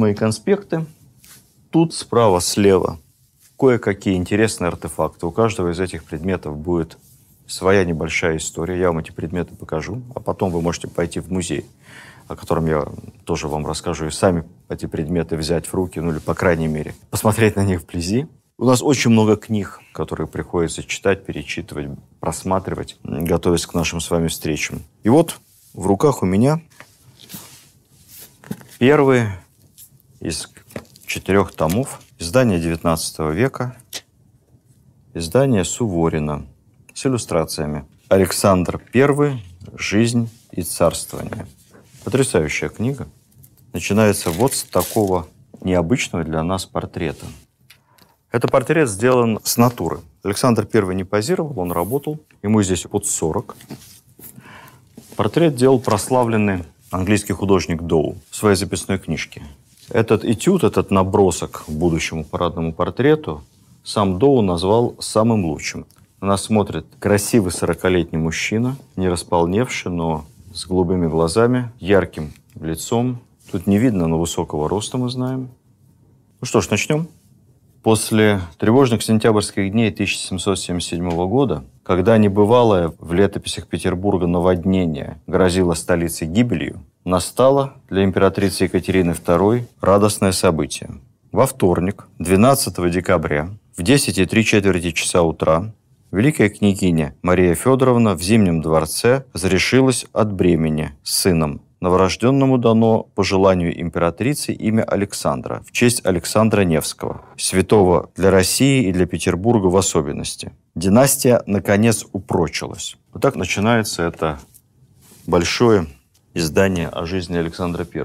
мои конспекты. Тут справа-слева кое-какие интересные артефакты. У каждого из этих предметов будет своя небольшая история. Я вам эти предметы покажу, а потом вы можете пойти в музей, о котором я тоже вам расскажу, и сами эти предметы взять в руки, ну или, по крайней мере, посмотреть на них вблизи. У нас очень много книг, которые приходится читать, перечитывать, просматривать, готовясь к нашим с вами встречам. И вот в руках у меня первые из четырех томов. Издание 19 века. Издание Суворина с иллюстрациями. Александр I. Жизнь и царствование. Потрясающая книга. Начинается вот с такого необычного для нас портрета. Это портрет сделан с натуры. Александр I не позировал, он работал. Ему здесь под 40. Портрет делал прославленный английский художник Доу в своей записной книжке. Этот этюд, этот набросок будущему парадному портрету сам Доу назвал самым лучшим. На нас смотрит красивый 40-летний мужчина, не располневший, но с голубыми глазами, ярким лицом. Тут не видно, но высокого роста мы знаем. Ну что ж, начнем. После тревожных сентябрьских дней 1777 года когда небывалое в летописях Петербурга наводнение грозило столице гибелью, настало для императрицы Екатерины II радостное событие. Во вторник, 12 декабря, в 10,3 четверти часа утра, великая княгиня Мария Федоровна в Зимнем дворце разрешилась от бремени с сыном Новорожденному дано по желанию императрицы имя Александра в честь Александра Невского, святого для России и для Петербурга в особенности. Династия, наконец, упрочилась. Вот так начинается это большое издание о жизни Александра I.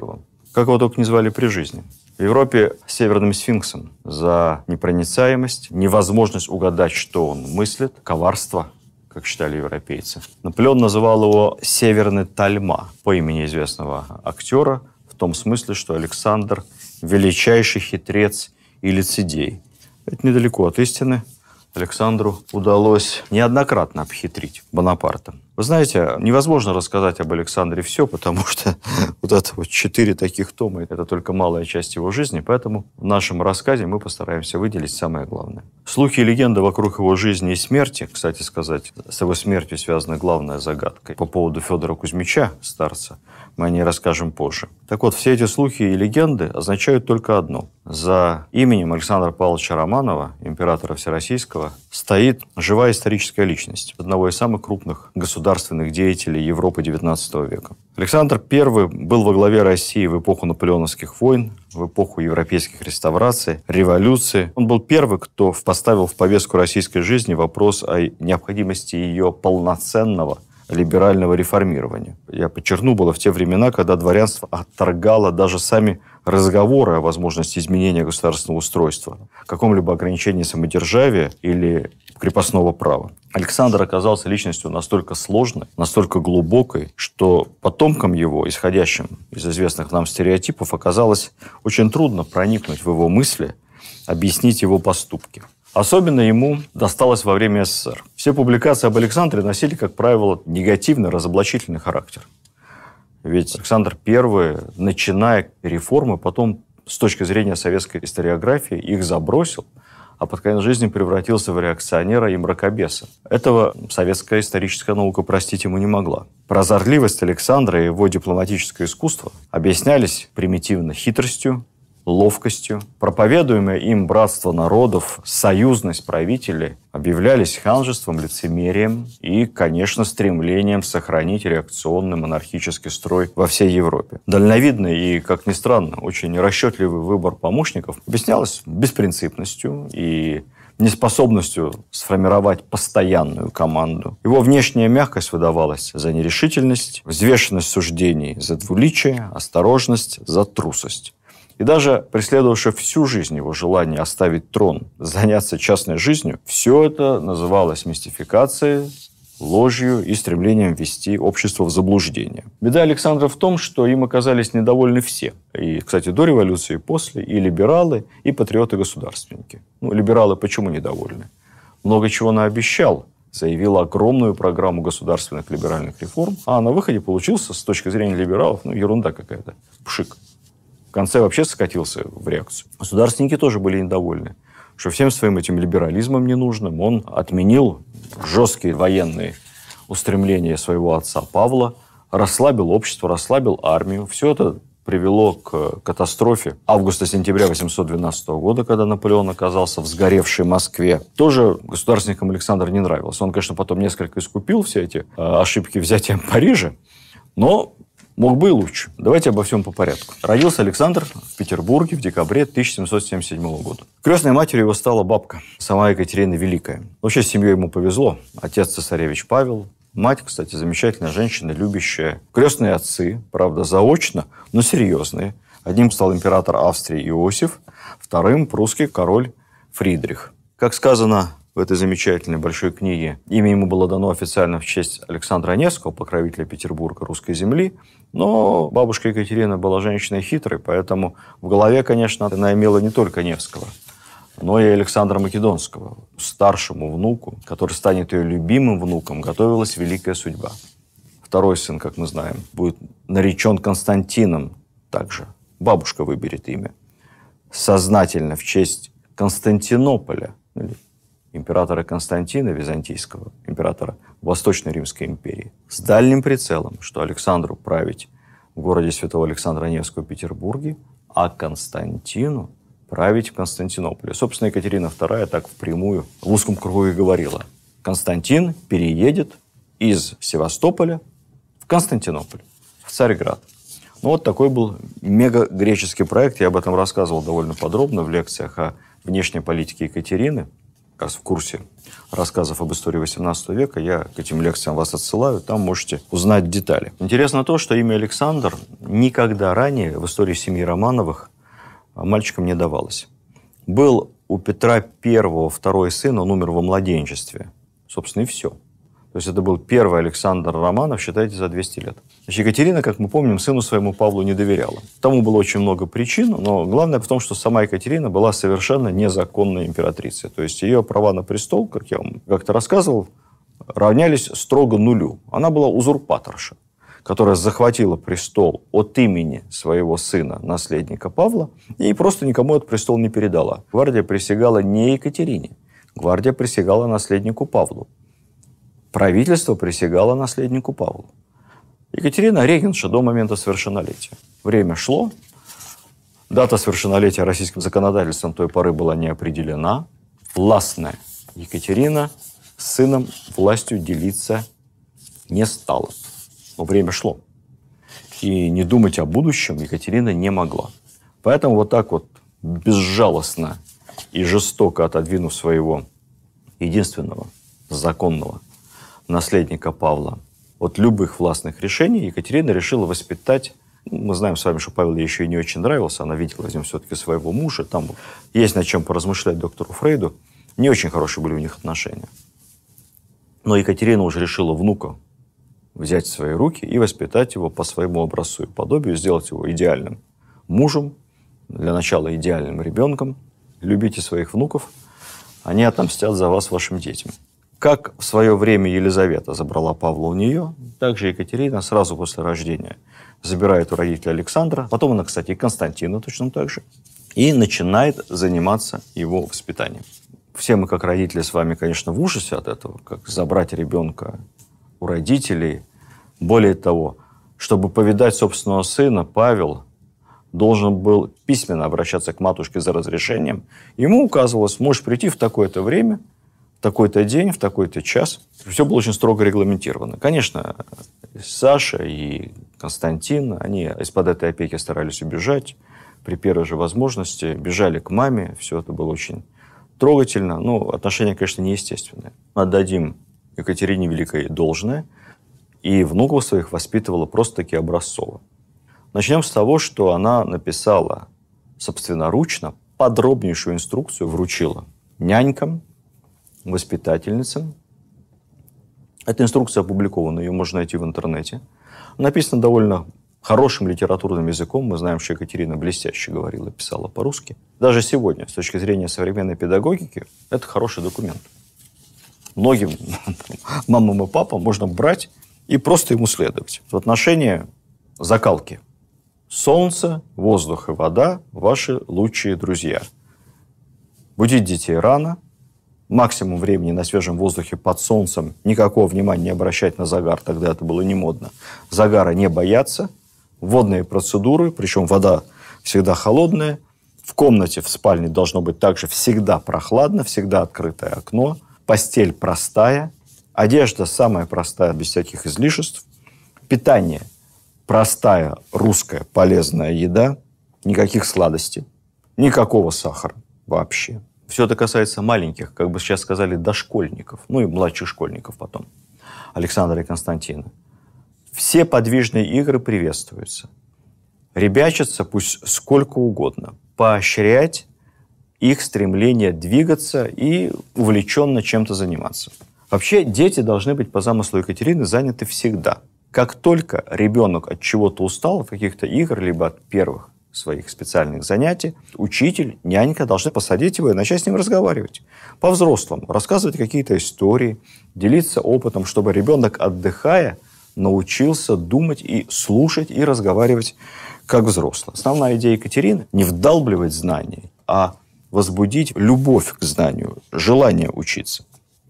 Как его только не звали при жизни. В Европе северным сфинксом за непроницаемость, невозможность угадать, что он мыслит, коварство, как считали европейцы. Наполеон называл его «Северный Тальма» по имени известного актера, в том смысле, что Александр – величайший хитрец и лицедей. Это недалеко от истины – Александру удалось неоднократно обхитрить Бонапарта. Вы знаете, невозможно рассказать об Александре все, потому что вот это вот четыре таких тома – это только малая часть его жизни, поэтому в нашем рассказе мы постараемся выделить самое главное. Слухи и легенды вокруг его жизни и смерти, кстати сказать, с его смертью связана главная загадка по поводу Федора Кузьмича, старца – мы о ней расскажем позже. Так вот, все эти слухи и легенды означают только одно. За именем Александра Павловича Романова, императора Всероссийского, стоит живая историческая личность одного из самых крупных государственных деятелей Европы XIX века. Александр I был во главе России в эпоху наполеоновских войн, в эпоху европейских реставраций, революции. Он был первый, кто поставил в повестку российской жизни вопрос о необходимости ее полноценного либерального реформирования. Я подчеркну, было в те времена, когда дворянство отторгало даже сами разговоры о возможности изменения государственного устройства, каком-либо ограничении самодержавия или крепостного права. Александр оказался личностью настолько сложной, настолько глубокой, что потомкам его, исходящим из известных нам стереотипов, оказалось очень трудно проникнуть в его мысли, объяснить его поступки – Особенно ему досталось во время СССР. Все публикации об Александре носили, как правило, негативный, разоблачительный характер. Ведь Александр I, начиная реформы, потом с точки зрения советской историографии их забросил, а под конец жизни превратился в реакционера и мракобеса. Этого советская историческая наука простить ему не могла. Прозорливость Александра и его дипломатическое искусство объяснялись примитивно хитростью, ловкостью. Проповедуемое им братство народов, союзность правителей объявлялись ханжеством, лицемерием и, конечно, стремлением сохранить реакционный монархический строй во всей Европе. Дальновидный и, как ни странно, очень расчетливый выбор помощников объяснялось беспринципностью и неспособностью сформировать постоянную команду. Его внешняя мягкость выдавалась за нерешительность, взвешенность суждений за двуличие, осторожность за трусость и даже преследовавшее всю жизнь его желание оставить трон, заняться частной жизнью, все это называлось мистификацией, ложью и стремлением ввести общество в заблуждение. Беда Александра в том, что им оказались недовольны все. И, кстати, до революции и после, и либералы, и патриоты-государственники. Ну, либералы почему недовольны? Много чего наобещал, заявила огромную программу государственных либеральных реформ, а на выходе получился, с точки зрения либералов, ну, ерунда какая-то, пшик конце вообще скатился в реакцию. Государственники тоже были недовольны что всем своим этим либерализмом ненужным он отменил жесткие военные устремления своего отца Павла, расслабил общество, расслабил армию. Все это привело к катастрофе августа-сентября 812 года, когда Наполеон оказался в сгоревшей Москве. Тоже государственникам Александр не нравился. Он, конечно, потом несколько искупил все эти э, ошибки взятием Парижа, но Мог бы и лучше. Давайте обо всем по порядку. Родился Александр в Петербурге в декабре 1777 года. Крестной матерью его стала бабка, сама Екатерина Великая. Вообще с семьей ему повезло. Отец цесаревич Павел, Мать, кстати, замечательная женщина, любящая. Крестные отцы, правда, заочно, но серьезные. Одним стал император Австрии Иосиф, вторым – прусский король Фридрих. Как сказано в этой замечательной большой книге. Имя ему было дано официально в честь Александра Невского, покровителя Петербурга, русской земли. Но бабушка Екатерина была женщиной хитрой, поэтому в голове, конечно, она имела не только Невского, но и Александра Македонского. Старшему внуку, который станет ее любимым внуком, готовилась великая судьба. Второй сын, как мы знаем, будет наречен Константином также. Бабушка выберет имя. Сознательно в честь Константинополя, или императора Константина Византийского, императора Восточной Римской империи, с дальним прицелом, что Александру править в городе Святого Александра Невского в Петербурге, а Константину править в Константинополе. Собственно, Екатерина II так впрямую в узком кругу и говорила. Константин переедет из Севастополя в Константинополь, в Царьград. Ну, вот такой был мегагреческий проект. Я об этом рассказывал довольно подробно в лекциях о внешней политике Екатерины как раз в курсе рассказов об истории 18 века. Я к этим лекциям вас отсылаю, там можете узнать детали. Интересно то, что имя Александр никогда ранее в истории семьи Романовых а, мальчикам не давалось. Был у Петра I второй сын, он умер во младенчестве. Собственно, и все. То есть это был первый Александр Романов, считайте, за 200 лет. Значит, Екатерина, как мы помним, сыну своему Павлу не доверяла. Тому было очень много причин, но главное в том, что сама Екатерина была совершенно незаконной императрицей. То есть ее права на престол, как я вам как-то рассказывал, равнялись строго нулю. Она была узурпаторша, которая захватила престол от имени своего сына, наследника Павла, и просто никому этот престол не передала. Гвардия присягала не Екатерине, гвардия присягала наследнику Павлу правительство присягало наследнику Павлу. Екатерина Регенша до момента совершеннолетия. Время шло, дата совершеннолетия российским законодательством той поры была не определена. Властная Екатерина с сыном властью делиться не стала. Но время шло. И не думать о будущем Екатерина не могла. Поэтому вот так вот безжалостно и жестоко отодвинув своего единственного законного наследника Павла, от любых властных решений Екатерина решила воспитать ну, мы знаем с вами, что Павел ей еще и не очень нравился, она видела в нем все-таки своего мужа, там есть над чем поразмышлять доктору Фрейду. Не очень хорошие были у них отношения. Но Екатерина уже решила внука взять в свои руки и воспитать его по своему образцу и подобию, сделать его идеальным мужем, для начала идеальным ребенком. Любите своих внуков, они отомстят за вас вашим детям. Как в свое время Елизавета забрала Павла у нее, так же Екатерина сразу после рождения забирает у родителя Александра. Потом она, кстати, и Константина точно так же. И начинает заниматься его воспитанием. Все мы, как родители, с вами, конечно, в ужасе от этого, как забрать ребенка у родителей. Более того, чтобы повидать собственного сына, Павел должен был письменно обращаться к матушке за разрешением. Ему указывалось, можешь прийти в такое-то время – такой-то день, в такой-то час. Все было очень строго регламентировано. Конечно, Саша и Константин, они из-под этой опеки старались убежать при первой же возможности, бежали к маме, все это было очень трогательно, ну, отношения, конечно, неестественные. Отдадим Екатерине Великой должное, и внуков своих воспитывала просто-таки образцово. Начнем с того, что она написала собственноручно подробнейшую инструкцию, вручила нянькам, воспитательницам. Эта инструкция опубликована, ее можно найти в интернете. Написана довольно хорошим литературным языком. Мы знаем, что Екатерина блестяще говорила, писала по-русски. Даже сегодня, с точки зрения современной педагогики, это хороший документ. Многим мамам и папам можно брать и просто ему следовать. В отношении закалки. Солнце, воздух и вода – ваши лучшие друзья. Будить детей рано, максимум времени на свежем воздухе под солнцем, никакого внимания не обращать на загар, тогда это было не модно. Загара не бояться, водные процедуры, причем вода всегда холодная, в комнате, в спальне должно быть также всегда прохладно, всегда открытое окно, постель простая, одежда самая простая, без всяких излишеств, питание простая русская полезная еда, никаких сладостей, никакого сахара вообще все это касается маленьких, как бы сейчас сказали, дошкольников, ну и младших школьников потом, Александра и Константина. Все подвижные игры приветствуются. Ребячиться пусть сколько угодно. Поощрять их стремление двигаться и увлеченно чем-то заниматься. Вообще дети должны быть по замыслу Екатерины заняты всегда. Как только ребенок от чего-то устал, от каких-то игр, либо от первых своих специальных занятий, учитель, нянька должны посадить его и начать с ним разговаривать. По-взрослому, рассказывать какие-то истории, делиться опытом, чтобы ребенок, отдыхая, научился думать и слушать и разговаривать как взрослый. Основная идея Екатерины – не вдалбливать знания, а возбудить любовь к знанию, желание учиться.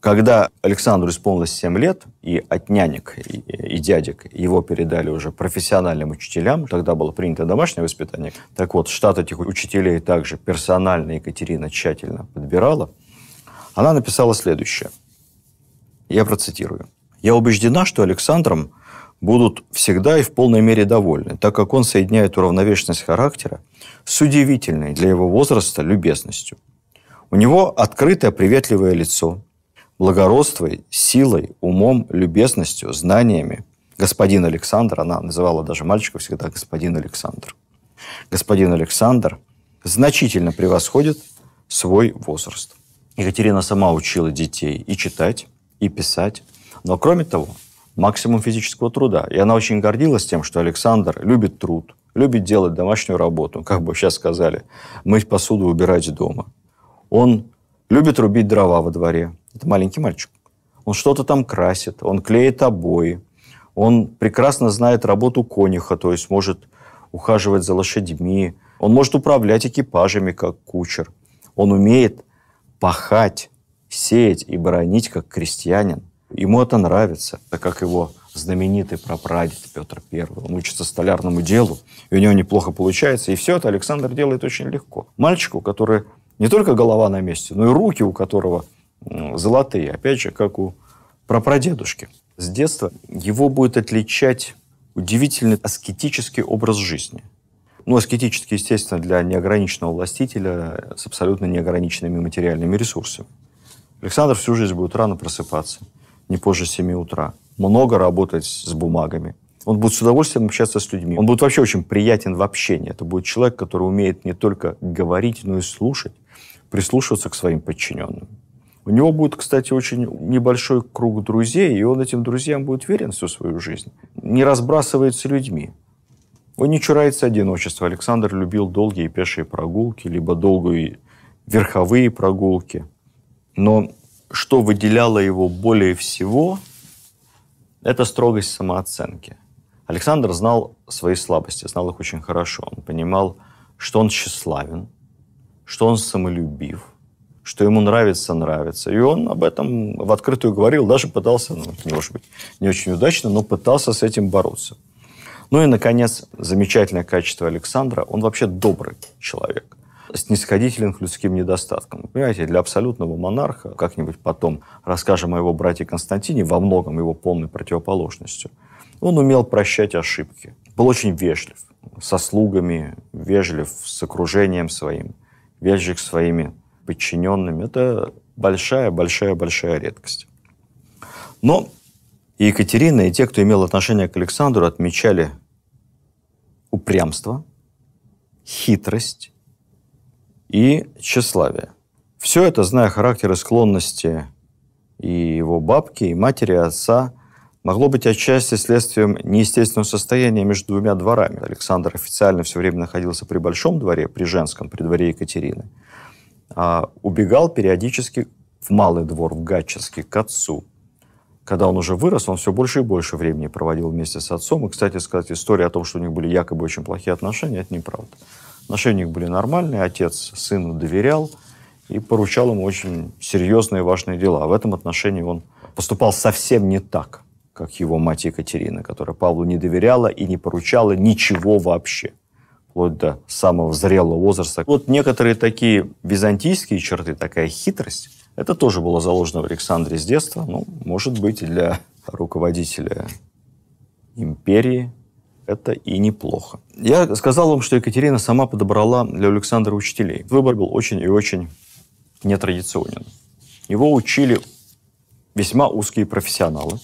Когда Александру исполнилось 7 лет, и от нянек и, и дядек его передали уже профессиональным учителям, тогда было принято домашнее воспитание. Так вот, штат этих учителей также персонально Екатерина тщательно подбирала. Она написала следующее. Я процитирую. «Я убеждена, что Александром будут всегда и в полной мере довольны, так как он соединяет уравновешенность характера с удивительной для его возраста любезностью. У него открытое приветливое лицо, благородствой, силой, умом, любезностью, знаниями. Господин Александр, она называла даже мальчика всегда господин Александр. Господин Александр значительно превосходит свой возраст. Екатерина сама учила детей и читать, и писать. Но кроме того, максимум физического труда. И она очень гордилась тем, что Александр любит труд, любит делать домашнюю работу, как бы сейчас сказали, мыть посуду, убирать дома. Он Любит рубить дрова во дворе. Это маленький мальчик. Он что-то там красит, он клеит обои, он прекрасно знает работу конюха, то есть может ухаживать за лошадьми, он может управлять экипажами, как кучер. Он умеет пахать, сеять и бронить, как крестьянин. Ему это нравится, так как его знаменитый прапрадед Петр I. Он учится столярному делу, и у него неплохо получается. И все это Александр делает очень легко. Мальчику, который не только голова на месте, но и руки у которого золотые. Опять же, как у прапрадедушки. С детства его будет отличать удивительный аскетический образ жизни. Ну, аскетический, естественно, для неограниченного властителя с абсолютно неограниченными материальными ресурсами. Александр всю жизнь будет рано просыпаться, не позже 7 утра, много работать с бумагами. Он будет с удовольствием общаться с людьми. Он будет вообще очень приятен в общении. Это будет человек, который умеет не только говорить, но и слушать прислушиваться к своим подчиненным. У него будет, кстати, очень небольшой круг друзей, и он этим друзьям будет верен всю свою жизнь. Не разбрасывается людьми. Он не чурается одиночества. Александр любил долгие пешие прогулки, либо долгие верховые прогулки. Но что выделяло его более всего, это строгость самооценки. Александр знал свои слабости, знал их очень хорошо. Он понимал, что он тщеславен, что он самолюбив, что ему нравится, нравится. И он об этом в открытую говорил, даже пытался, ну, может быть, не очень удачно, но пытался с этим бороться. Ну и, наконец, замечательное качество Александра. Он вообще добрый человек снисходителен к людским недостаткам. Понимаете, для абсолютного монарха, как-нибудь потом расскажем о его брате Константине, во многом его полной противоположностью, он умел прощать ошибки, был очень вежлив, со слугами, вежлив с окружением своим. Вельжик своими подчиненными. Это большая-большая-большая редкость. Но и Екатерина, и те, кто имел отношение к Александру, отмечали упрямство, хитрость и тщеславие. Все это, зная характер и склонности и его бабки, и матери, и отца – могло быть отчасти следствием неестественного состояния между двумя дворами. Александр официально все время находился при Большом дворе, при женском, при дворе Екатерины, а убегал периодически в Малый двор, в Гатчинский, к отцу. Когда он уже вырос, он все больше и больше времени проводил вместе с отцом. И, кстати сказать, история о том, что у них были якобы очень плохие отношения, это неправда. Отношения у них были нормальные, отец сыну доверял и поручал ему очень серьезные и важные дела. А в этом отношении он поступал совсем не так, как его мать Екатерина, которая Павлу не доверяла и не поручала ничего вообще, вплоть до самого зрелого возраста. Вот некоторые такие византийские черты, такая хитрость, это тоже было заложено в Александре с детства, ну, может быть, для руководителя империи это и неплохо. Я сказал вам, что Екатерина сама подобрала для Александра учителей. Выбор был очень и очень нетрадиционен. Его учили весьма узкие профессионалы,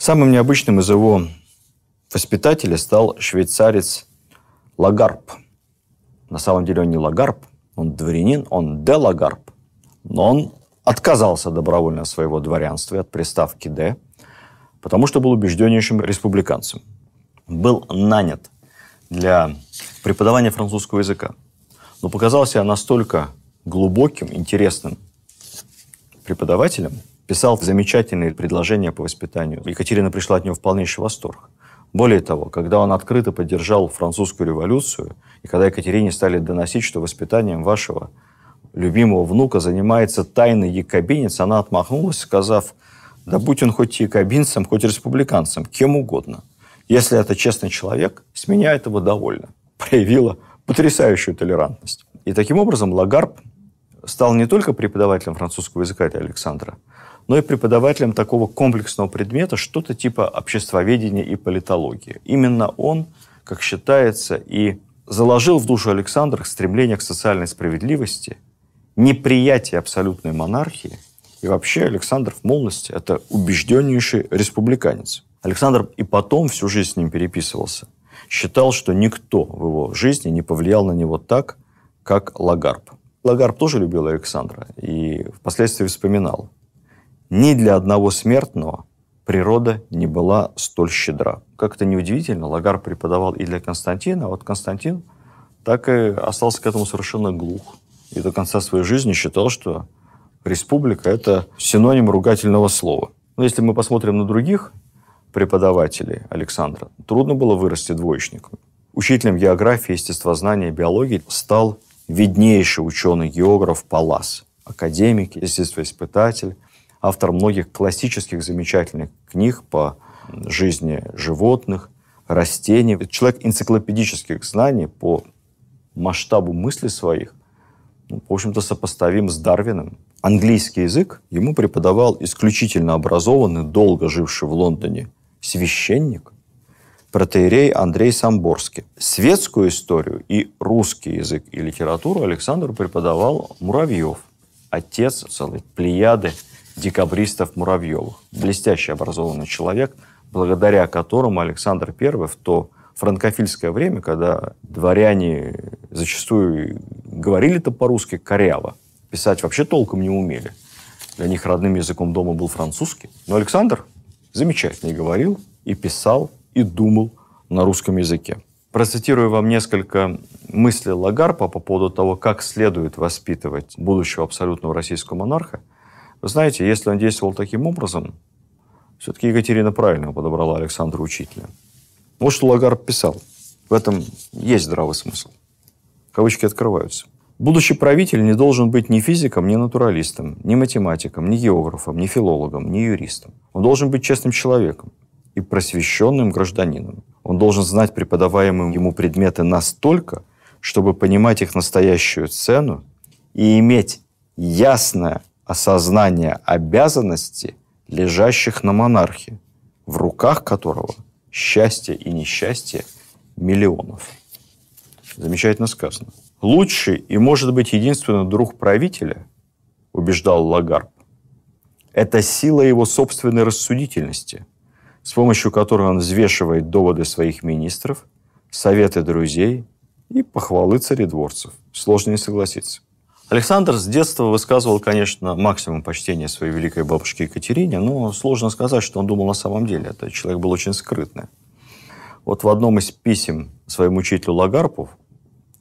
Самым необычным из его воспитателей стал швейцарец Лагарп. На самом деле он не Лагарп, он дворянин, он де Лагарп. Но он отказался добровольно от своего дворянства, от приставки «де», потому что был убежденнейшим республиканцем. Был нанят для преподавания французского языка. Но показался настолько глубоким, интересным преподавателем – писал замечательные предложения по воспитанию. Екатерина пришла от него в полнейший восторг. Более того, когда он открыто поддержал французскую революцию, и когда Екатерине стали доносить, что воспитанием вашего любимого внука занимается тайный якобинец, она отмахнулась, сказав, да будь он хоть якобинцем, хоть республиканцем, кем угодно. Если это честный человек, с меня этого довольно. Проявила потрясающую толерантность. И таким образом Лагарб стал не только преподавателем французского языка, это Александра – но и преподавателем такого комплексного предмета, что-то типа обществоведения и политологии. Именно он, как считается, и заложил в душу Александра стремление к социальной справедливости, неприятие абсолютной монархии. И вообще Александр в молодости – это убежденнейший республиканец. Александр и потом всю жизнь с ним переписывался. Считал, что никто в его жизни не повлиял на него так, как Лагарб. Лагарб тоже любил Александра и впоследствии вспоминал. Ни для одного смертного природа не была столь щедра. Как это неудивительно, Лагар преподавал и для Константина, а вот Константин так и остался к этому совершенно глух. И до конца своей жизни считал, что республика – это синоним ругательного слова. Но если мы посмотрим на других преподавателей Александра, трудно было вырасти двоечником. Учителем географии, естествознания биологии стал виднейший ученый-географ Палас, академик, естествоиспытатель, автор многих классических замечательных книг по жизни животных, растений. Человек энциклопедических знаний по масштабу мысли своих, ну, в общем-то, сопоставим с Дарвином. Английский язык ему преподавал исключительно образованный, долго живший в Лондоне священник, протеерей Андрей Самборский. Светскую историю и русский язык и литературу Александру преподавал Муравьев, отец целой плеяды декабристов Муравьевых. Блестящий образованный человек, благодаря которому Александр I в то франкофильское время, когда дворяне зачастую говорили-то по-русски коряво, писать вообще толком не умели. Для них родным языком дома был французский. Но Александр замечательно и говорил, и писал, и думал на русском языке. Процитирую вам несколько мыслей Лагарпа по поводу того, как следует воспитывать будущего абсолютного российского монарха – вы знаете, если он действовал таким образом, все-таки Екатерина правильно подобрала Александра Учителя. Вот что Лагард писал. В этом есть здравый смысл. Кавычки открываются. Будущий правитель не должен быть ни физиком, ни натуралистом, ни математиком, ни географом, ни филологом, ни юристом. Он должен быть честным человеком и просвещенным гражданином. Он должен знать преподаваемые ему предметы настолько, чтобы понимать их настоящую цену и иметь ясное осознание обязанностей, лежащих на монархе, в руках которого счастье и несчастье миллионов. Замечательно сказано. Лучший и, может быть, единственный друг правителя, убеждал Лагарб, это сила его собственной рассудительности, с помощью которой он взвешивает доводы своих министров, советы друзей и похвалы царедворцев. Сложно не согласиться. Александр с детства высказывал, конечно, максимум почтения своей великой бабушке Екатерине, но сложно сказать, что он думал на самом деле. Этот человек был очень скрытный. Вот в одном из писем своему учителю Лагарпу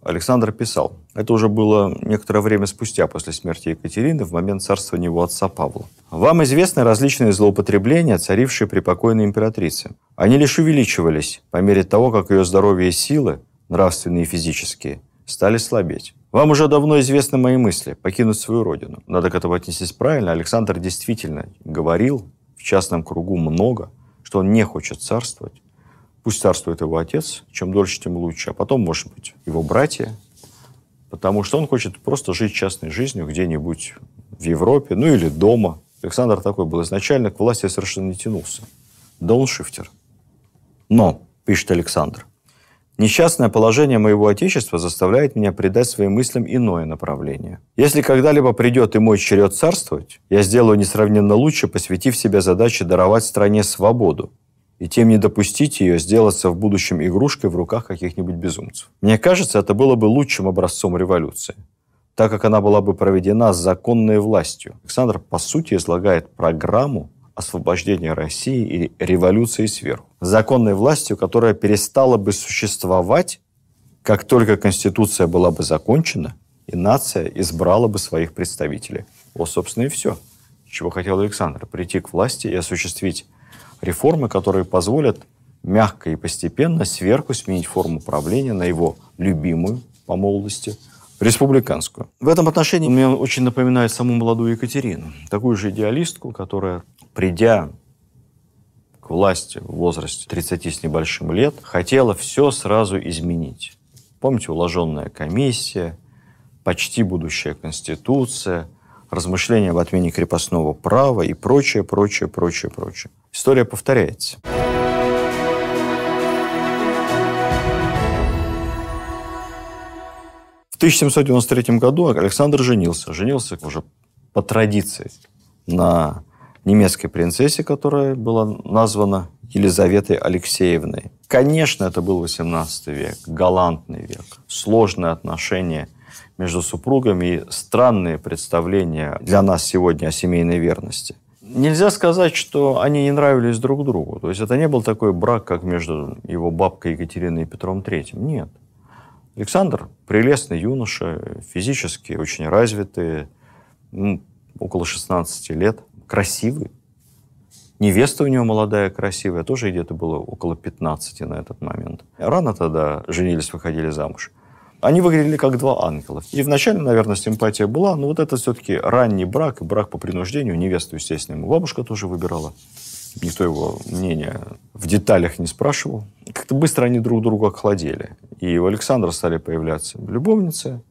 Александр писал. Это уже было некоторое время спустя после смерти Екатерины, в момент царствования его отца Павла. «Вам известны различные злоупотребления, царившие при покойной императрице. Они лишь увеличивались по мере того, как ее здоровье и силы, нравственные и физические, стали слабеть. Вам уже давно известны мои мысли – покинуть свою родину. Надо к этому отнестись правильно. Александр действительно говорил в частном кругу много, что он не хочет царствовать. Пусть царствует его отец, чем дольше, тем лучше. А потом, может быть, его братья, потому что он хочет просто жить частной жизнью где-нибудь в Европе, ну или дома. Александр такой был изначально, к власти совершенно не тянулся. Дауншифтер. Но, пишет Александр, Несчастное положение моего Отечества заставляет меня придать своим мыслям иное направление. Если когда-либо придет и мой черед царствовать, я сделаю несравненно лучше, посвятив себя задаче даровать стране свободу, и тем не допустить ее сделаться в будущем игрушкой в руках каких-нибудь безумцев. Мне кажется, это было бы лучшим образцом революции, так как она была бы проведена законной властью. Александр, по сути, излагает программу освобождения России или революции сверху. Законной властью, которая перестала бы существовать, как только Конституция была бы закончена, и нация избрала бы своих представителей. Вот, собственно, и все, чего хотел Александр. Прийти к власти и осуществить реформы, которые позволят мягко и постепенно сверху сменить форму правления на его любимую по молодости республиканскую. В этом отношении мне очень напоминает саму молодую Екатерину, такую же идеалистку, которая придя к власти в возрасте 30 с небольшим лет, хотела все сразу изменить. Помните, уложенная комиссия, почти будущая конституция, размышления об отмене крепостного права и прочее, прочее, прочее, прочее. История повторяется. В 1793 году Александр женился. Женился уже по традиции на немецкой принцессе, которая была названа Елизаветой Алексеевной. Конечно, это был 18 век, галантный век, сложные отношения между супругами и странные представления для нас сегодня о семейной верности. Нельзя сказать, что они не нравились друг другу. То есть это не был такой брак, как между его бабкой Екатериной и Петром III. Нет. Александр прелестный юноша, физически очень развитый, ну, около 16 лет – красивый. Невеста у него молодая, красивая, тоже где-то было около 15 на этот момент. Рано тогда женились, выходили замуж. Они выглядели как два ангела. И вначале, наверное, симпатия была, но вот это все-таки ранний брак, брак по принуждению, невесту, естественно, ему бабушка тоже выбирала. Никто его мнения в деталях не спрашивал. Как-то быстро они друг друга охладели. И у Александра стали появляться любовницы,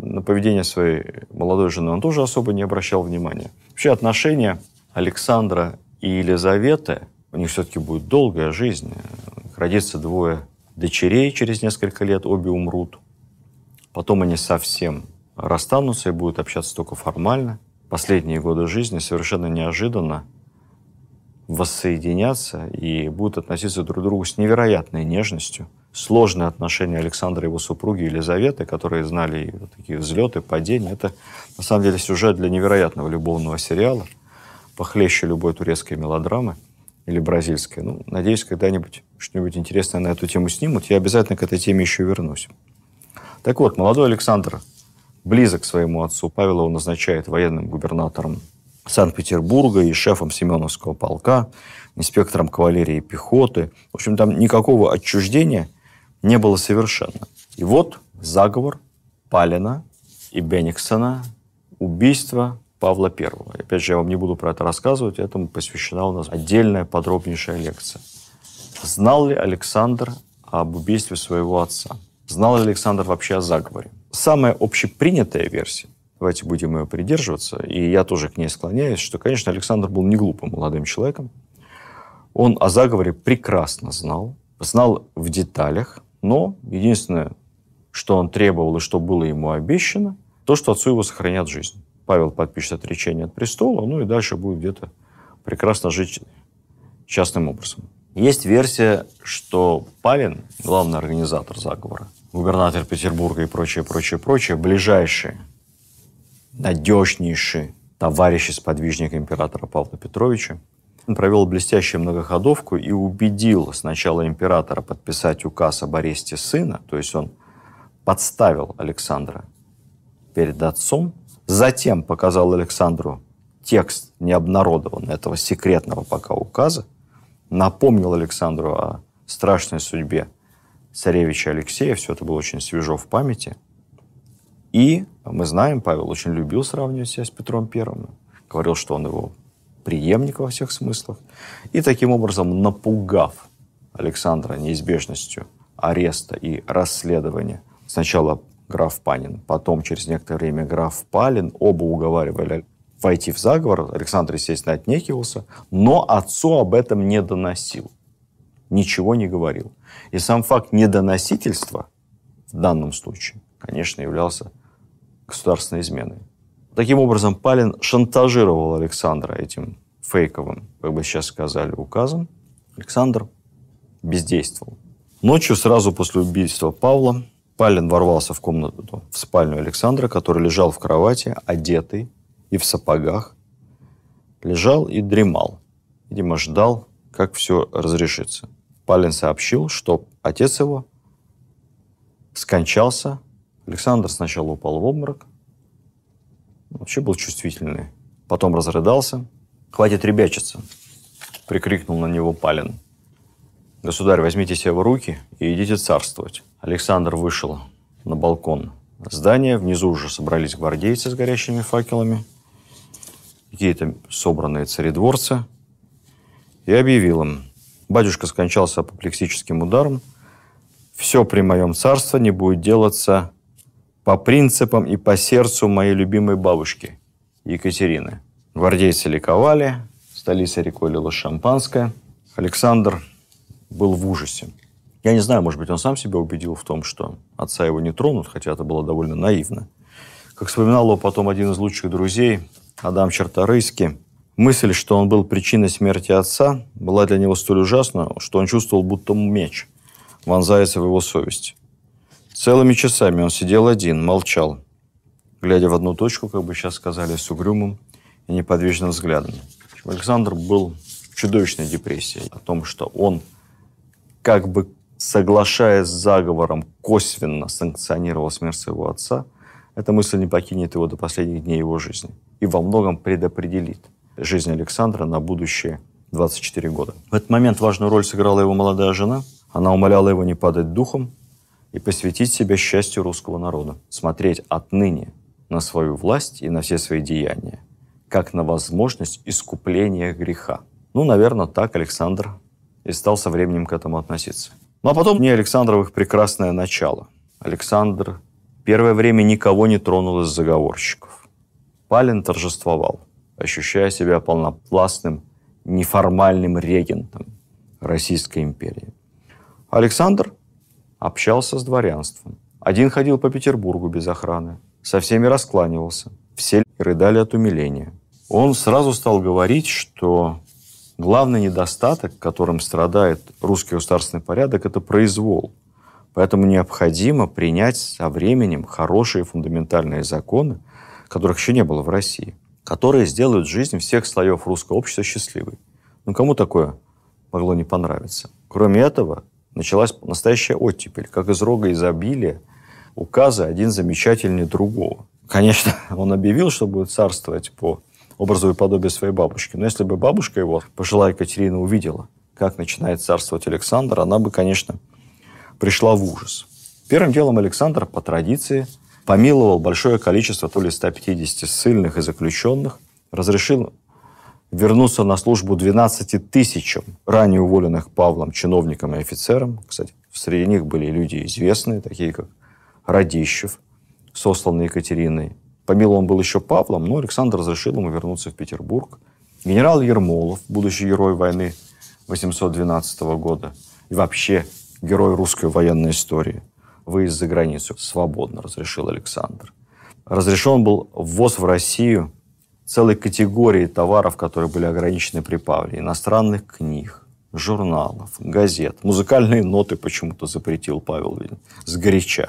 на поведение своей молодой жены он тоже особо не обращал внимания. Вообще отношения Александра и Елизаветы, у них все-таки будет долгая жизнь. Родится двое дочерей через несколько лет, обе умрут. Потом они совсем расстанутся и будут общаться только формально. Последние годы жизни совершенно неожиданно воссоединятся и будут относиться друг к другу с невероятной нежностью – сложные отношения Александра и его супруги Елизаветы, которые знали такие взлеты, падения. Это, на самом деле, сюжет для невероятного любовного сериала, похлеще любой турецкой мелодрамы или бразильской. Ну, надеюсь, когда-нибудь что-нибудь интересное на эту тему снимут. Я обязательно к этой теме еще вернусь. Так вот, молодой Александр близок к своему отцу. Павел его назначает военным губернатором Санкт-Петербурга и шефом Семеновского полка, инспектором кавалерии и пехоты. В общем, там никакого отчуждения – не было совершенно. И вот заговор Палина и Бенниксона, убийство Павла I. Опять же, я вам не буду про это рассказывать, этому посвящена у нас отдельная подробнейшая лекция. Знал ли Александр об убийстве своего отца? Знал ли Александр вообще о заговоре? Самая общепринятая версия, давайте будем ее придерживаться, и я тоже к ней склоняюсь, что, конечно, Александр был не глупым молодым человеком. Он о заговоре прекрасно знал, знал в деталях, но единственное, что он требовал и что было ему обещано, то, что отцу его сохранят жизнь. Павел подпишет отречение от престола, ну и дальше будет где-то прекрасно жить частным образом. Есть версия, что Павин, главный организатор заговора, губернатор Петербурга и прочее, прочее, прочее, ближайшие, надежнейшие товарищи с сподвижника императора Павла Петровича, он провел блестящую многоходовку и убедил сначала императора подписать указ об аресте сына, то есть он подставил Александра перед отцом, затем показал Александру текст необнародованного этого секретного пока указа, напомнил Александру о страшной судьбе царевича Алексея, все это было очень свежо в памяти. И мы знаем, Павел очень любил сравнивать себя с Петром Первым. Говорил, что он его преемник во всех смыслах. И таким образом, напугав Александра неизбежностью ареста и расследования, сначала граф Панин, потом через некоторое время граф Палин, оба уговаривали войти в заговор. Александр, естественно, отнекивался, но отцу об этом не доносил. Ничего не говорил. И сам факт недоносительства в данном случае, конечно, являлся государственной изменой. Таким образом, Палин шантажировал Александра этим фейковым, как бы сейчас сказали, указом. Александр бездействовал. Ночью, сразу после убийства Павла, Палин ворвался в комнату, в спальню Александра, который лежал в кровати, одетый и в сапогах. Лежал и дремал. Видимо, ждал, как все разрешится. Палин сообщил, что отец его скончался. Александр сначала упал в обморок, Вообще был чувствительный. Потом разрыдался. «Хватит ребячиться!» – прикрикнул на него Палин. «Государь, возьмите себя в руки и идите царствовать». Александр вышел на балкон здания. Внизу уже собрались гвардейцы с горящими факелами. Какие-то собранные царедворцы. И объявил им. Батюшка скончался апоплексическим ударом. Все при моем царстве не будет делаться по принципам и по сердцу моей любимой бабушки Екатерины. Гвардейцы ликовали, столица рекой лилась шампанское. Александр был в ужасе. Я не знаю, может быть, он сам себя убедил в том, что отца его не тронут, хотя это было довольно наивно. Как вспоминал его потом один из лучших друзей, Адам Черторыйский, мысль, что он был причиной смерти отца, была для него столь ужасна, что он чувствовал, будто меч вонзается в его совесть. Целыми часами он сидел один, молчал, глядя в одну точку, как бы сейчас сказали, с угрюмым и неподвижным взглядом. Александр был в чудовищной депрессии о том, что он, как бы соглашаясь с заговором, косвенно санкционировал смерть своего отца, эта мысль не покинет его до последних дней его жизни и во многом предопределит жизнь Александра на будущее 24 года. В этот момент важную роль сыграла его молодая жена. Она умоляла его не падать духом, и посвятить себя счастью русского народа, смотреть отныне на свою власть и на все свои деяния, как на возможность искупления греха. Ну, наверное, так Александр и стал со временем к этому относиться. Ну, а потом не Александровых прекрасное начало. Александр первое время никого не тронул из заговорщиков. Палин торжествовал, ощущая себя полнопластным, неформальным регентом Российской империи. Александр общался с дворянством. Один ходил по Петербургу без охраны, со всеми раскланивался, все рыдали от умиления. Он сразу стал говорить, что главный недостаток, которым страдает русский государственный порядок, это произвол. Поэтому необходимо принять со временем хорошие фундаментальные законы, которых еще не было в России, которые сделают жизнь всех слоев русского общества счастливой. Ну, кому такое могло не понравиться? Кроме этого, Началась настоящая оттепель, как из рога изобилия, указы один замечательнее другого. Конечно, он объявил, что будет царствовать по образу и подобию своей бабушки. Но если бы бабушка его, пожилая Екатерина, увидела, как начинает царствовать Александр, она бы, конечно, пришла в ужас. Первым делом Александр, по традиции, помиловал большое количество то ли 150 ссыльных и заключенных, разрешил вернуться на службу 12 тысячам ранее уволенных Павлом чиновникам и офицерам. Кстати, среди них были люди известные, такие как Радищев, сосланный Екатериной. он был еще Павлом, но Александр разрешил ему вернуться в Петербург. Генерал Ермолов, будущий герой войны 812 года и вообще герой русской военной истории, выезд за границу свободно разрешил Александр. Разрешен был ввоз в Россию целой категории товаров, которые были ограничены при Павле. Иностранных книг, журналов, газет. Музыкальные ноты почему-то запретил Павел с сгоряча.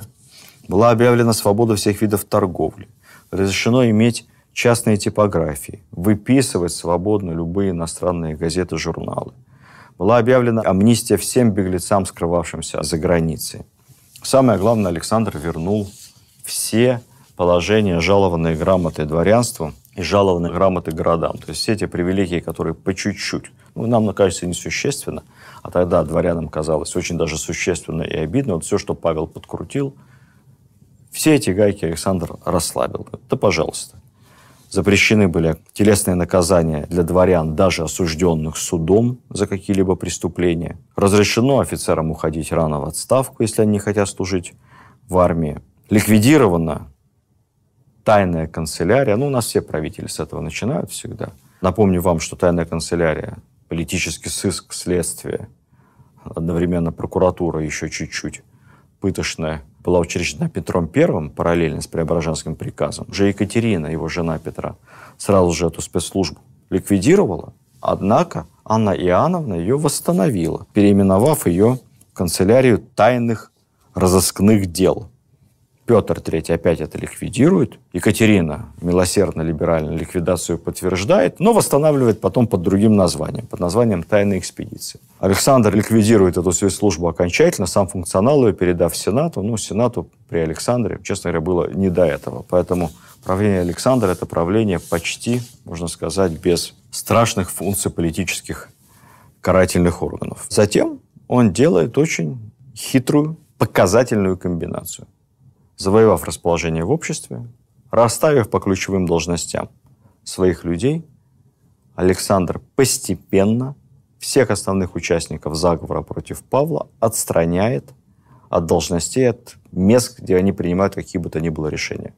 Была объявлена свобода всех видов торговли. Разрешено иметь частные типографии, выписывать свободно любые иностранные газеты, журналы. Была объявлена амнистия всем беглецам, скрывавшимся за границей. Самое главное, Александр вернул все положения, жалованные грамотой дворянству, и жалованные грамоты городам. То есть все эти привилегии, которые по чуть-чуть, ну, нам кажется несущественно, а тогда дворянам казалось очень даже существенно и обидно. Вот все, что Павел подкрутил, все эти гайки Александр расслабил. Да пожалуйста. Запрещены были телесные наказания для дворян, даже осужденных судом за какие-либо преступления. Разрешено офицерам уходить рано в отставку, если они не хотят служить в армии. Ликвидировано тайная канцелярия, ну, у нас все правители с этого начинают всегда. Напомню вам, что тайная канцелярия, политический сыск, следствие, одновременно прокуратура еще чуть-чуть пыточная была учреждена Петром Первым параллельно с Преображенским приказом. Уже Екатерина, его жена Петра, сразу же эту спецслужбу ликвидировала, однако Анна Иоанновна ее восстановила, переименовав ее канцелярию тайных разыскных дел – Петр III опять это ликвидирует. Екатерина милосердно либерально ликвидацию подтверждает, но восстанавливает потом под другим названием, под названием тайной экспедиции. Александр ликвидирует эту свою службу окончательно, сам функционал ее передав Сенату. Ну, Сенату при Александре, честно говоря, было не до этого. Поэтому правление Александра – это правление почти, можно сказать, без страшных функций политических карательных органов. Затем он делает очень хитрую показательную комбинацию – завоевав расположение в обществе, расставив по ключевым должностям своих людей, Александр постепенно всех основных участников заговора против Павла отстраняет от должностей, от мест, где они принимают какие бы то ни было решения.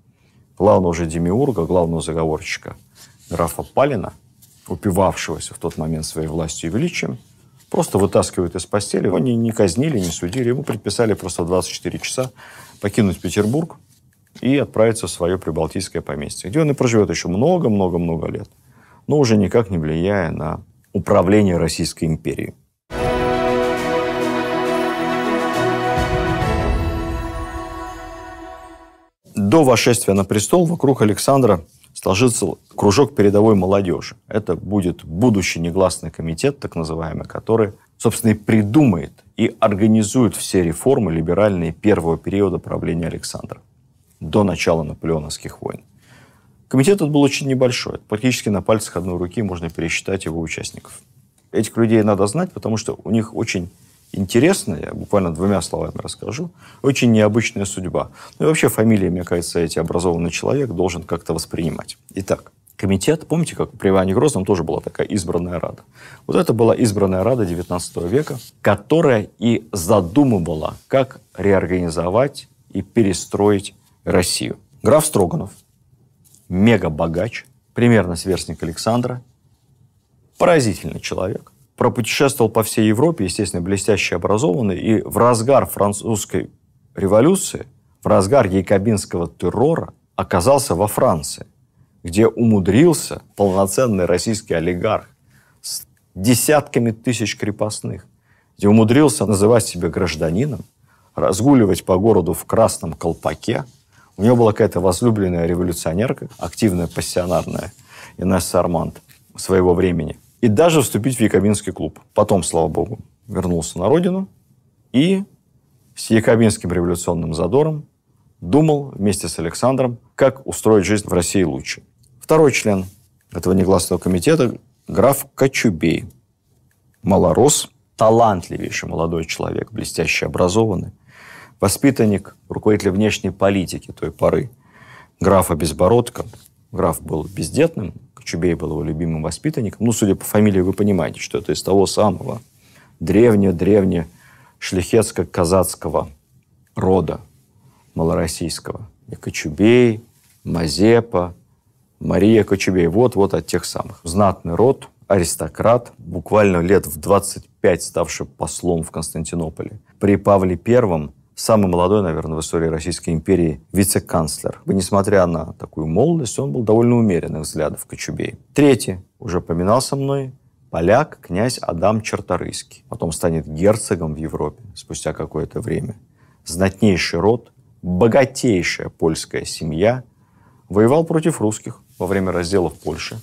Главного уже демиурга, главного заговорщика графа Палина, упивавшегося в тот момент своей властью и величием, просто вытаскивают из постели. Его не, не казнили, не судили, ему предписали просто 24 часа покинуть Петербург и отправиться в свое прибалтийское поместье, где он и проживет еще много-много-много лет, но уже никак не влияя на управление Российской империей. До восшествия на престол вокруг Александра сложится кружок передовой молодежи. Это будет будущий негласный комитет, так называемый, который собственно, и придумает и организует все реформы либеральные первого периода правления Александра до начала наполеоновских войн. Комитет этот был очень небольшой. Практически на пальцах одной руки можно пересчитать его участников. Этих людей надо знать, потому что у них очень интересная, я буквально двумя словами расскажу, очень необычная судьба. Ну и вообще фамилия, мне кажется, эти образованный человек должен как-то воспринимать. Итак, комитет, помните, как при Иване Грозном тоже была такая избранная рада? Вот это была избранная рада 19 века, которая и задумывала, как реорганизовать и перестроить Россию. Граф Строганов, мега-богач, примерно сверстник Александра, поразительный человек, пропутешествовал по всей Европе, естественно, блестяще образованный, и в разгар французской революции, в разгар якобинского террора оказался во Франции – где умудрился полноценный российский олигарх с десятками тысяч крепостных, где умудрился называть себя гражданином, разгуливать по городу в красном колпаке. У него была какая-то возлюбленная революционерка, активная, пассионарная, Инесса Арманд своего времени. И даже вступить в Якобинский клуб. Потом, слава богу, вернулся на родину и с якобинским революционным задором думал вместе с Александром, как устроить жизнь в России лучше. Второй член этого негласного комитета – граф Кочубей. Малорос, талантливейший молодой человек, блестяще образованный, воспитанник, руководитель внешней политики той поры, графа Безбородко. Граф был бездетным, Кочубей был его любимым воспитанником. Ну, судя по фамилии, вы понимаете, что это из того самого древнего-древнего шляхетско-казацкого рода малороссийского. И Кочубей, Мазепа, Мария Кочубей. Вот-вот от тех самых. Знатный род, аристократ, буквально лет в 25 ставший послом в Константинополе. При Павле Первом самый молодой, наверное, в истории Российской империи вице-канцлер. И несмотря на такую молодость, он был довольно умеренных взглядов Кочубей. Третий, уже поминался мной, поляк князь Адам Черторыйский. Потом станет герцогом в Европе спустя какое-то время. Знатнейший род, богатейшая польская семья, воевал против русских – во время разделов Польши.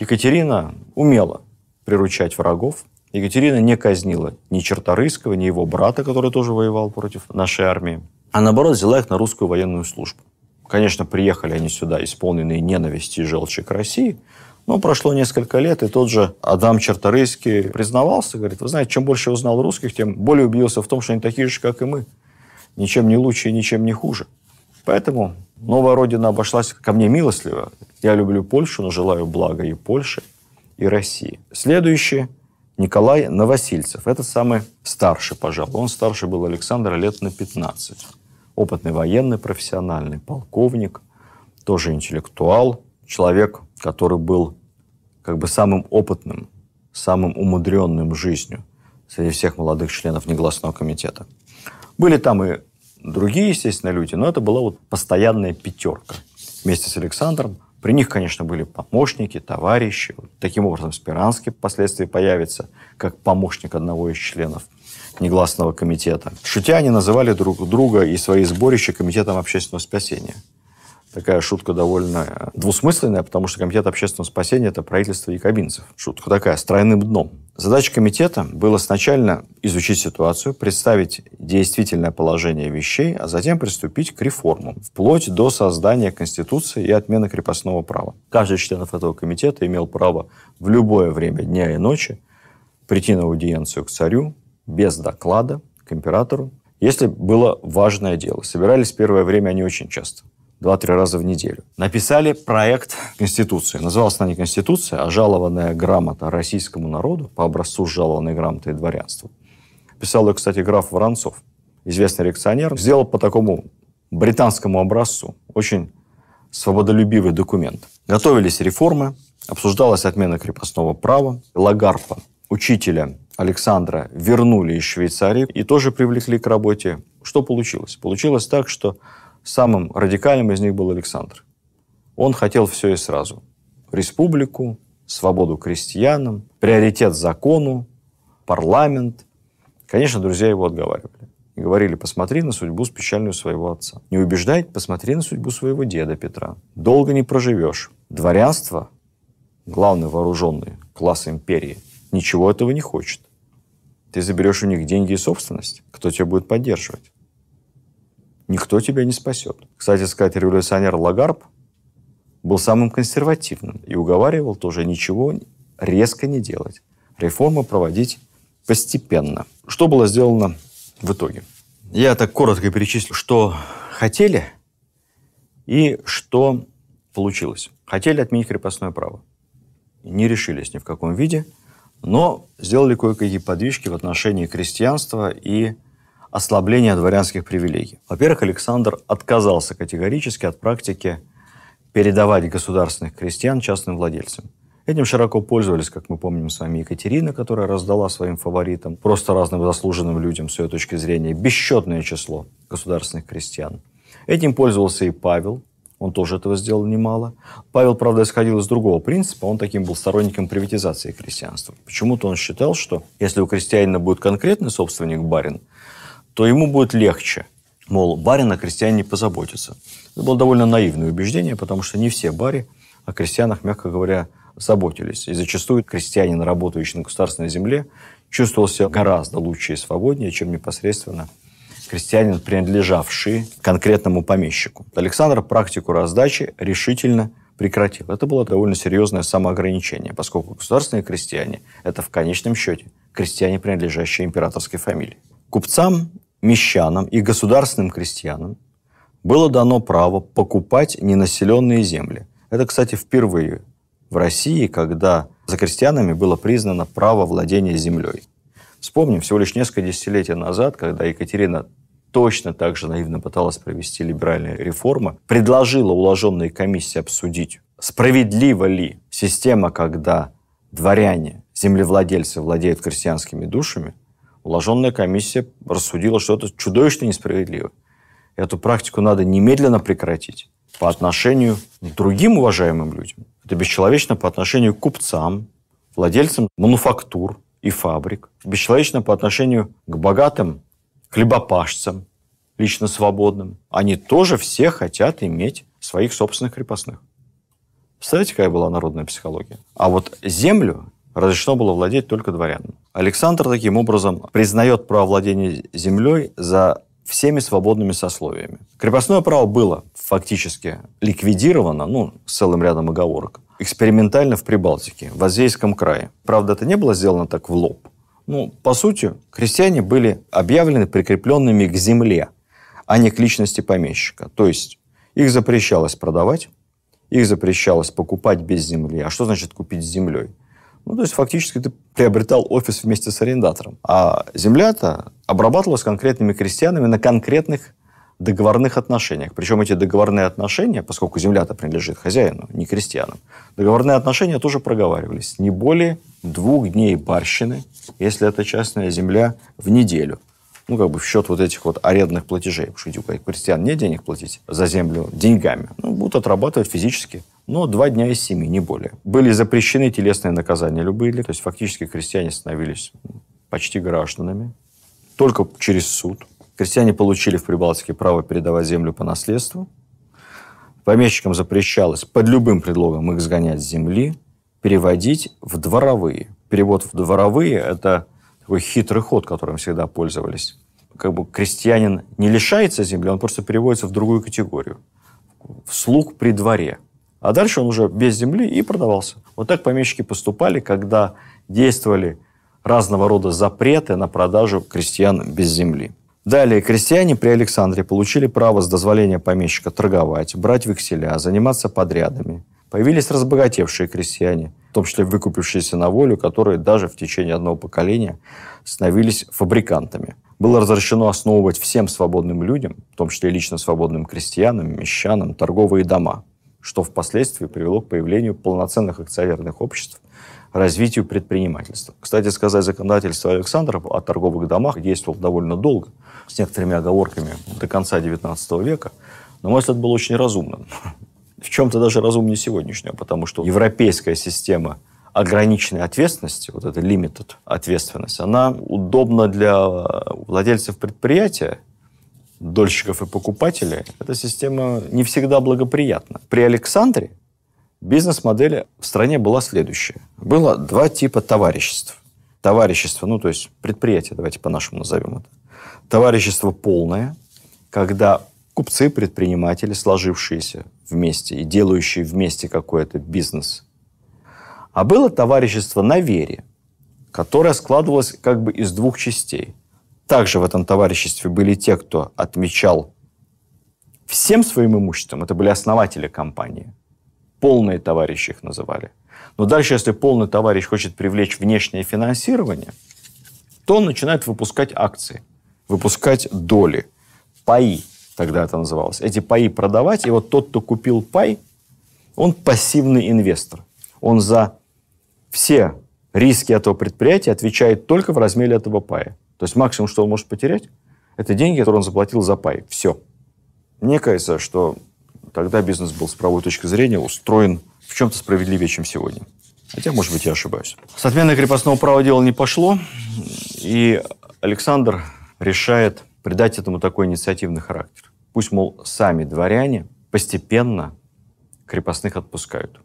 Екатерина умела приручать врагов. Екатерина не казнила ни Черторыйского, ни его брата, который тоже воевал против нашей армии, а наоборот взяла их на русскую военную службу. Конечно, приехали они сюда, исполненные ненависти и желчи к России, но прошло несколько лет, и тот же Адам Черторыйский признавался, говорит, вы знаете, чем больше узнал русских, тем более убедился в том, что они такие же, как и мы. Ничем не лучше и ничем не хуже. Поэтому Новая родина обошлась ко мне милостливо. Я люблю Польшу, но желаю блага и Польше, и России. Следующий Николай Новосильцев. Это самый старший, пожалуй. Он старше был Александра лет на 15. Опытный военный, профессиональный полковник, тоже интеллектуал, человек, который был как бы самым опытным, самым умудренным жизнью среди всех молодых членов негласного комитета. Были там и другие, естественно, люди, но это была вот постоянная пятерка вместе с Александром. При них, конечно, были помощники, товарищи. Таким образом, Спиранский впоследствии появится как помощник одного из членов негласного комитета. Шутя они называли друг друга и свои сборища комитетом общественного спасения. Такая шутка довольно э, двусмысленная, потому что комитет общественного спасения – это правительство якобинцев. Шутка такая, с тройным дном. Задача комитета была сначала изучить ситуацию, представить действительное положение вещей, а затем приступить к реформам, вплоть до создания Конституции и отмены крепостного права. Каждый из членов этого комитета имел право в любое время дня и ночи прийти на аудиенцию к царю без доклада, к императору, если было важное дело. Собирались первое время они очень часто. 2-3 раза в неделю. Написали проект Конституции. Называлась она не Конституция, а жалованная грамота российскому народу по образцу жалованной грамоты и дворянству. Писал ее, кстати, граф Воронцов, известный реакционер. Сделал по такому британскому образцу очень свободолюбивый документ. Готовились реформы, обсуждалась отмена крепостного права. Лагарпа, учителя Александра, вернули из Швейцарии и тоже привлекли к работе. Что получилось? Получилось так, что Самым радикальным из них был Александр. Он хотел все и сразу. Республику, свободу крестьянам, приоритет закону, парламент. Конечно, друзья его отговаривали. И говорили, посмотри на судьбу с печальную своего отца. Не убеждай, посмотри на судьбу своего деда Петра. Долго не проживешь. Дворянство, главный вооруженный класс империи, ничего этого не хочет. Ты заберешь у них деньги и собственность. Кто тебя будет поддерживать? Никто тебя не спасет. Кстати сказать, революционер Лагарб был самым консервативным и уговаривал тоже ничего резко не делать. Реформы проводить постепенно. Что было сделано в итоге? Я так коротко перечислю, что хотели и что получилось. Хотели отменить крепостное право. Не решились ни в каком виде, но сделали кое-какие подвижки в отношении крестьянства и ослабления дворянских привилегий. Во-первых, Александр отказался категорически от практики передавать государственных крестьян частным владельцам. Этим широко пользовались, как мы помним с вами, Екатерина, которая раздала своим фаворитам, просто разным заслуженным людям, с ее точки зрения, бесчетное число государственных крестьян. Этим пользовался и Павел, он тоже этого сделал немало. Павел, правда, исходил из другого принципа. Он таким был сторонником приватизации крестьянства. Почему-то он считал, что если у крестьянина будет конкретный собственник барин, то ему будет легче. Мол, барина о крестьяне позаботятся. Это было довольно наивное убеждение, потому что не все бари о крестьянах, мягко говоря, заботились. И зачастую крестьянин, работающий на государственной земле, себя гораздо лучше и свободнее, чем непосредственно крестьянин, принадлежавший конкретному помещику. Александр практику раздачи решительно прекратил. Это было довольно серьезное самоограничение, поскольку государственные крестьяне – это в конечном счете крестьяне, принадлежащие императорской фамилии. Купцам, мещанам и государственным крестьянам было дано право покупать ненаселенные земли. Это, кстати, впервые в России, когда за крестьянами было признано право владения землей. Вспомним, всего лишь несколько десятилетий назад, когда Екатерина точно так же наивно пыталась провести либеральные реформы, предложила уложенные комиссии обсудить, справедлива ли система, когда дворяне, землевладельцы владеют крестьянскими душами, уложенная комиссия рассудила, что это чудовищно несправедливо. Эту практику надо немедленно прекратить по отношению к другим уважаемым людям. Это бесчеловечно по отношению к купцам, владельцам мануфактур и фабрик. Бесчеловечно по отношению к богатым хлебопашцам, лично свободным. Они тоже все хотят иметь своих собственных крепостных. Представляете, какая была народная психология? А вот землю разрешено было владеть только дворянам. Александр таким образом признает право владения землей за всеми свободными сословиями. Крепостное право было фактически ликвидировано, ну, с целым рядом оговорок, экспериментально в Прибалтике, в Азейском крае. Правда, это не было сделано так в лоб. Ну, по сути, крестьяне были объявлены прикрепленными к земле, а не к личности помещика. То есть их запрещалось продавать, их запрещалось покупать без земли. А что значит купить с землей? Ну, то есть фактически ты приобретал офис вместе с арендатором. А земля-то обрабатывалась конкретными крестьянами на конкретных договорных отношениях. Причем эти договорные отношения, поскольку земля-то принадлежит хозяину, не крестьянам, договорные отношения тоже проговаривались. Не более двух дней барщины, если это частная земля, в неделю. Ну, как бы в счет вот этих вот арендных платежей. Потому что у крестьян нет денег платить за землю деньгами. Ну, будут отрабатывать физически но два дня из семи, не более. Были запрещены телесные наказания любые, то есть фактически крестьяне становились почти гражданами, только через суд. Крестьяне получили в Прибалтике право передавать землю по наследству. Помещикам запрещалось под любым предлогом их сгонять с земли, переводить в дворовые. Перевод в дворовые – это такой хитрый ход, которым всегда пользовались. Как бы крестьянин не лишается земли, он просто переводится в другую категорию. В слуг при дворе – а дальше он уже без земли и продавался. Вот так помещики поступали, когда действовали разного рода запреты на продажу крестьян без земли. Далее, крестьяне при Александре получили право с дозволения помещика торговать, брать векселя, заниматься подрядами. Появились разбогатевшие крестьяне, в том числе выкупившиеся на волю, которые даже в течение одного поколения становились фабрикантами. Было разрешено основывать всем свободным людям, в том числе лично свободным крестьянам, мещанам, торговые дома – что впоследствии привело к появлению полноценных акционерных обществ, развитию предпринимательства. Кстати сказать, законодательство Александров о торговых домах действовало довольно долго, с некоторыми оговорками до конца XIX века, но, мой взгляд, было очень разумным. В чем-то даже разумнее сегодняшнего, потому что европейская система ограниченной ответственности, вот эта limited ответственность, она удобна для э, владельцев предприятия, дольщиков и покупателей, эта система не всегда благоприятна. При Александре бизнес-модель в стране была следующая. Было два типа товариществ. Товарищество, ну то есть предприятие, давайте по-нашему назовем это. Товарищество полное, когда купцы, предприниматели, сложившиеся вместе и делающие вместе какой-то бизнес. А было товарищество на вере, которое складывалось как бы из двух частей. Также в этом товариществе были те, кто отмечал всем своим имуществом. Это были основатели компании. Полные товарищи их называли. Но дальше, если полный товарищ хочет привлечь внешнее финансирование, то он начинает выпускать акции, выпускать доли, паи тогда это называлось. Эти паи продавать, и вот тот, кто купил пай, он пассивный инвестор. Он за все риски этого предприятия отвечает только в размере этого пая. То есть максимум, что он может потерять, это деньги, которые он заплатил за пай. Все. Мне кажется, что тогда бизнес был с правовой точки зрения устроен в чем-то справедливее, чем сегодня. Хотя, может быть, я ошибаюсь. С отменой крепостного права дело не пошло, и Александр решает придать этому такой инициативный характер. Пусть, мол, сами дворяне постепенно крепостных отпускают.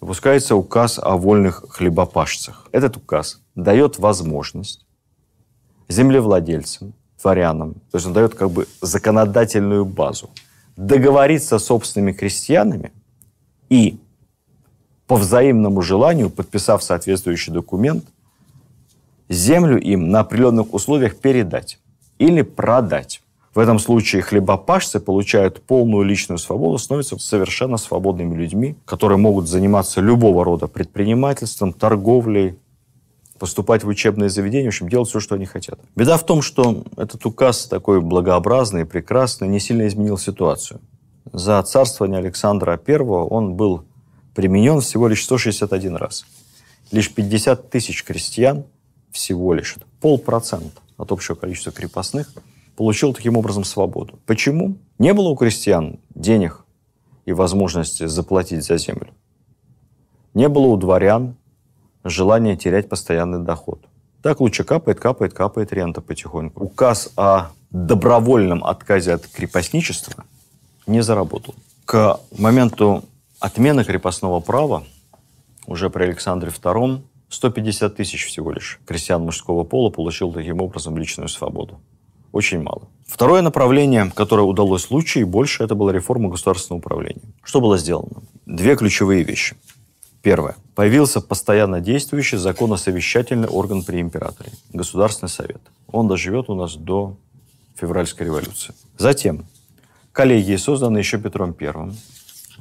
Выпускается указ о вольных хлебопашцах. Этот указ дает возможность землевладельцам, дворянам, то есть он дает как бы законодательную базу, договориться с собственными крестьянами и по взаимному желанию, подписав соответствующий документ, землю им на определенных условиях передать или продать. В этом случае хлебопашцы получают полную личную свободу, становятся совершенно свободными людьми, которые могут заниматься любого рода предпринимательством, торговлей, поступать в учебные заведения, в общем, делать все, что они хотят. Беда в том, что этот указ такой благообразный, прекрасный, не сильно изменил ситуацию. За царствование Александра I он был применен всего лишь 161 раз. Лишь 50 тысяч крестьян, всего лишь, это полпроцента от общего количества крепостных, получил таким образом свободу. Почему? Не было у крестьян денег и возможности заплатить за землю. Не было у дворян желание терять постоянный доход. Так лучше капает, капает, капает рента потихоньку. Указ о добровольном отказе от крепостничества не заработал. К моменту отмены крепостного права уже при Александре II 150 тысяч всего лишь крестьян мужского пола получил таким образом личную свободу. Очень мало. Второе направление, которое удалось лучше и больше, это была реформа государственного управления. Что было сделано? Две ключевые вещи. Первое. Появился постоянно действующий законосовещательный орган при императоре – Государственный совет. Он доживет у нас до февральской революции. Затем коллегии, созданные еще Петром Первым,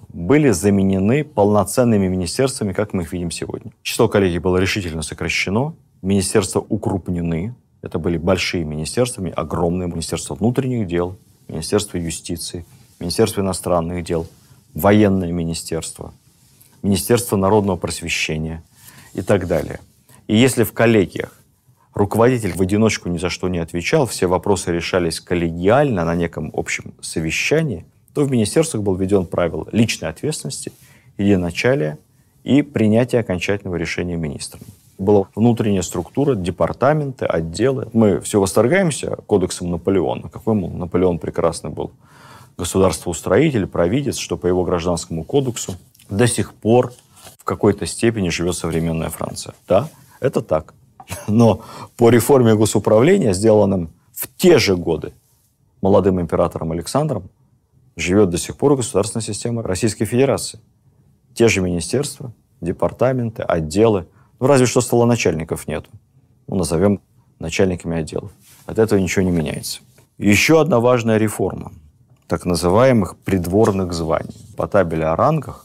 были заменены полноценными министерствами, как мы их видим сегодня. Число коллегий было решительно сокращено, министерства укрупнены. Это были большие министерства, огромные министерства внутренних дел, министерство юстиции, министерство иностранных дел, военное министерство – Министерство народного просвещения и так далее. И если в коллегиях руководитель в одиночку ни за что не отвечал, все вопросы решались коллегиально на неком общем совещании, то в министерствах был введен правило личной ответственности, единоначалия и принятия окончательного решения министром. Была внутренняя структура, департаменты, отделы. Мы все восторгаемся кодексом Наполеона. Какой, мол, Наполеон прекрасный был государствоустроитель, провидец, что по его гражданскому кодексу до сих пор в какой-то степени живет современная Франция. Да, это так. Но по реформе госуправления, сделанным в те же годы молодым императором Александром, живет до сих пор государственная система Российской Федерации. Те же министерства, департаменты, отделы. Ну, разве что стало начальников нету. Ну, назовем начальниками отделов. От этого ничего не меняется. Еще одна важная реформа так называемых придворных званий. По табели о рангах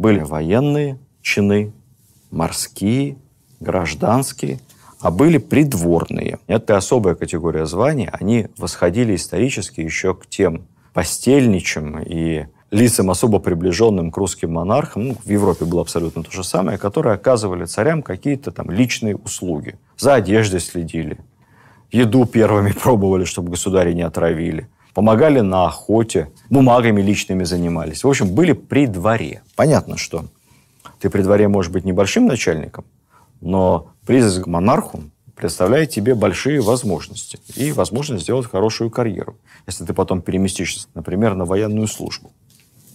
были военные чины, морские, гражданские, а были придворные. Это особая категория званий. Они восходили исторически еще к тем постельничам и лицам, особо приближенным к русским монархам, ну, в Европе было абсолютно то же самое, которые оказывали царям какие-то там личные услуги. За одеждой следили, еду первыми пробовали, чтобы государя не отравили – помогали на охоте, бумагами личными занимались. В общем, были при дворе. Понятно, что ты при дворе можешь быть небольшим начальником, но призыв к монарху представляет тебе большие возможности и возможность сделать хорошую карьеру, если ты потом переместишься, например, на военную службу.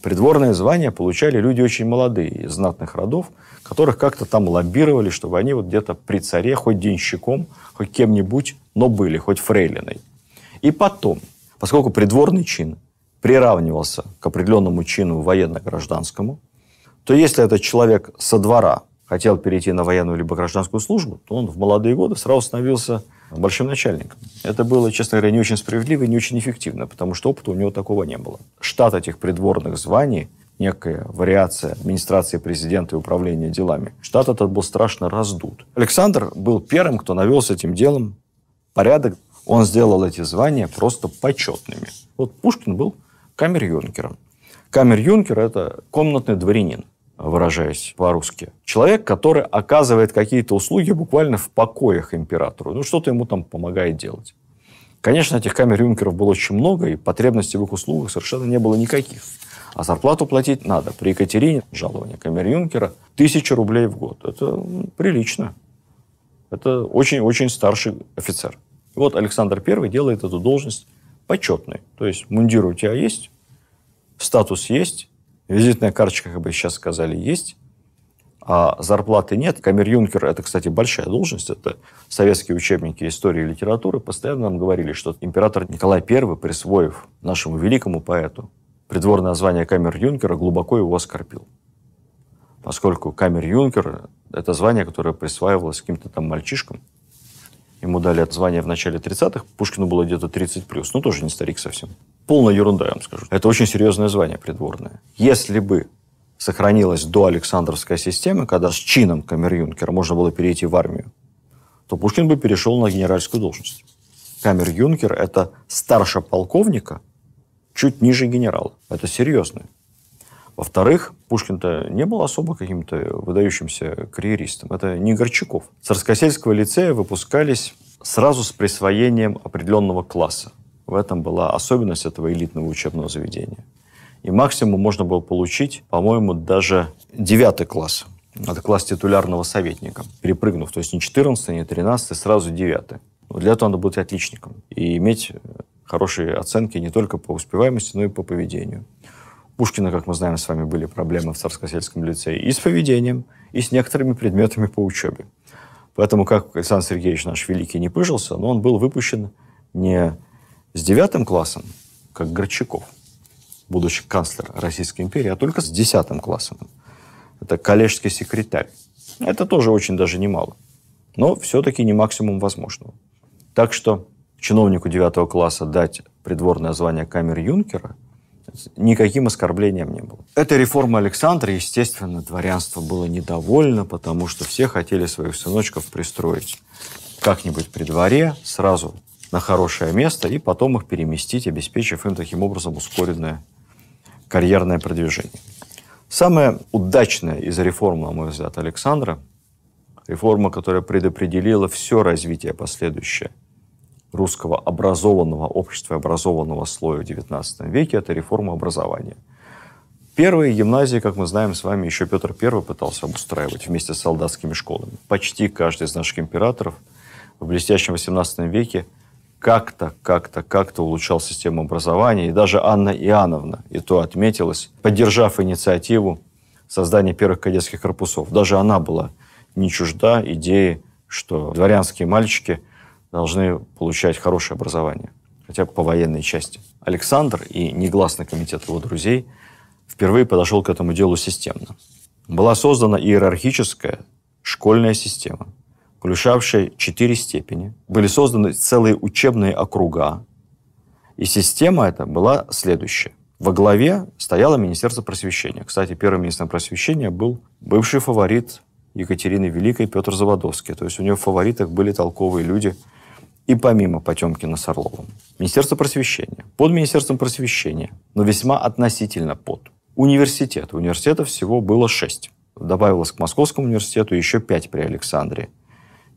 Придворное звания получали люди очень молодые, из знатных родов, которых как-то там лоббировали, чтобы они вот где-то при царе, хоть денщиком, хоть кем-нибудь, но были, хоть фрейлиной. И потом, Поскольку придворный чин приравнивался к определенному чину военно-гражданскому, то если этот человек со двора хотел перейти на военную либо гражданскую службу, то он в молодые годы сразу становился большим начальником. Это было, честно говоря, не очень справедливо и не очень эффективно, потому что опыта у него такого не было. Штат этих придворных званий, некая вариация администрации президента и управления делами, штат этот был страшно раздут. Александр был первым, кто навел с этим делом порядок. Он сделал эти звания просто почетными. Вот Пушкин был камер-юнкером. Камер-юнкер – это комнатный дворянин, выражаясь по-русски. Человек, который оказывает какие-то услуги буквально в покоях императору. Ну, что-то ему там помогает делать. Конечно, этих камер-юнкеров было очень много, и потребностей в их услугах совершенно не было никаких. А зарплату платить надо. При Екатерине жалование камер-юнкера – тысяча рублей в год. Это прилично. Это очень-очень старший офицер. И вот Александр I делает эту должность почетной. То есть мундир у тебя есть, статус есть, визитная карточка, как бы сейчас сказали, есть, а зарплаты нет. Камер-юнкер – это, кстати, большая должность. Это советские учебники истории и литературы постоянно нам говорили, что император Николай I, присвоив нашему великому поэту придворное звание камер-юнкера, глубоко его оскорбил. Поскольку камер-юнкер – это звание, которое присваивалось каким-то там мальчишкам – Ему дали это в начале 30-х, Пушкину было где-то 30 плюс. Ну, тоже не старик совсем. Полная ерунда, я вам скажу. Это очень серьезное звание придворное. Если бы сохранилась до Александровской системы, когда с чином камер-юнкера можно было перейти в армию, то Пушкин бы перешел на генеральскую должность. Камер-юнкер – это старше полковника, чуть ниже генерала. Это серьезное. Во-вторых, Пушкин-то не был особо каким-то выдающимся карьеристом. Это не Горчаков. С Царскосельского лицея выпускались сразу с присвоением определенного класса. В этом была особенность этого элитного учебного заведения. И максимум можно было получить, по-моему, даже девятый класс. Это класс титулярного советника, перепрыгнув. То есть не 14, не 13, сразу 9. Но для этого надо быть отличником и иметь хорошие оценки не только по успеваемости, но и по поведению. Пушкина, как мы знаем, с вами были проблемы в сельском лицее и с поведением, и с некоторыми предметами по учебе. Поэтому, как Александр Сергеевич наш великий не пыжился, но он был выпущен не с девятым классом, как Горчаков, будучи канцлер Российской империи, а только с десятым классом. Это коллежский секретарь. Это тоже очень даже немало. Но все-таки не максимум возможного. Так что чиновнику девятого класса дать придворное звание камер-юнкера – никаким оскорблением не было. Эта реформа Александра, естественно, дворянство было недовольно, потому что все хотели своих сыночков пристроить как-нибудь при дворе, сразу на хорошее место, и потом их переместить, обеспечив им таким образом ускоренное карьерное продвижение. Самая удачная из реформ, на мой взгляд, Александра, реформа, которая предопределила все развитие последующее – русского образованного общества, образованного слоя в XIX веке, это реформа образования. Первые гимназии, как мы знаем с вами, еще Петр I пытался обустраивать вместе с солдатскими школами. Почти каждый из наших императоров в блестящем XVIII веке как-то, как-то, как-то улучшал систему образования. И даже Анна Иоанновна и то отметилась, поддержав инициативу создания первых кадетских корпусов. Даже она была не чужда идеи, что дворянские мальчики – должны получать хорошее образование, хотя бы по военной части. Александр и негласный комитет его друзей впервые подошел к этому делу системно. Была создана иерархическая школьная система, включавшая четыре степени. Были созданы целые учебные округа. И система эта была следующая. Во главе стояло Министерство просвещения. Кстати, первым министром просвещения был бывший фаворит Екатерины Великой Петр Заводовский. То есть у нее в фаворитах были толковые люди – и помимо Потемкина с Орловым. Министерство просвещения. Под Министерством просвещения, но весьма относительно под. Университет. Университетов всего было шесть. Добавилось к Московскому университету еще пять при Александре.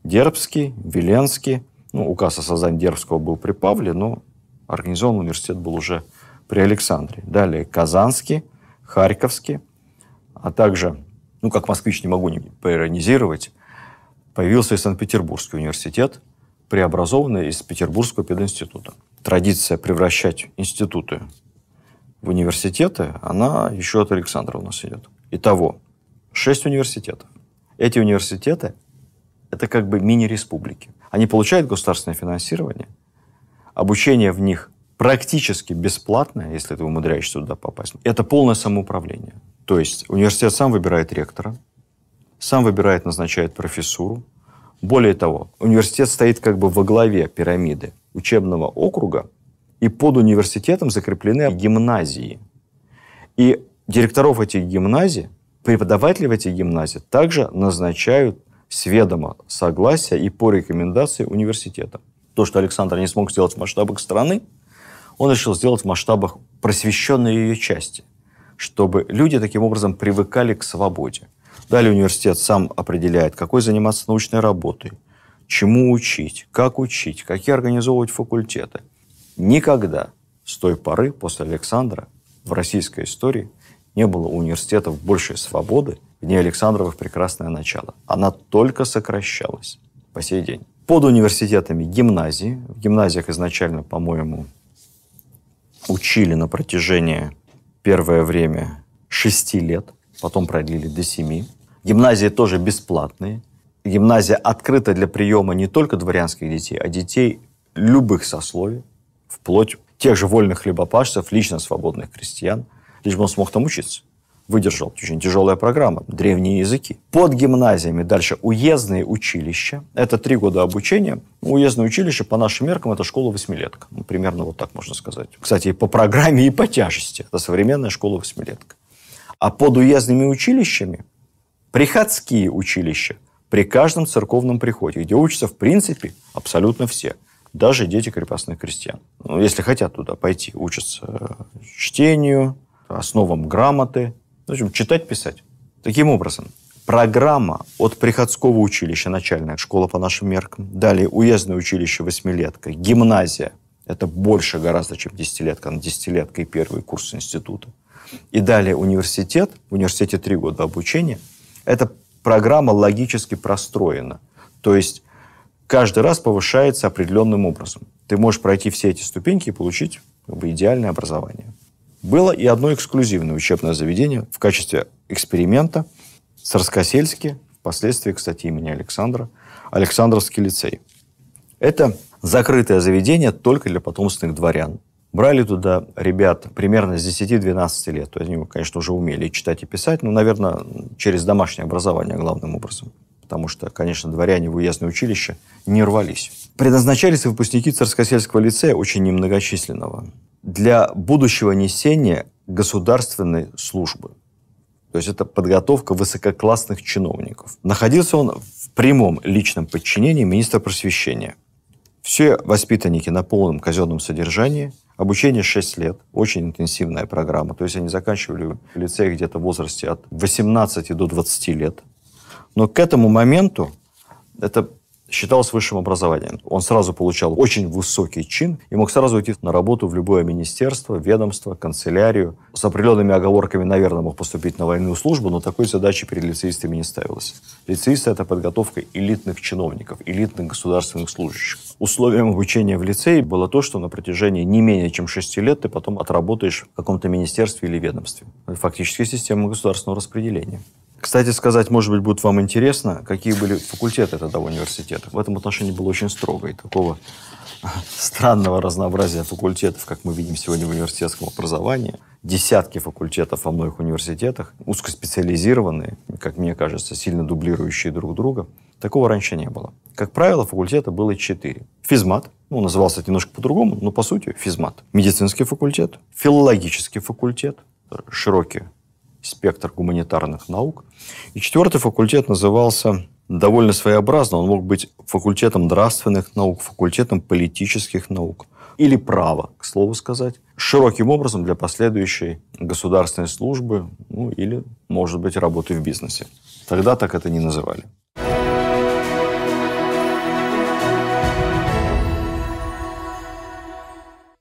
Дербский, Веленский. Ну, указ о создании Дербского был при Павле, но организован университет был уже при Александре. Далее Казанский, Харьковский, а также, ну, как москвич не могу не поиронизировать, появился и Санкт-Петербургский университет – преобразованы из Петербургского пединститута. Традиция превращать институты в университеты, она еще от Александра у нас идет. Итого, шесть университетов. Эти университеты – это как бы мини-республики. Они получают государственное финансирование, обучение в них практически бесплатное, если ты умудряешься туда попасть. Это полное самоуправление. То есть университет сам выбирает ректора, сам выбирает, назначает профессуру, более того, университет стоит как бы во главе пирамиды учебного округа, и под университетом закреплены гимназии. И директоров этих гимназий, преподавателей в этих гимназиях также назначают с ведома согласия и по рекомендации университета. То, что Александр не смог сделать в масштабах страны, он решил сделать в масштабах просвещенной ее части, чтобы люди таким образом привыкали к свободе. Далее университет сам определяет, какой заниматься научной работой, чему учить, как учить, какие организовывать факультеты. Никогда с той поры после Александра в российской истории не было у университетов большей свободы, вне Александровых прекрасное начало. Она только сокращалась по сей день. Под университетами гимназии. В гимназиях изначально, по-моему, учили на протяжении первое время шести лет, потом продлили до семи. Гимназии тоже бесплатные. Гимназия открыта для приема не только дворянских детей, а детей любых сословий, вплоть тех же вольных хлебопашцев, лично свободных крестьян, лишь бы он смог там учиться. Выдержал. Очень тяжелая программа. Древние языки. Под гимназиями дальше уездные училища. Это три года обучения. Ну, Уездное училище по нашим меркам это школа-восьмилетка. Ну, примерно вот так можно сказать. Кстати, и по программе, и по тяжести. Это современная школа-восьмилетка. А под уездными училищами приходские училища при каждом церковном приходе, где учатся, в принципе, абсолютно все, даже дети крепостных крестьян. Ну, если хотят туда пойти, учатся э, чтению, основам грамоты, в общем, читать, писать. Таким образом, программа от приходского училища, начальная школа по нашим меркам, далее уездное училище восьмилетка, гимназия, это больше гораздо, чем десятилетка, на десятилетка и первый курс института. И далее университет, в университете три года обучения – эта программа логически простроена. То есть каждый раз повышается определенным образом. Ты можешь пройти все эти ступеньки и получить как бы, идеальное образование. Было и одно эксклюзивное учебное заведение в качестве эксперимента Сарскосельске, впоследствии, кстати, имени Александра, Александровский лицей. Это закрытое заведение только для потомственных дворян. Брали туда ребят примерно с 10-12 лет. То они, конечно, уже умели читать и писать, но, наверное, через домашнее образование главным образом. Потому что, конечно, дворяне в уездное училище не рвались. Предназначались выпускники Царскосельского лицея очень немногочисленного для будущего несения государственной службы. То есть это подготовка высококлассных чиновников. Находился он в прямом личном подчинении министра просвещения – все воспитанники на полном казенном содержании. Обучение 6 лет, очень интенсивная программа. То есть они заканчивали лицей где-то в возрасте от 18 до 20 лет. Но к этому моменту это считалось высшим образованием. Он сразу получал очень высокий чин и мог сразу уйти на работу в любое министерство, ведомство, канцелярию. С определенными оговорками, наверное, мог поступить на военную службу, но такой задачи перед лицеистами не ставилось. Лицеисты — это подготовка элитных чиновников, элитных государственных служащих. Условием обучения в лицее было то, что на протяжении не менее чем шести лет ты потом отработаешь в каком-то министерстве или ведомстве. Это фактически система государственного распределения. Кстати сказать, может быть, будет вам интересно, какие были факультеты тогда в университетах. В этом отношении было очень строго. И такого странного разнообразия факультетов, как мы видим сегодня в университетском образовании, десятки факультетов во многих университетах, узкоспециализированные, как мне кажется, сильно дублирующие друг друга. Такого раньше не было. Как правило, факультета было четыре. Физмат, ну, назывался это немножко по-другому, но по сути физмат. Медицинский факультет, филологический факультет, широкий спектр гуманитарных наук. И четвертый факультет назывался довольно своеобразно. Он мог быть факультетом нравственных наук, факультетом политических наук или права, к слову сказать, широким образом для последующей государственной службы ну, или, может быть, работы в бизнесе. Тогда так это не называли.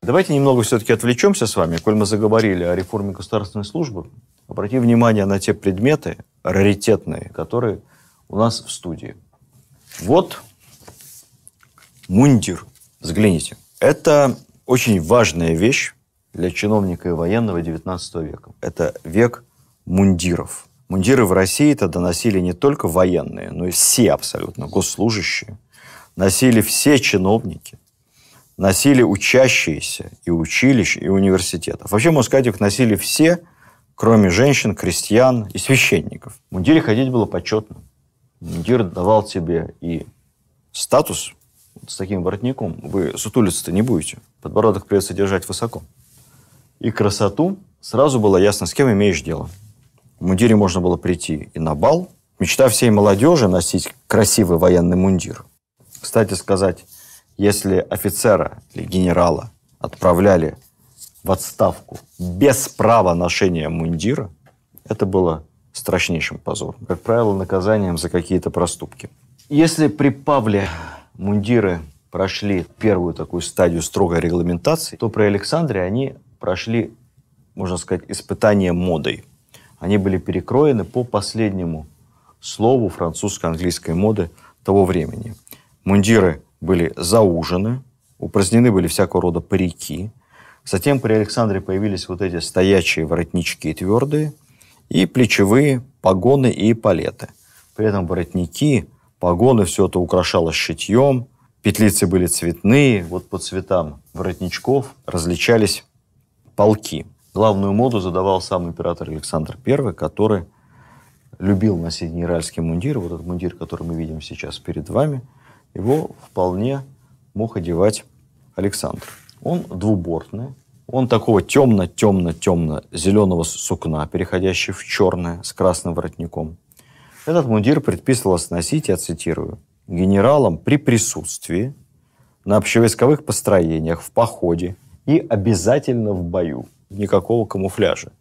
Давайте немного все-таки отвлечемся с вами, коль мы заговорили о реформе государственной службы. Обрати внимание на те предметы раритетные, которые у нас в студии. Вот мундир. Взгляните. Это очень важная вещь для чиновника и военного XIX века. Это век мундиров. Мундиры в России тогда носили не только военные, но и все абсолютно госслужащие. Носили все чиновники. Носили учащиеся и училищ, и университетов. Вообще, можно сказать, их носили все – кроме женщин, крестьян и священников. В мундире ходить было почетно. Мундир давал тебе и статус вот с таким воротником. Вы сутулиться-то не будете. Подбородок придется держать высоко. И красоту сразу было ясно, с кем имеешь дело. В мундире можно было прийти и на бал. Мечта всей молодежи – носить красивый военный мундир. Кстати сказать, если офицера или генерала отправляли в отставку без права ношения мундира, это было страшнейшим позором. Как правило, наказанием за какие-то проступки. Если при Павле мундиры прошли первую такую стадию строгой регламентации, то при Александре они прошли, можно сказать, испытание модой. Они были перекроены по последнему слову французско-английской моды того времени. Мундиры были заужены, упразднены были всякого рода парики, Затем при Александре появились вот эти стоячие воротнички твердые и плечевые погоны и палеты. При этом воротники, погоны, все это украшалось шитьем, петлицы были цветные, вот по цветам воротничков различались полки. Главную моду задавал сам император Александр I, который любил носить генеральский мундир, вот этот мундир, который мы видим сейчас перед вами, его вполне мог одевать Александр. Он двубортный, он такого темно-темно-темно-зеленого сукна, переходящего в черное, с красным воротником. Этот мундир предписывалось носить, я цитирую, генералам при присутствии, на общевойсковых построениях, в походе и обязательно в бою. Никакого камуфляжа.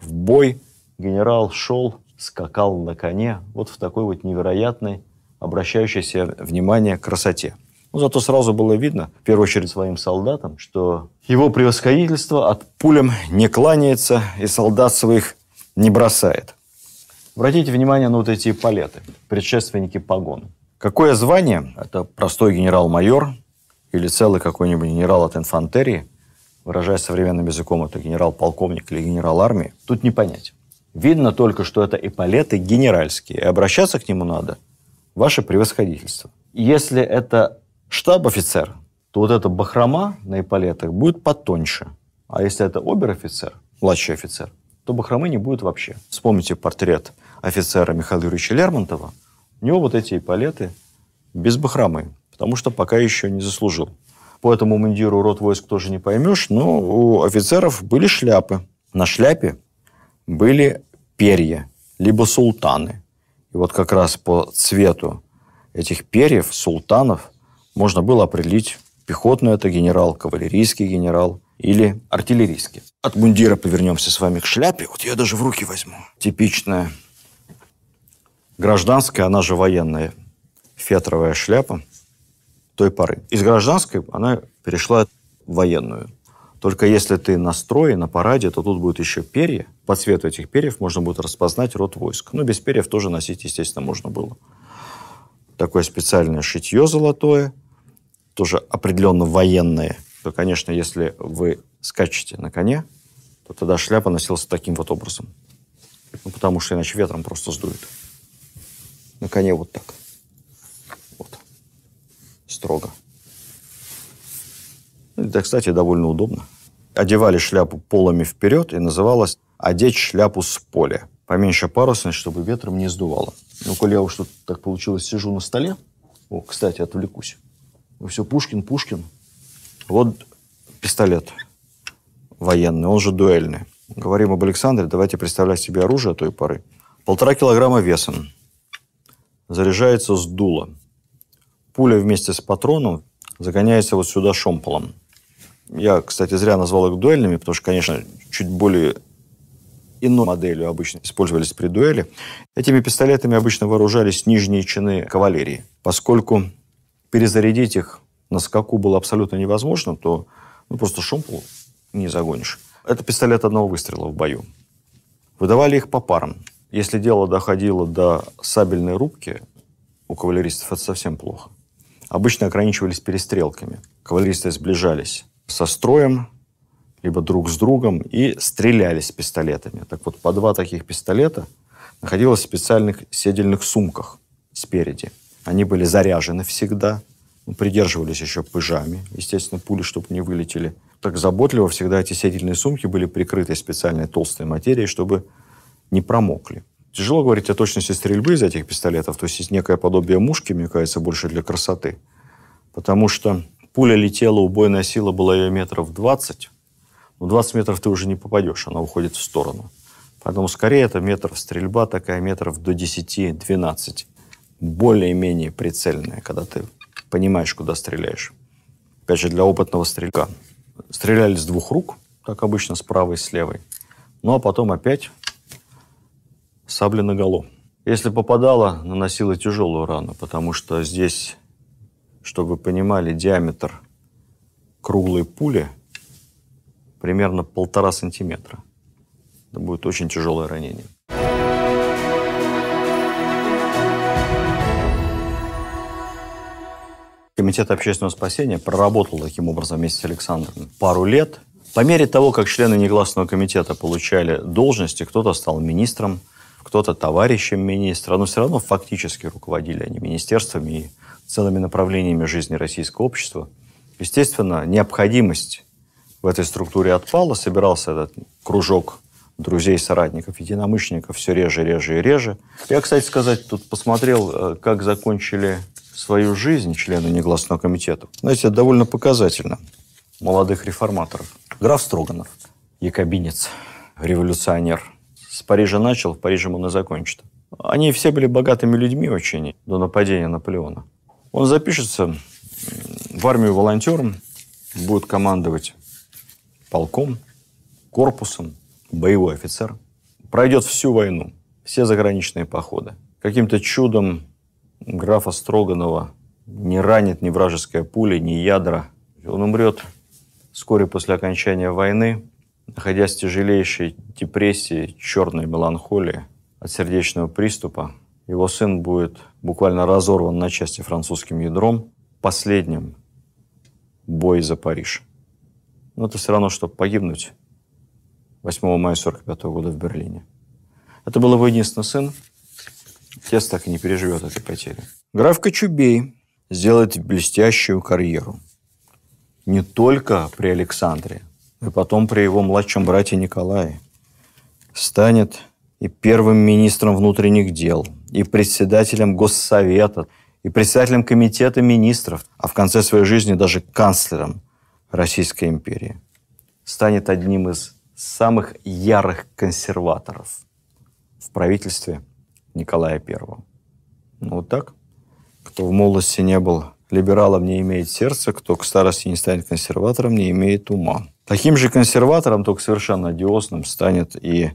В бой генерал шел, скакал на коне, вот в такой вот невероятной, обращающейся внимание красоте. Но ну, зато сразу было видно, в первую очередь своим солдатам, что его превосходительство от пулям не кланяется и солдат своих не бросает. Обратите внимание на вот эти палеты, предшественники погон. Какое звание? Это простой генерал-майор или целый какой-нибудь генерал от инфантерии. Выражаясь современным языком, это генерал-полковник или генерал армии. Тут не понять. Видно только, что это эполеты генеральские, и обращаться к нему надо ваше превосходительство. Если это штаб-офицер, то вот эта бахрома на эполетах будет потоньше. А если это обер-офицер, младший офицер, то бахромы не будет вообще. Вспомните портрет офицера Михаила Юрьевича Лермонтова. У него вот эти эполеты без бахромы, потому что пока еще не заслужил. По этому мундиру род войск тоже не поймешь, но у офицеров были шляпы. На шляпе были перья, либо султаны. И вот как раз по цвету этих перьев, султанов, можно было определить, пехотный это генерал, кавалерийский генерал или артиллерийский. От мундира повернемся с вами к шляпе. Вот я даже в руки возьму. Типичная гражданская, она же военная фетровая шляпа той поры. Из гражданской она перешла в военную. Только если ты на строе, на параде, то тут будет еще перья. По цвету этих перьев можно будет распознать род войск. Но ну, без перьев тоже носить, естественно, можно было. Такое специальное шитье золотое – тоже определенно военные, то, конечно, если вы скачете на коне, то тогда шляпа носилась таким вот образом. Ну, потому что иначе ветром просто сдует. На коне вот так. Вот. Строго. Ну, это, кстати, довольно удобно. Одевали шляпу полами вперед и называлось «одеть шляпу с поля». Поменьше парусность, чтобы ветром не сдувало. Ну, коли я уж тут так получилось, сижу на столе. О, кстати, отвлекусь. Ну, все Пушкин, Пушкин. Вот пистолет военный, он же дуэльный. Говорим об Александре, давайте представлять себе оружие той поры. Полтора килограмма весом. Заряжается с дула. Пуля вместе с патроном загоняется вот сюда шомполом. Я, кстати, зря назвал их дуэльными, потому что, конечно, чуть более иной моделью обычно использовались при дуэли. Этими пистолетами обычно вооружались нижние чины кавалерии, поскольку перезарядить их на скаку было абсолютно невозможно, то ну, просто шомпол не загонишь. Это пистолет одного выстрела в бою. Выдавали их по парам. Если дело доходило до сабельной рубки, у кавалеристов это совсем плохо. Обычно ограничивались перестрелками. Кавалеристы сближались со строем, либо друг с другом, и стрелялись пистолетами. Так вот, по два таких пистолета находилось в специальных седельных сумках спереди – они были заряжены всегда, придерживались еще пыжами, естественно, пули, чтобы не вылетели. Так заботливо всегда эти седельные сумки были прикрыты специальной толстой материей, чтобы не промокли. Тяжело говорить о точности стрельбы из этих пистолетов, то есть есть некое подобие мушки, мне кажется, больше для красоты. Потому что пуля летела, убойная сила была ее метров 20, но 20 метров ты уже не попадешь, она уходит в сторону. Поэтому скорее это метров стрельба такая метров до 10-12 более-менее прицельная, когда ты понимаешь, куда стреляешь. Опять же, для опытного стрелька. Стреляли с двух рук, как обычно, с правой и с левой. Ну, а потом опять сабли на голову. Если попадала, наносила тяжелую рану, потому что здесь, чтобы вы понимали, диаметр круглой пули примерно полтора сантиметра. Это будет очень тяжелое ранение. Комитет общественного спасения проработал таким образом вместе с Александром пару лет. По мере того, как члены негласного комитета получали должности, кто-то стал министром, кто-то товарищем министра, но все равно фактически руководили они министерствами и целыми направлениями жизни российского общества. Естественно, необходимость в этой структуре отпала, собирался этот кружок друзей, соратников, единомышленников все реже, реже и реже. Я, кстати сказать, тут посмотрел, э, как закончили свою жизнь члену негласного комитета. Знаете, это довольно показательно. Молодых реформаторов. Граф Строганов, якобинец, революционер. С Парижа начал, в Париже он и закончит. Они все были богатыми людьми очень до нападения Наполеона. Он запишется в армию волонтером, будет командовать полком, корпусом, боевой офицер. Пройдет всю войну, все заграничные походы. Каким-то чудом графа Строганова не ранит ни вражеская пуля, ни ядра. Он умрет вскоре после окончания войны, находясь в тяжелейшей депрессии, черной меланхолии от сердечного приступа. Его сын будет буквально разорван на части французским ядром. Последним бой за Париж. Но это все равно, чтобы погибнуть 8 мая 1945 года в Берлине. Это был его единственный сын, Отец так и не переживет этой потери. Граф Кочубей сделает блестящую карьеру. Не только при Александре, но и потом при его младшем брате Николае. Станет и первым министром внутренних дел, и председателем Госсовета, и председателем Комитета министров, а в конце своей жизни даже канцлером Российской империи. Станет одним из самых ярых консерваторов в правительстве – Николая I. Ну, вот так. Кто в молодости не был либералом, не имеет сердца, кто к старости не станет консерватором, не имеет ума. Таким же консерватором, только совершенно одиозным, станет и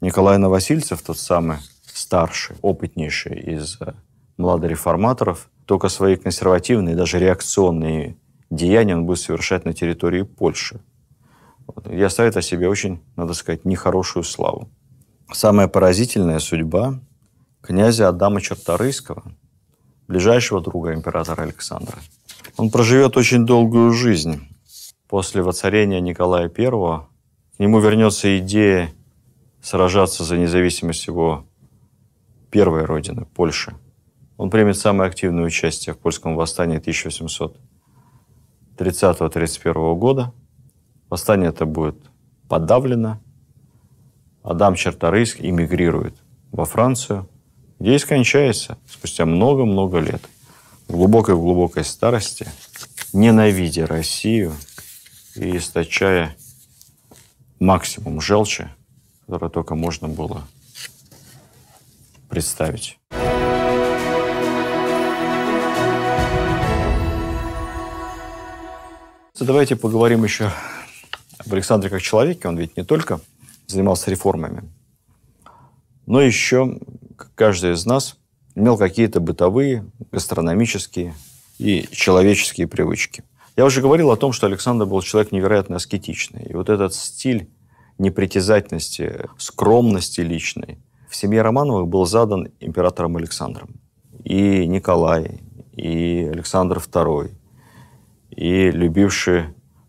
Николай Новосильцев, тот самый старший, опытнейший из э, младореформаторов. Только свои консервативные, даже реакционные деяния он будет совершать на территории Польши. Вот. И оставит о себе очень, надо сказать, нехорошую славу. Самая поразительная судьба князя Адама Черторыйского, ближайшего друга императора Александра. Он проживет очень долгую жизнь. После воцарения Николая I к нему вернется идея сражаться за независимость его первой родины, Польши. Он примет самое активное участие в польском восстании 1830-31 года. Восстание это будет подавлено. Адам Черторыйск эмигрирует во Францию – Гей скончается спустя много-много лет в глубокой-глубокой старости, ненавидя Россию и источая максимум желчи, которое только можно было представить. Давайте поговорим еще об Александре как человеке. Он ведь не только занимался реформами, но еще каждый из нас имел какие-то бытовые, гастрономические и человеческие привычки. Я уже говорил о том, что Александр был человек невероятно аскетичный. И вот этот стиль непритязательности, скромности личной в семье Романовых был задан императором Александром. И Николай, и Александр II, и любивший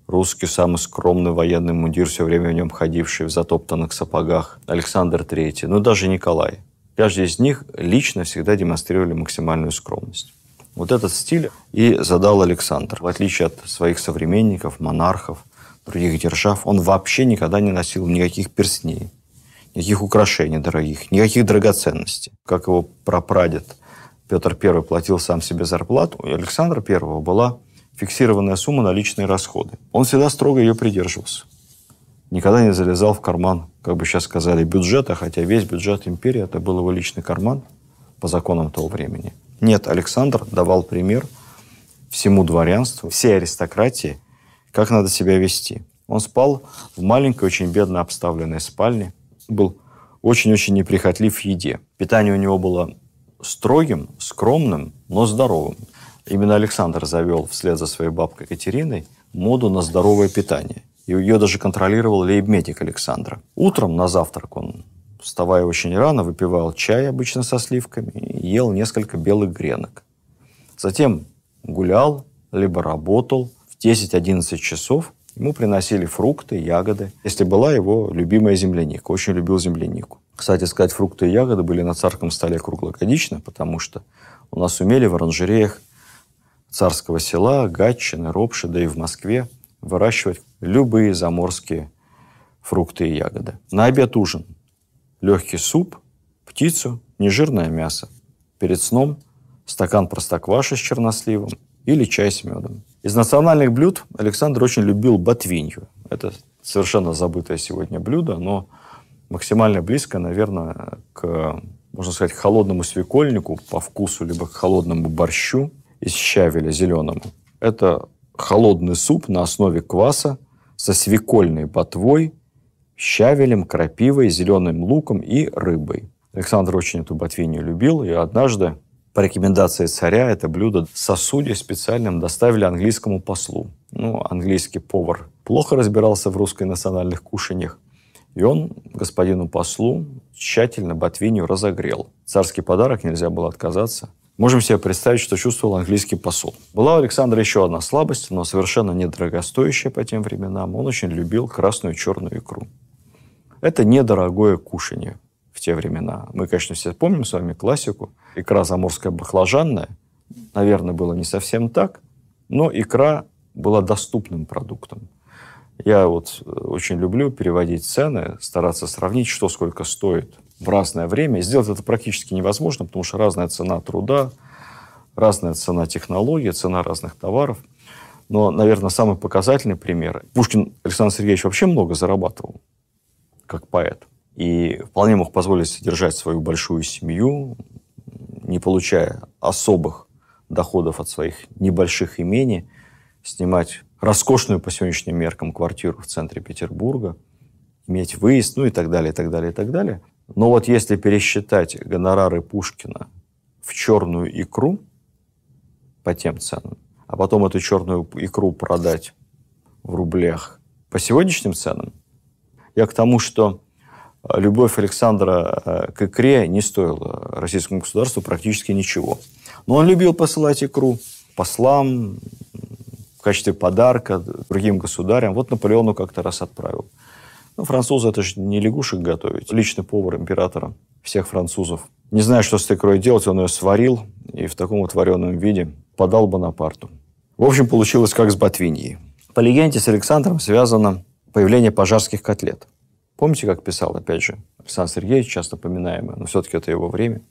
русский самый скромный военный мундир, все время в нем ходивший в затоптанных сапогах, Александр III, ну даже Николай – Каждый из них лично всегда демонстрировали максимальную скромность. Вот этот стиль и задал Александр. В отличие от своих современников, монархов, других держав, он вообще никогда не носил никаких перстней, никаких украшений дорогих, никаких драгоценностей. Как его прапрадед Петр I платил сам себе зарплату, у Александра I была фиксированная сумма на личные расходы. Он всегда строго ее придерживался никогда не залезал в карман, как бы сейчас сказали, бюджета, хотя весь бюджет империи это был его личный карман по законам того времени. Нет, Александр давал пример всему дворянству, всей аристократии, как надо себя вести. Он спал в маленькой, очень бедно обставленной спальне, был очень-очень неприхотлив в еде. Питание у него было строгим, скромным, но здоровым. Именно Александр завел вслед за своей бабкой Катериной моду на здоровое питание и ее даже контролировал лейбмедик Александра. Утром на завтрак он, вставая очень рано, выпивал чай, обычно со сливками, и ел несколько белых гренок. Затем гулял, либо работал. В 10-11 часов ему приносили фрукты, ягоды. Если была его любимая земляника, очень любил землянику. Кстати сказать, фрукты и ягоды были на царском столе круглогодично, потому что у нас умели в оранжереях царского села, Гатчины, Ропши, да и в Москве выращивать любые заморские фрукты и ягоды. На обед ужин. Легкий суп, птицу, нежирное мясо. Перед сном стакан простокваши с черносливом или чай с медом. Из национальных блюд Александр очень любил ботвинью. Это совершенно забытое сегодня блюдо, но максимально близко, наверное, к, можно сказать, холодному свекольнику по вкусу, либо к холодному борщу из щавеля зеленому. Это холодный суп на основе кваса со свекольной ботвой, щавелем, крапивой, зеленым луком и рыбой. Александр очень эту ботвинью любил, и однажды по рекомендации царя это блюдо сосуде специальным доставили английскому послу. Ну, английский повар плохо разбирался в русской национальных кушаньях, и он господину послу тщательно ботвинью разогрел. Царский подарок нельзя было отказаться. Можем себе представить, что чувствовал английский посол. Была у Александра еще одна слабость, но совершенно недорогостоящая по тем временам. Он очень любил красную и черную икру. Это недорогое кушание в те времена. Мы, конечно, все помним с вами классику. Икра заморская баклажанная. Наверное, было не совсем так, но икра была доступным продуктом. Я вот э, очень люблю переводить цены, стараться сравнить, что сколько стоит – в разное время. И сделать это практически невозможно, потому что разная цена труда, разная цена технологий, цена разных товаров. Но, наверное, самый показательный пример. Пушкин Александр Сергеевич вообще много зарабатывал, как поэт. И вполне мог позволить содержать свою большую семью, не получая особых доходов от своих небольших имений, снимать роскошную по сегодняшним меркам квартиру в центре Петербурга, иметь выезд, ну и так далее, и так далее, и так далее. Но вот если пересчитать гонорары Пушкина в черную икру по тем ценам, а потом эту черную икру продать в рублях по сегодняшним ценам, я к тому, что э, любовь Александра э, к икре не стоила российскому государству практически ничего. Но он любил посылать икру послам в качестве подарка другим государям. Вот Наполеону как-то раз отправил. Ну, французы это же не лягушек готовить. Личный повар императора всех французов. Не знаю, что с икрой делать, он ее сварил и в таком вот вареном виде подал Бонапарту. В общем, получилось как с Ботвиньей. По легенде с Александром связано появление пожарских котлет. Помните, как писал, опять же, Александр Сергеевич, часто поминаемый, но все-таки это его время.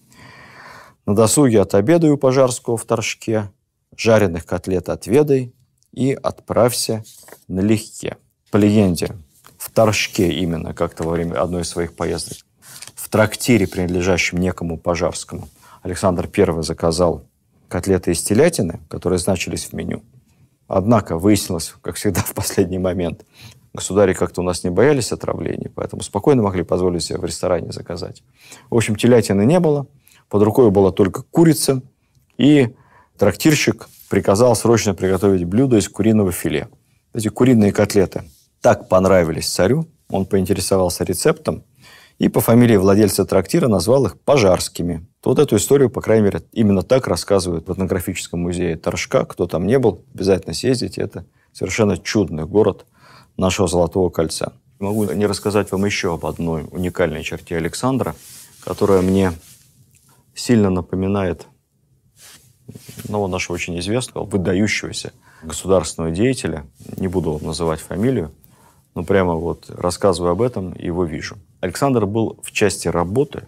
На досуге отобедаю пожарского в торжке, жареных котлет отведай и отправься налегке. По легенде, в Торжке именно как-то во время одной из своих поездок, в трактире, принадлежащем некому Пожарскому, Александр I заказал котлеты из телятины, которые значились в меню. Однако выяснилось, как всегда, в последний момент, государи как-то у нас не боялись отравлений, поэтому спокойно могли позволить себе в ресторане заказать. В общем, телятины не было, под рукой была только курица, и трактирщик приказал срочно приготовить блюдо из куриного филе. Эти куриные котлеты – так понравились царю, он поинтересовался рецептом и по фамилии владельца трактира назвал их пожарскими. Вот эту историю, по крайней мере, именно так рассказывают в этнографическом музее Торжка. Кто там не был, обязательно съездите. Это совершенно чудный город нашего Золотого кольца. Могу не рассказать вам еще об одной уникальной черте Александра, которая мне сильно напоминает одного ну, нашего очень известного, выдающегося государственного деятеля, не буду называть фамилию, ну прямо вот рассказываю об этом, его вижу. Александр был в части работы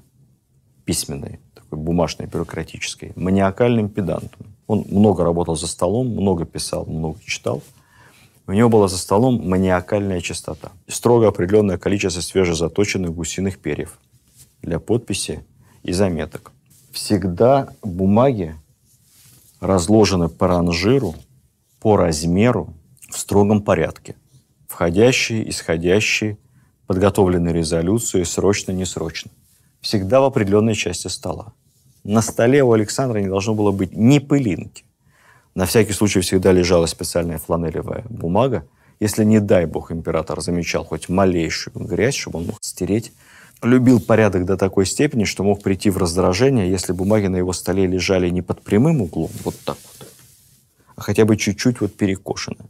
письменной, такой бумажной, бюрократической, маниакальным педантом. Он много работал за столом, много писал, много читал. У него была за столом маниакальная частота. Строго определенное количество свежезаточенных гусиных перьев для подписи и заметок. Всегда бумаги разложены по ранжиру, по размеру, в строгом порядке. Входящие, исходящие, подготовленные резолюцию, срочно, несрочно. Всегда в определенной части стола. На столе у Александра не должно было быть ни пылинки. На всякий случай всегда лежала специальная фланелевая бумага. Если, не дай бог, император замечал хоть малейшую грязь, чтобы он мог стереть, любил порядок до такой степени, что мог прийти в раздражение, если бумаги на его столе лежали не под прямым углом, вот так вот, а хотя бы чуть-чуть вот перекошенные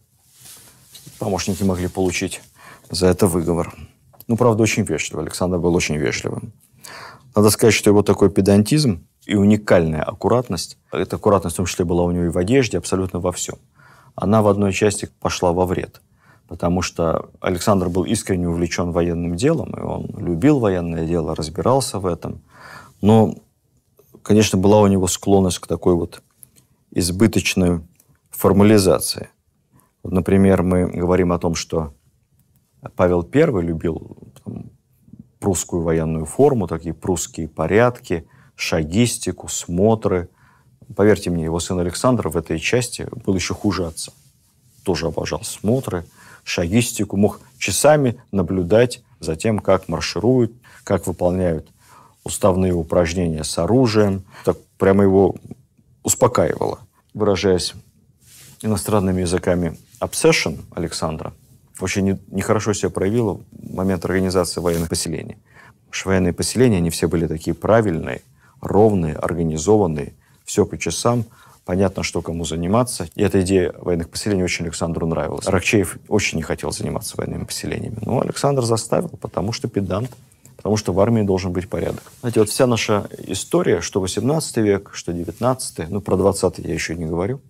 помощники могли получить за это выговор. Ну, правда, очень вежливо. Александр был очень вежливым. Надо сказать, что его такой педантизм и уникальная аккуратность, эта аккуратность в том числе была у него и в одежде, абсолютно во всем, она в одной части пошла во вред. Потому что Александр был искренне увлечен военным делом, и он любил военное дело, разбирался в этом. Но, конечно, была у него склонность к такой вот избыточной формализации – вот, например, мы говорим о том, что Павел I любил там, прусскую военную форму, такие прусские порядки, шагистику, смотры. Поверьте мне, его сын Александр в этой части был еще хуже отца. Тоже обожал смотры, шагистику, мог часами наблюдать за тем, как маршируют, как выполняют уставные упражнения с оружием. Так прямо его успокаивало, выражаясь иностранными языками Obsession Александра очень нехорошо себя проявила в момент организации военных поселений. Потому военные поселения, они все были такие правильные, ровные, организованные, все по часам, понятно, что кому заниматься. И эта идея военных поселений очень Александру нравилась. Рахчеев очень не хотел заниматься военными поселениями, но Александр заставил, потому что педант, потому что в армии должен быть порядок. Знаете, вот вся наша история, что 18 век, что 19, ну про 20 я еще не говорю,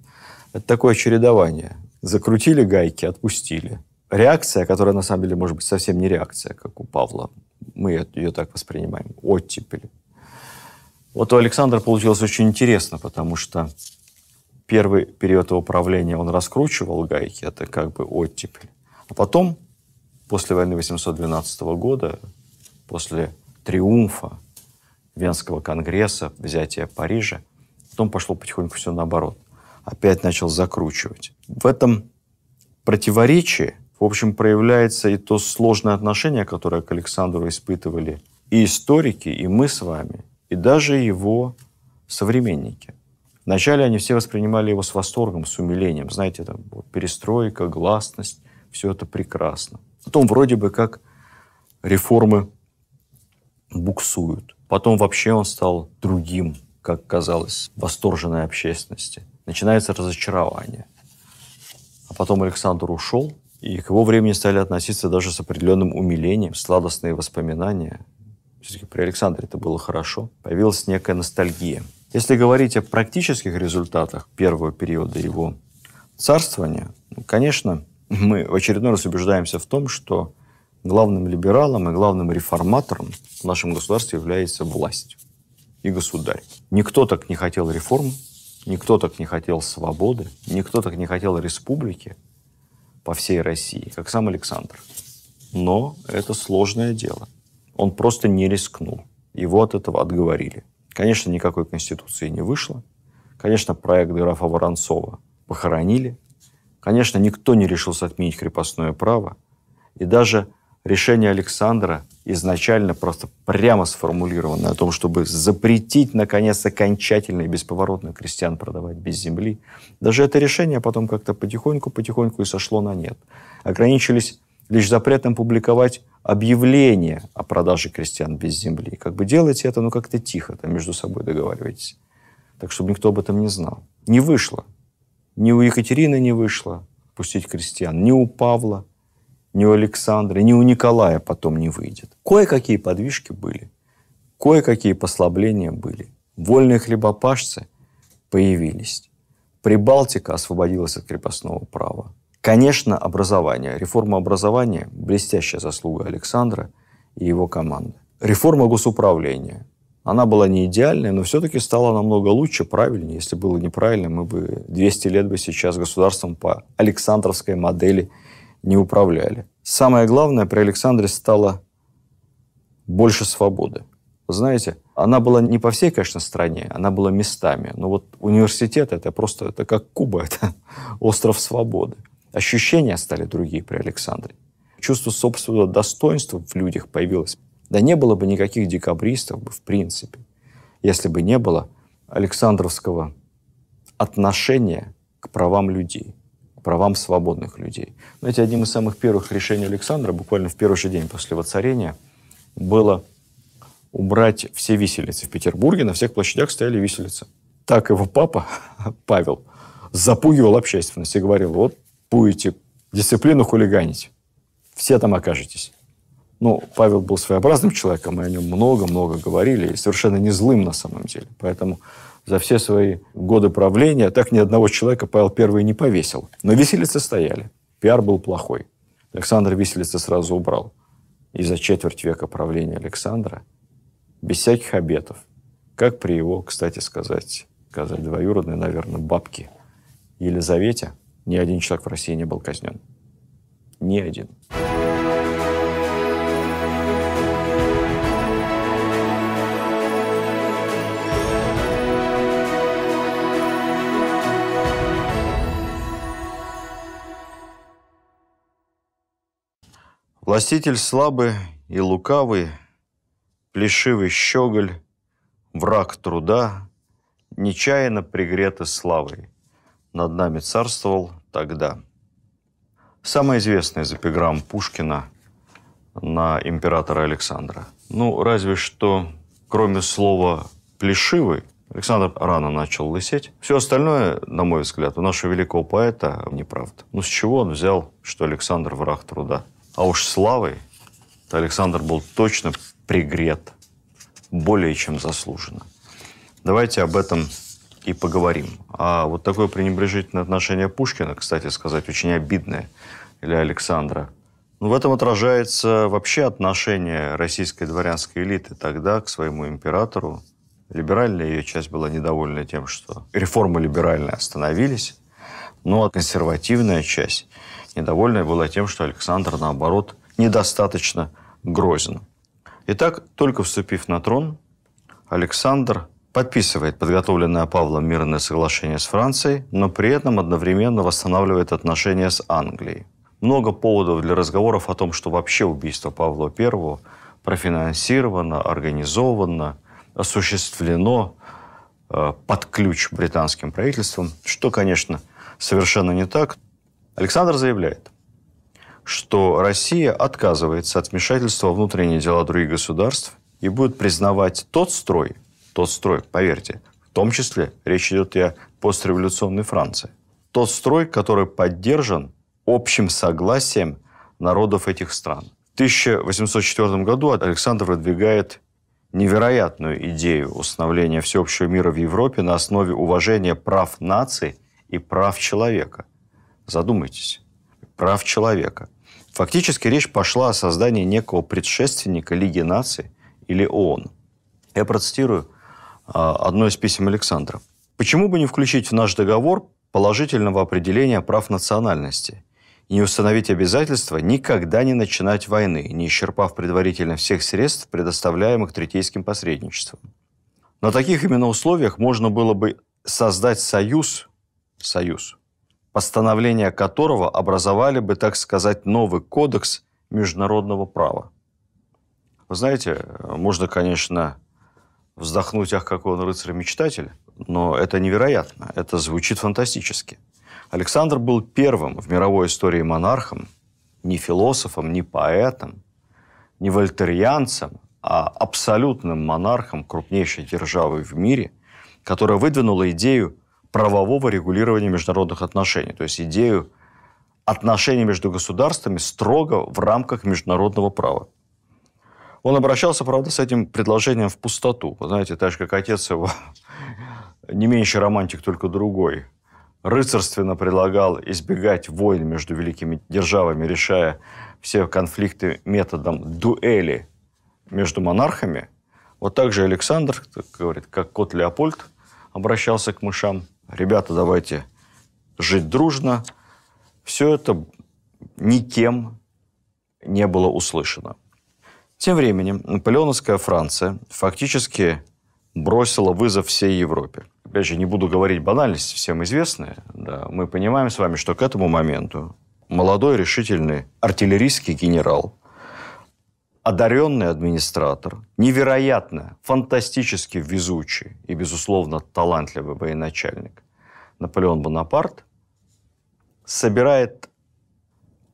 это такое чередование закрутили гайки, отпустили. Реакция, которая на самом деле может быть совсем не реакция, как у Павла. Мы ее, так воспринимаем. Оттепель. Вот у Александра получилось очень интересно, потому что первый период его правления он раскручивал гайки, это как бы оттепель. А потом, после войны 812 года, после триумфа Венского конгресса, взятия Парижа, потом пошло потихоньку все наоборот – опять начал закручивать. В этом противоречии, в общем, проявляется и то сложное отношение, которое к Александру испытывали и историки, и мы с вами, и даже его современники. Вначале они все воспринимали его с восторгом, с умилением. Знаете, там перестройка, гласность, все это прекрасно. Потом вроде бы как реформы буксуют. Потом вообще он стал другим, как казалось, восторженной общественности начинается разочарование. А потом Александр ушел, и к его времени стали относиться даже с определенным умилением, сладостные воспоминания. Все-таки при Александре это было хорошо. Появилась некая ностальгия. Если говорить о практических результатах первого периода его царствования, ну, конечно, мы в очередной раз убеждаемся в том, что главным либералом и главным реформатором в нашем государстве является власть и государь. Никто так не хотел реформ, Никто так не хотел свободы, никто так не хотел республики по всей России, как сам Александр. Но это сложное дело. Он просто не рискнул. Его от этого отговорили. Конечно, никакой конституции не вышло. Конечно, проект графа Воронцова похоронили. Конечно, никто не решился отменить крепостное право. И даже решение Александра изначально просто прямо сформулированы о том, чтобы запретить, наконец, окончательно и бесповоротно крестьян продавать без земли. Даже это решение потом как-то потихоньку-потихоньку и сошло на нет. Ограничились лишь запретом публиковать объявление о продаже крестьян без земли. Как бы делайте это, ну как-то тихо, там между собой договаривайтесь. Так, чтобы никто об этом не знал. Не вышло. Ни у Екатерины не вышло пустить крестьян, ни у Павла, ни у Александра, ни у Николая потом не выйдет. Кое-какие подвижки были, кое-какие послабления были. Вольные хлебопашцы появились. Прибалтика освободилась от крепостного права. Конечно, образование. Реформа образования – блестящая заслуга Александра и его команды. Реформа госуправления. Она была не идеальная, но все-таки стала намного лучше, правильнее. Если было неправильно, мы бы 200 лет бы сейчас государством по Александровской модели – не управляли. Самое главное при Александре стало больше свободы. Знаете, она была не по всей, конечно, стране, она была местами. Но вот университет это просто, это как Куба, это остров свободы. Ощущения стали другие при Александре. Чувство собственного достоинства в людях появилось. Да не было бы никаких декабристов в принципе, если бы не было Александровского отношения к правам людей правам свободных людей. Знаете, одним из самых первых решений Александра, буквально в первый же день после воцарения, было убрать все виселицы. В Петербурге на всех площадях стояли виселицы. Так его папа, Павел, запугивал общественность и говорил, вот будете дисциплину хулиганить, все там окажетесь. Ну, Павел был своеобразным человеком, мы о нем много-много говорили, и совершенно не злым на самом деле. Поэтому за все свои годы правления так ни одного человека Павел I не повесил. Но виселицы стояли. Пиар был плохой. Александр виселицы сразу убрал. И за четверть века правления Александра, без всяких обетов, как при его, кстати сказать, сказать двоюродной, наверное, бабке Елизавете, ни один человек в России не был казнен. Ни один. Властитель слабый и лукавый, Плешивый щеголь, враг труда, Нечаянно пригреты славой. Над нами царствовал тогда. Самая известная из эпиграмм Пушкина на императора Александра. Ну, разве что, кроме слова «плешивый», Александр рано начал лысеть. Все остальное, на мой взгляд, у нашего великого поэта неправда. Ну, с чего он взял, что Александр враг труда? А уж славой -то Александр был точно пригрет, более чем заслуженно. Давайте об этом и поговорим. А вот такое пренебрежительное отношение Пушкина, кстати сказать, очень обидное для Александра, ну, в этом отражается вообще отношение российской дворянской элиты тогда к своему императору. Либеральная ее часть была недовольна тем, что реформы либеральные остановились, но консервативная часть недовольная была тем, что Александр, наоборот, недостаточно грозен. Итак, только вступив на трон, Александр подписывает подготовленное Павлом мирное соглашение с Францией, но при этом одновременно восстанавливает отношения с Англией. Много поводов для разговоров о том, что вообще убийство Павла I профинансировано, организовано, осуществлено э, под ключ британским правительством, что, конечно, совершенно не так. Александр заявляет, что Россия отказывается от вмешательства в внутренние дела других государств и будет признавать тот строй, тот строй, поверьте, в том числе речь идет и о постреволюционной Франции, тот строй, который поддержан общим согласием народов этих стран. В 1804 году Александр выдвигает невероятную идею установления всеобщего мира в Европе на основе уважения прав наций – и прав человека. Задумайтесь. Прав человека. Фактически речь пошла о создании некого предшественника Лиги наций или ООН. Я процитирую а, одно из писем Александра. «Почему бы не включить в наш договор положительного определения прав национальности и не установить обязательство никогда не начинать войны, не исчерпав предварительно всех средств, предоставляемых третейским посредничеством? На таких именно условиях можно было бы создать союз союз, постановления которого образовали бы, так сказать, новый кодекс международного права. Вы знаете, можно, конечно, вздохнуть, ах, какой он рыцарь-мечтатель, но это невероятно, это звучит фантастически. Александр был первым в мировой истории монархом, не философом, не поэтом, не вольтерианцем, а абсолютным монархом крупнейшей державы в мире, которая выдвинула идею правового регулирования международных отношений, то есть идею отношений между государствами строго в рамках международного права. Он обращался, правда, с этим предложением в пустоту. Вы знаете, так же, как отец его, не меньше романтик, только другой, рыцарственно предлагал избегать войн между великими державами, решая все конфликты методом дуэли между монархами. Вот так же Александр, говорит, как кот Леопольд, обращался к мышам – ребята, давайте жить дружно. Все это никем не было услышано. Тем временем наполеоновская Франция фактически бросила вызов всей Европе. Опять же, не буду говорить банальности, всем известные. Да, мы понимаем с вами, что к этому моменту молодой решительный артиллерийский генерал одаренный администратор, невероятно, фантастически везучий и, безусловно, талантливый военачальник Наполеон Бонапарт собирает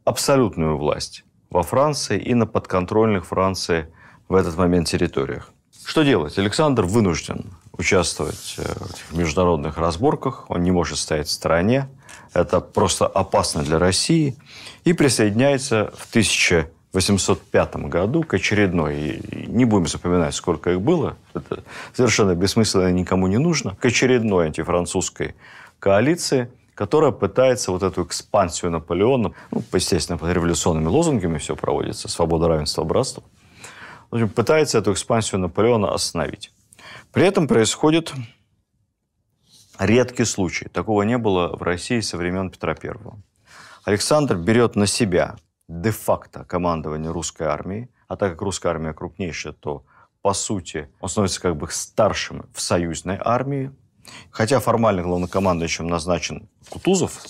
абсолютную власть во Франции и на подконтрольных Франции в этот момент территориях. Что делать? Александр вынужден участвовать э, в международных разборках, он не может стоять в стороне, это просто опасно для России, и присоединяется в 1000 1805 году к очередной, не будем запоминать, сколько их было, это совершенно бессмысленно и никому не нужно, к очередной антифранцузской коалиции, которая пытается вот эту экспансию Наполеона, ну, естественно, под революционными лозунгами все проводится, свобода, равенство, братство, в общем, пытается эту экспансию Наполеона остановить. При этом происходит редкий случай. Такого не было в России со времен Петра I. Александр берет на себя де-факто командование русской армии, а так как русская армия крупнейшая, то, по сути, он становится как бы старшим в союзной армии, хотя формально главнокомандующим назначен Кутузов,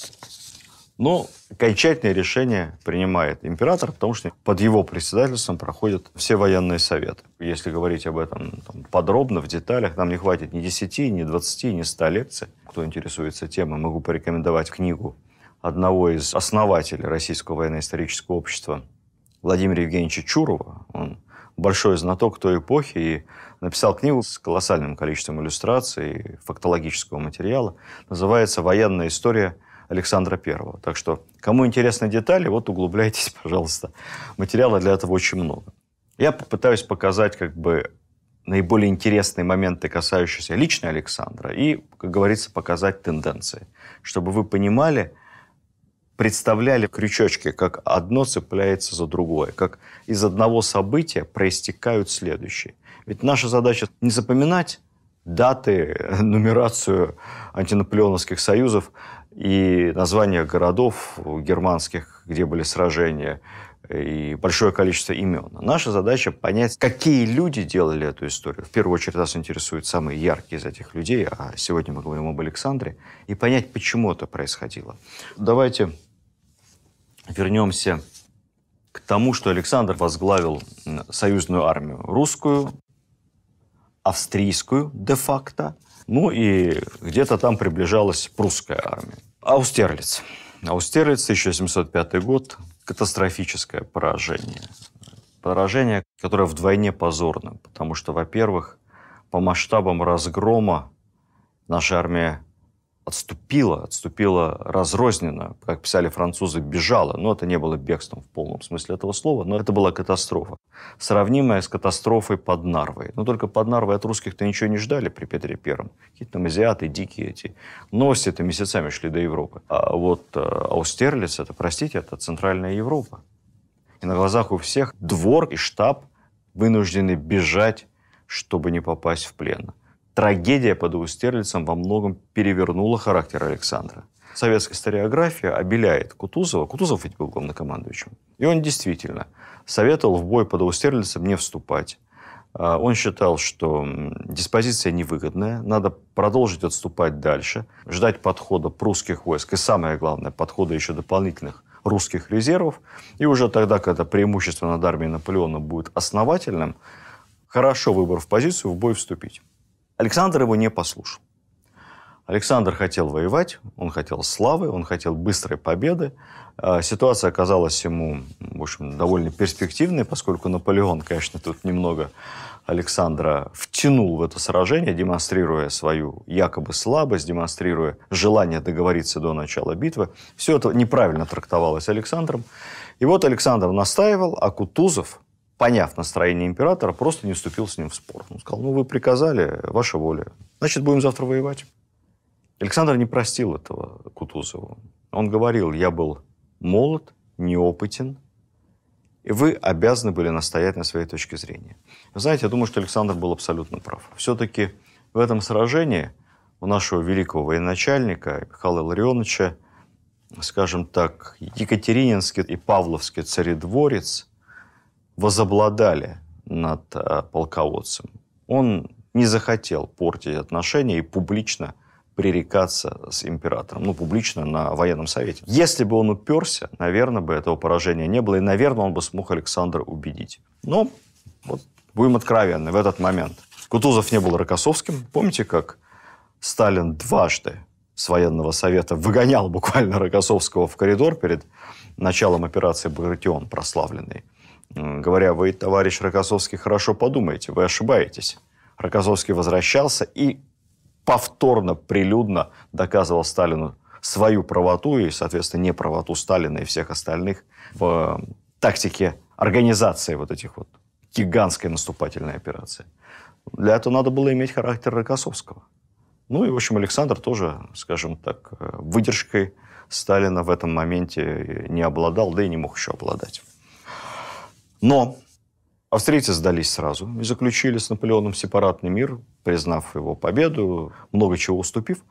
но окончательное решение принимает император, потому что под его председательством проходят все военные советы. Если говорить об этом там, подробно, в деталях, нам не хватит ни 10, ни 20, ни 100 лекций. Кто интересуется темой, могу порекомендовать книгу одного из основателей Российского военно-исторического общества Владимира Евгеньевича Чурова. Он большой знаток той эпохи и написал книгу с колоссальным количеством иллюстраций, и фактологического материала. Называется «Военная история Александра Первого». Так что, кому интересны детали, вот углубляйтесь, пожалуйста. Материала для этого очень много. Я попытаюсь показать как бы наиболее интересные моменты, касающиеся лично Александра, и, как говорится, показать тенденции, чтобы вы понимали, представляли крючочки, как одно цепляется за другое, как из одного события проистекают следующие. Ведь наша задача не запоминать даты, нумерацию антинаполеоновских союзов и названия городов германских, где были сражения, и большое количество имен. Наша задача понять, какие люди делали эту историю. В первую очередь нас интересуют самые яркие из этих людей, а сегодня мы говорим об Александре, и понять, почему это происходило. Давайте вернемся к тому, что Александр возглавил союзную армию русскую, австрийскую де-факто, ну и где-то там приближалась прусская армия. Аустерлиц. Аустерлиц, 1705 год, катастрофическое поражение. Поражение, которое вдвойне позорно, потому что, во-первых, по масштабам разгрома наша армия отступила, отступила разрозненно, как писали французы, бежала. Но это не было бегством в полном смысле этого слова, но это была катастрофа, сравнимая с катастрофой под Нарвой. Но только под Нарвой от русских-то ничего не ждали при Петре Первом. Какие-то там азиаты, дикие эти. Новости это месяцами шли до Европы. А вот э, Аустерлиц, это, простите, это Центральная Европа. И на глазах у всех двор и штаб вынуждены бежать, чтобы не попасть в плен. Трагедия под Устерлицем во многом перевернула характер Александра. Советская историография обеляет Кутузова. Кутузов ведь был главнокомандующим. И он действительно советовал в бой под Устерлицем не вступать. А, он считал, что диспозиция невыгодная, надо продолжить отступать дальше, ждать подхода прусских войск и, самое главное, подхода еще дополнительных русских резервов. И уже тогда, когда преимущество над армией Наполеона будет основательным, хорошо выбрав позицию, в бой вступить. Александр его не послушал. Александр хотел воевать, он хотел славы, он хотел быстрой победы. А, ситуация оказалась ему, в общем, довольно перспективной, поскольку Наполеон, конечно, тут немного Александра втянул в это сражение, демонстрируя свою якобы слабость, демонстрируя желание договориться до начала битвы. Все это неправильно трактовалось Александром. И вот Александр настаивал, а Кутузов поняв настроение императора, просто не вступил с ним в спор. Он сказал, ну, вы приказали, ваша воля. Значит, будем завтра воевать. Александр не простил этого Кутузову. Он говорил, я был молод, неопытен, и вы обязаны были настоять на своей точке зрения. знаете, я думаю, что Александр был абсолютно прав. Все-таки в этом сражении у нашего великого военачальника Михаила Ларионовича, скажем так, Екатерининский и Павловский царедворец – возобладали над э, полководцем. Он не захотел портить отношения и публично пререкаться с императором, ну, публично на военном совете. Если бы он уперся, наверное, бы этого поражения не было, и, наверное, он бы смог Александра убедить. Но, вот, будем откровенны, в этот момент Кутузов не был Рокоссовским. Помните, как Сталин дважды с военного совета выгонял буквально Рокоссовского в коридор перед началом операции «Багратион» прославленный говоря, вы, товарищ Рокоссовский, хорошо подумаете, вы ошибаетесь. Рокоссовский возвращался и повторно, прилюдно доказывал Сталину свою правоту и, соответственно, неправоту Сталина и всех остальных в э, тактике организации вот этих вот гигантской наступательной операции. Для этого надо было иметь характер Рокоссовского. Ну и, в общем, Александр тоже, скажем так, э, выдержкой Сталина в этом моменте не обладал, да и не мог еще обладать. Но австрийцы сдались сразу и заключили с Наполеоном сепаратный мир, признав его победу, много чего уступив.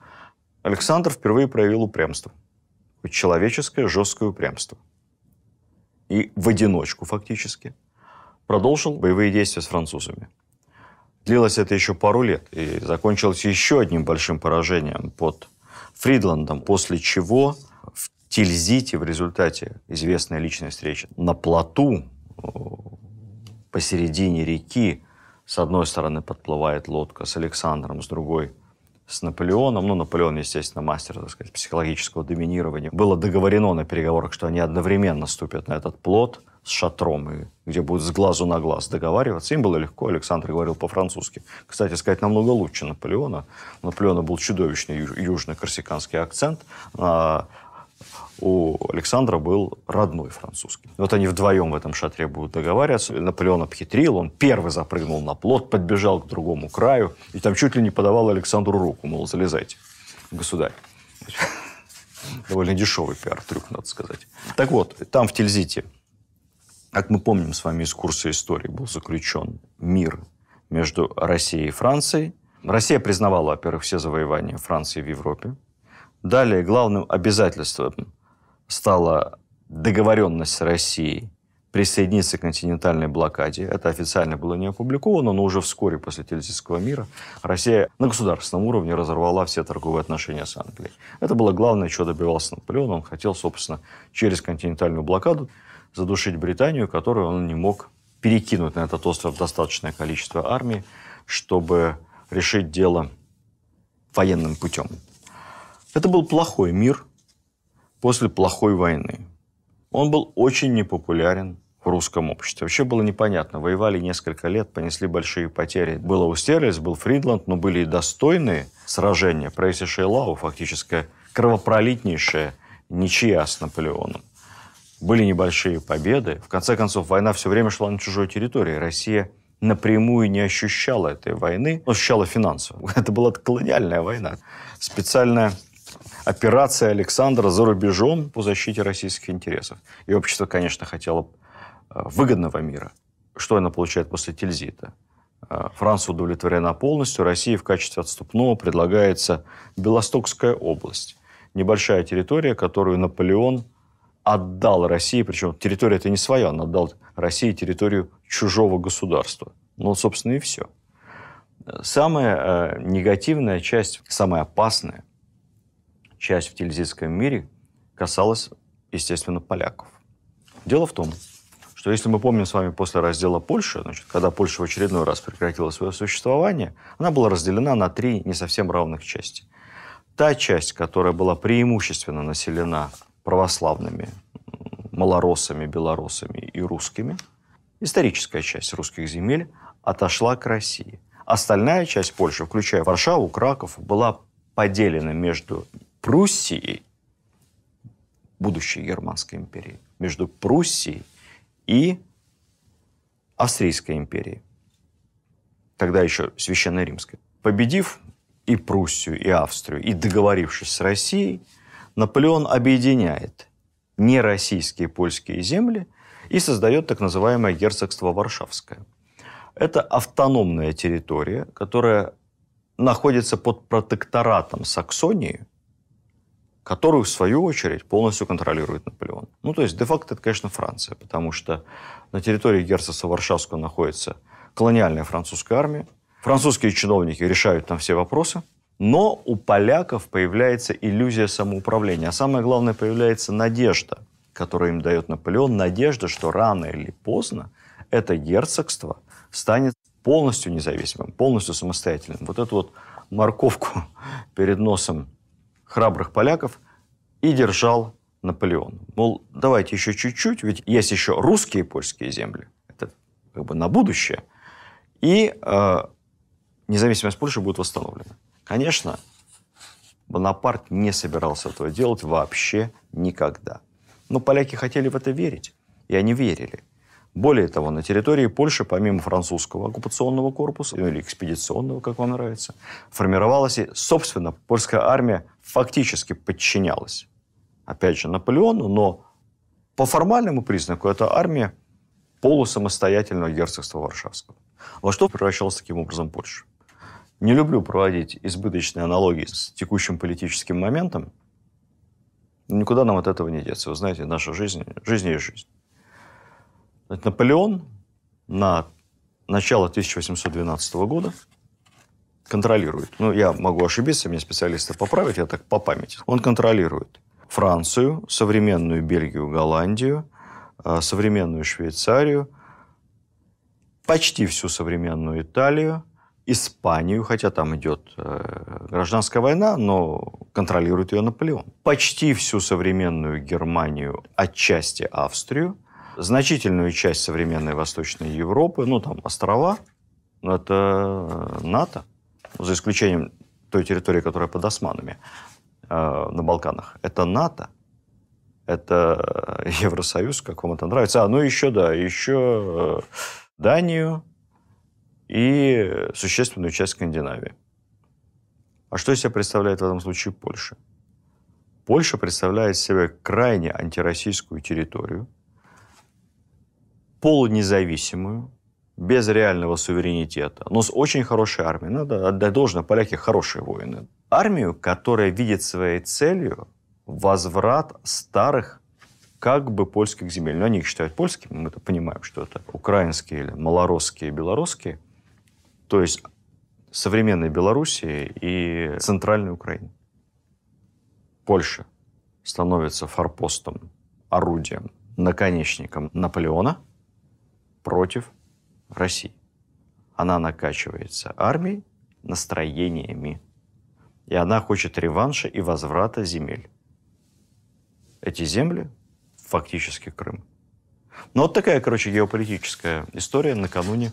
Александр впервые проявил упрямство. Человеческое жесткое упрямство. И в одиночку фактически продолжил боевые действия с французами. Длилось это еще пару лет и закончилось еще одним большим поражением под Фридландом, после чего в Тильзите в результате известной личной встречи на плоту посередине реки с одной стороны подплывает лодка с Александром, с другой с Наполеоном. Ну, Наполеон, естественно, мастер, так сказать, психологического доминирования. Было договорено на переговорах, что они одновременно ступят на этот плот с шатром, и где будут с глазу на глаз договариваться. Им было легко, Александр говорил по-французски. Кстати, сказать намного лучше Наполеона. У Наполеона был чудовищный южно-корсиканский акцент. А у Александра был родной французский. Вот они вдвоем в этом шатре будут договариваться. Наполеон обхитрил, он первый запрыгнул на плот, подбежал к другому краю, и там чуть ли не подавал Александру руку, мол, залезайте, государь. Довольно дешевый пиар-трюк, надо сказать. Так вот, там в Тильзите, как мы помним с вами из курса истории, был заключен мир между Россией и Францией. Россия признавала, во-первых, все завоевания Франции в Европе. Далее главным обязательством стала договоренность с Россией присоединиться к континентальной блокаде. Это официально было не опубликовано, но уже вскоре после Тильзитского мира Россия на государственном уровне разорвала все торговые отношения с Англией. Это было главное, чего добивался Наполеон. Он хотел, собственно, через континентальную блокаду задушить Британию, которую он не мог перекинуть на этот остров достаточное количество армии, чтобы решить дело военным путем. Это был плохой мир, после плохой войны. Он был очень непопулярен в русском обществе. Вообще было непонятно. Воевали несколько лет, понесли большие потери. Было Устерлиц, был Фридланд, но были и достойные сражения. Прейси Шейлау фактически кровопролитнейшая ничья с Наполеоном. Были небольшие победы. В конце концов, война все время шла на чужой территории. Россия напрямую не ощущала этой войны, но ощущала финансово. Это была колониальная война. специальная операция Александра за рубежом по защите российских интересов. И общество, конечно, хотело э, выгодного мира. Что она получает после Тильзита? Э, Франция удовлетворена полностью, России в качестве отступного предлагается Белостокская область. Небольшая территория, которую Наполеон отдал России, причем территория это не своя, он отдал России территорию чужого государства. Ну, собственно, и все. Самая э, негативная часть, самая опасная – часть в телезийском мире касалась, естественно, поляков. Дело в том, что если мы помним с вами после раздела Польши, значит, когда Польша в очередной раз прекратила свое существование, она была разделена на три не совсем равных части. Та часть, которая была преимущественно населена православными, малоросами, белорусами и русскими, историческая часть русских земель, отошла к России. Остальная часть Польши, включая Варшаву, Краков, была поделена между Пруссии, будущей Германской империи, между Пруссией и Австрийской империей, тогда еще Священной Римской. Победив и Пруссию, и Австрию, и договорившись с Россией, Наполеон объединяет нероссийские польские земли и создает так называемое герцогство Варшавское. Это автономная территория, которая находится под протекторатом Саксонии – которую, в свою очередь, полностью контролирует Наполеон. Ну, то есть, де-факто это, конечно, Франция, потому что на территории герцогства Варшавского находится колониальная французская армия, французские чиновники решают там все вопросы, но у поляков появляется иллюзия самоуправления, а самое главное, появляется надежда, которую им дает Наполеон, надежда, что рано или поздно это герцогство станет полностью независимым, полностью самостоятельным. Вот эту вот морковку перед носом храбрых поляков и держал Наполеон. Мол, давайте еще чуть-чуть, ведь есть еще русские и польские земли. Это как бы на будущее. И э, независимость Польши будет восстановлена. Конечно, Бонапарт не собирался этого делать вообще никогда. Но поляки хотели в это верить, и они верили. Более того, на территории Польши, помимо французского оккупационного корпуса, ну, или экспедиционного, как вам нравится, формировалась и, собственно, польская армия фактически подчинялась, опять же, Наполеону, но по формальному признаку эта армия полусамостоятельного герцогства Варшавского. Во что превращалась таким образом Польша? Не люблю проводить избыточные аналогии с текущим политическим моментом. Никуда нам от этого не деться. Вы знаете, наша жизнь, жизнь есть жизнь. Наполеон на начало 1812 года – контролирует. Ну, я могу ошибиться, меня специалисты поправят, я так по памяти. Он контролирует Францию, современную Бельгию, Голландию, э, современную Швейцарию, почти всю современную Италию, Испанию, хотя там идет э, гражданская война, но контролирует ее Наполеон. Почти всю современную Германию, отчасти Австрию, значительную часть современной Восточной Европы, ну там острова, это э, НАТО за исключением той территории, которая под османами э, на Балканах, это НАТО, это Евросоюз, как вам это нравится. А, ну еще, да, еще э, Данию и существенную часть Скандинавии. А что из себя представляет в этом случае Польша? Польша представляет себе крайне антироссийскую территорию, полунезависимую, без реального суверенитета, но с очень хорошей армией. Надо отдать должное, поляки хорошие воины. Армию, которая видит своей целью возврат старых как бы польских земель. Но они их считают польскими, мы это понимаем, что это украинские или малоросские, белорусские. То есть современной Белоруссии и центральной Украины. Польша становится форпостом, орудием, наконечником Наполеона против в России. Она накачивается армией, настроениями. И она хочет реванша и возврата земель. Эти земли фактически Крым. Ну вот такая, короче, геополитическая история накануне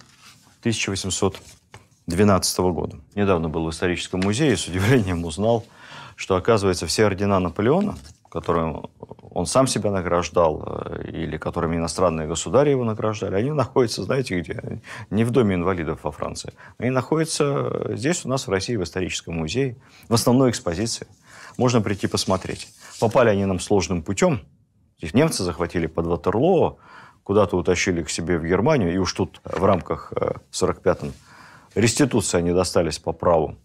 1812 года. Недавно был в историческом музее, и с удивлением узнал, что, оказывается, все ордена Наполеона – которым он сам себя награждал э, или которыми иностранные государи его награждали, они находятся, знаете где? Не в Доме инвалидов во Франции. Они находятся э, здесь у нас в России, в историческом музее, в основной экспозиции. Можно прийти посмотреть. Попали они нам сложным путем. Их немцы захватили под Ватерлоо, куда-то утащили к себе в Германию, и уж тут в рамках 45-м э, реституции они достались по праву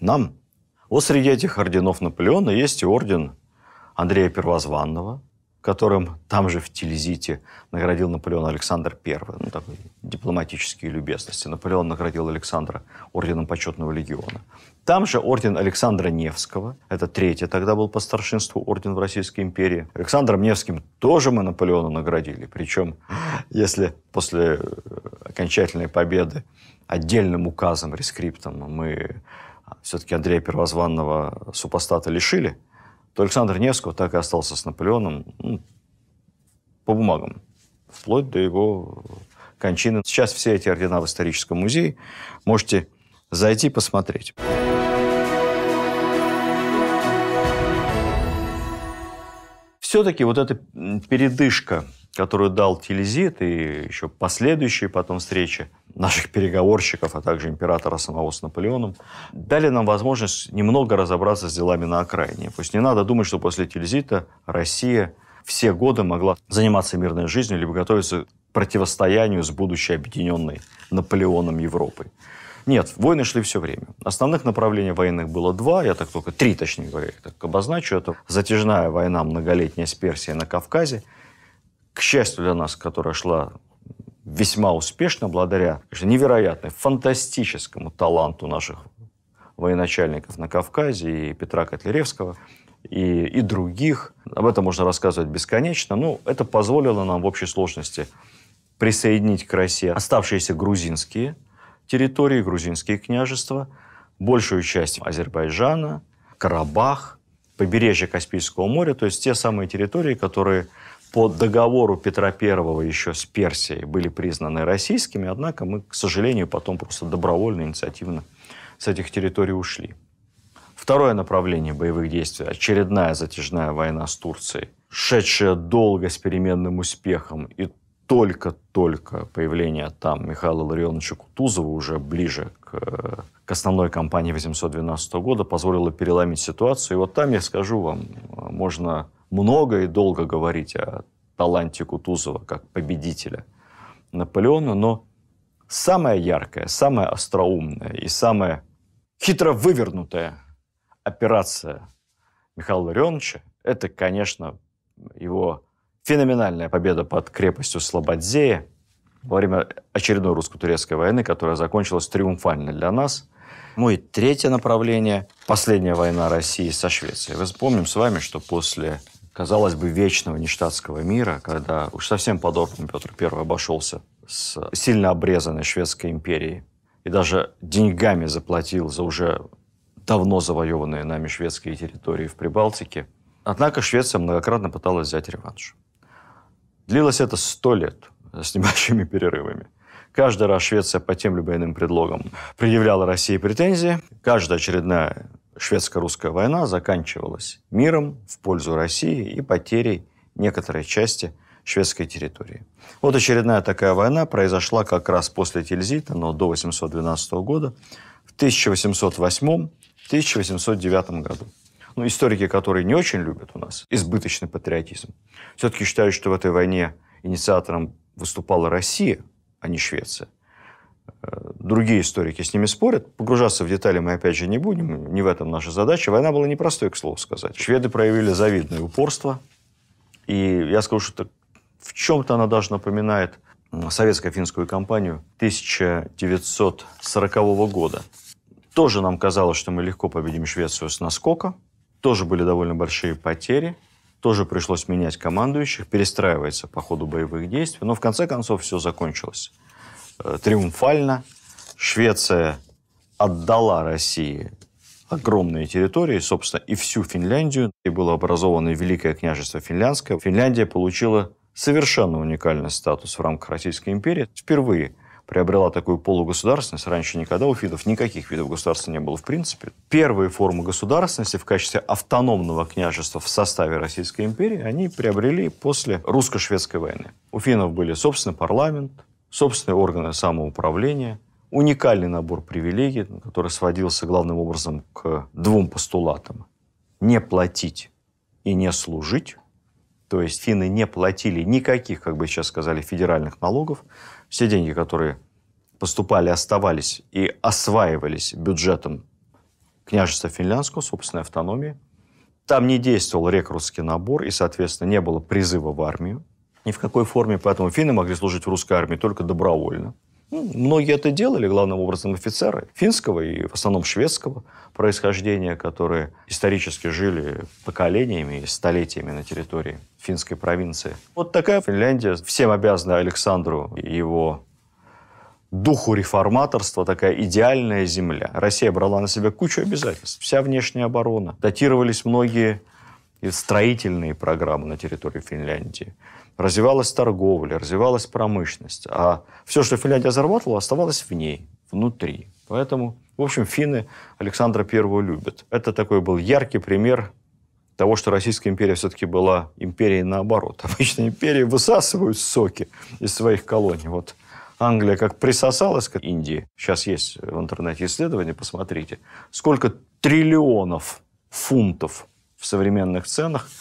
нам. Вот среди этих орденов Наполеона есть и орден Андрея Первозванного, которым там же в Тильзите наградил Наполеон Александр I. Ну, такой, дипломатические любезности. Наполеон наградил Александра орденом почетного легиона. Там же орден Александра Невского, это третий тогда был по старшинству орден в Российской империи. Александром Невским тоже мы Наполеона наградили. Причем, если после э, окончательной победы отдельным указом, рескриптом мы а, все-таки Андрея Первозванного супостата лишили, то Александр Невского так и остался с Наполеоном ну, по бумагам, вплоть до его кончины. Сейчас все эти ордена в историческом музее. Можете зайти посмотреть. Все-таки вот эта передышка, которую дал Телезит и еще последующие потом встречи наших переговорщиков, а также императора самого с Наполеоном, дали нам возможность немного разобраться с делами на окраине. То есть не надо думать, что после Тильзита Россия все годы могла заниматься мирной жизнью либо готовиться к противостоянию с будущей объединенной Наполеоном Европой. Нет, войны шли все время. Основных направлений военных было два, я так только три, точнее говоря, я так обозначу. Это затяжная война многолетняя с Персией на Кавказе, к счастью для нас, которая шла весьма успешно благодаря конечно, невероятной, фантастическому таланту наших военачальников на Кавказе и Петра Котляревского и, и других. Об этом можно рассказывать бесконечно. Но ну, это позволило нам в общей сложности присоединить к России оставшиеся грузинские территории, грузинские княжества, большую часть Азербайджана, Карабах, побережье Каспийского моря, то есть те самые территории, которые по договору Петра Первого еще с Персией были признаны российскими, однако мы, к сожалению, потом просто добровольно, инициативно с этих территорий ушли. Второе направление боевых действий – очередная затяжная война с Турцией, шедшая долго с переменным успехом, и только-только появление там Михаила Ларионовича Кутузова уже ближе к, к основной кампании 812 года позволило переломить ситуацию. И вот там, я скажу вам, можно много и долго говорить о таланте Кутузова как победителя Наполеона, но самая яркая, самая остроумная и самая хитро вывернутая операция Михаила Ларионовича – это, конечно, его феноменальная победа под крепостью Слободзея во время очередной русско-турецкой войны, которая закончилась триумфально для нас. Ну и третье направление – последняя война России со Швецией. Мы вспомним с вами, что после казалось бы, вечного нештатского мира, когда уж совсем подобным Петр I обошелся с сильно обрезанной Шведской империей и даже деньгами заплатил за уже давно завоеванные нами шведские территории в Прибалтике. Однако Швеция многократно пыталась взять реванш. Длилось это сто лет с небольшими перерывами. Каждый раз Швеция по тем или иным предлогам предъявляла России претензии. Каждая очередная шведско-русская война заканчивалась миром в пользу России и потерей некоторой части шведской территории. Вот очередная такая война произошла как раз после Тильзита, но до 812 года, в 1808-1809 году. Ну, историки, которые не очень любят у нас избыточный патриотизм, все-таки считают, что в этой войне инициатором выступала Россия, а не Швеция – другие историки с ними спорят. Погружаться в детали мы, опять же, не будем. Не в этом наша задача. Война была непростой, к слову сказать. Шведы проявили завидное упорство. И я скажу, что в чем-то она даже напоминает советско-финскую кампанию 1940 года. Тоже нам казалось, что мы легко победим Швецию с наскока. Тоже были довольно большие потери. Тоже пришлось менять командующих, перестраивается по ходу боевых действий. Но в конце концов все закончилось. Э, триумфально. Швеция отдала России огромные территории, собственно, и всю Финляндию. И было образовано Великое княжество Финляндское. Финляндия получила совершенно уникальный статус в рамках Российской империи. Впервые приобрела такую полугосударственность. Раньше никогда у фидов никаких видов государства не было в принципе. Первые формы государственности в качестве автономного княжества в составе Российской империи они приобрели после русско-шведской войны. У финнов были собственный парламент, собственные органы самоуправления, уникальный набор привилегий, который сводился главным образом к двум постулатам. Не платить и не служить. То есть финны не платили никаких, как бы сейчас сказали, федеральных налогов. Все деньги, которые поступали, оставались и осваивались бюджетом княжества финляндского, собственной автономии. Там не действовал рекрутский набор, и, соответственно, не было призыва в армию ни в какой форме, поэтому финны могли служить в русской армии только добровольно. Ну, многие это делали, главным образом офицеры финского и в основном шведского происхождения, которые исторически жили поколениями и столетиями на территории финской провинции. Вот такая Финляндия. Всем обязана Александру и его духу реформаторства такая идеальная земля. Россия брала на себя кучу обязательств. Вся внешняя оборона. Датировались многие строительные программы на территории Финляндии развивалась торговля, развивалась промышленность. А все, что Финляндия зарабатывала, оставалось в ней, внутри. Поэтому, в общем, финны Александра I любят. Это такой был яркий пример того, что Российская империя все-таки была империей наоборот. Обычно империи высасывают соки из своих колоний. Вот Англия как присосалась к Индии. Сейчас есть в интернете исследования, посмотрите. Сколько триллионов фунтов в современных ценах –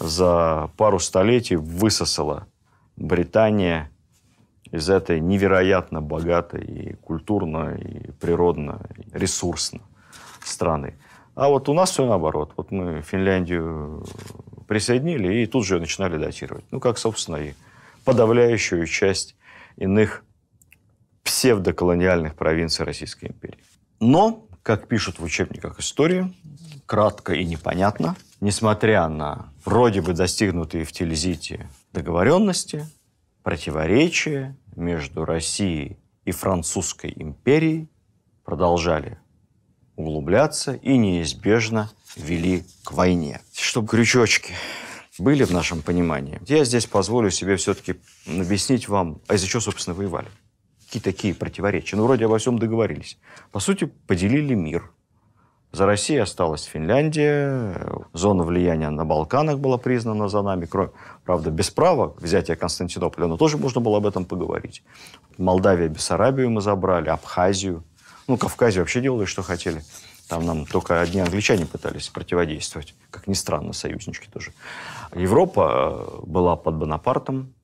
за пару столетий высосала Британия из этой невероятно богатой и культурно, и природно, и ресурсно страны. А вот у нас все наоборот. Вот мы Финляндию присоединили и тут же ее начинали датировать. Ну, как, собственно, и подавляющую часть иных псевдоколониальных провинций Российской империи. Но, как пишут в учебниках истории, кратко и непонятно, несмотря на вроде бы достигнутые в Тильзите договоренности, противоречия между Россией и Французской империей продолжали углубляться и неизбежно вели к войне. Чтобы крючочки были в нашем понимании, я здесь позволю себе все-таки объяснить вам, а из-за чего, собственно, воевали. Какие такие противоречия? Ну, вроде обо всем договорились. По сути, поделили мир. За Россией осталась Финляндия, зона влияния на Балканах была признана за нами, кроме, правда, без права взятия Константинополя, но тоже можно было об этом поговорить. Молдавия, Бессарабию мы забрали, Абхазию. Ну, Кавказе вообще делали, что хотели. Там нам только одни англичане пытались противодействовать. Как ни странно, союзнички тоже. Европа э, была под Бонапартом,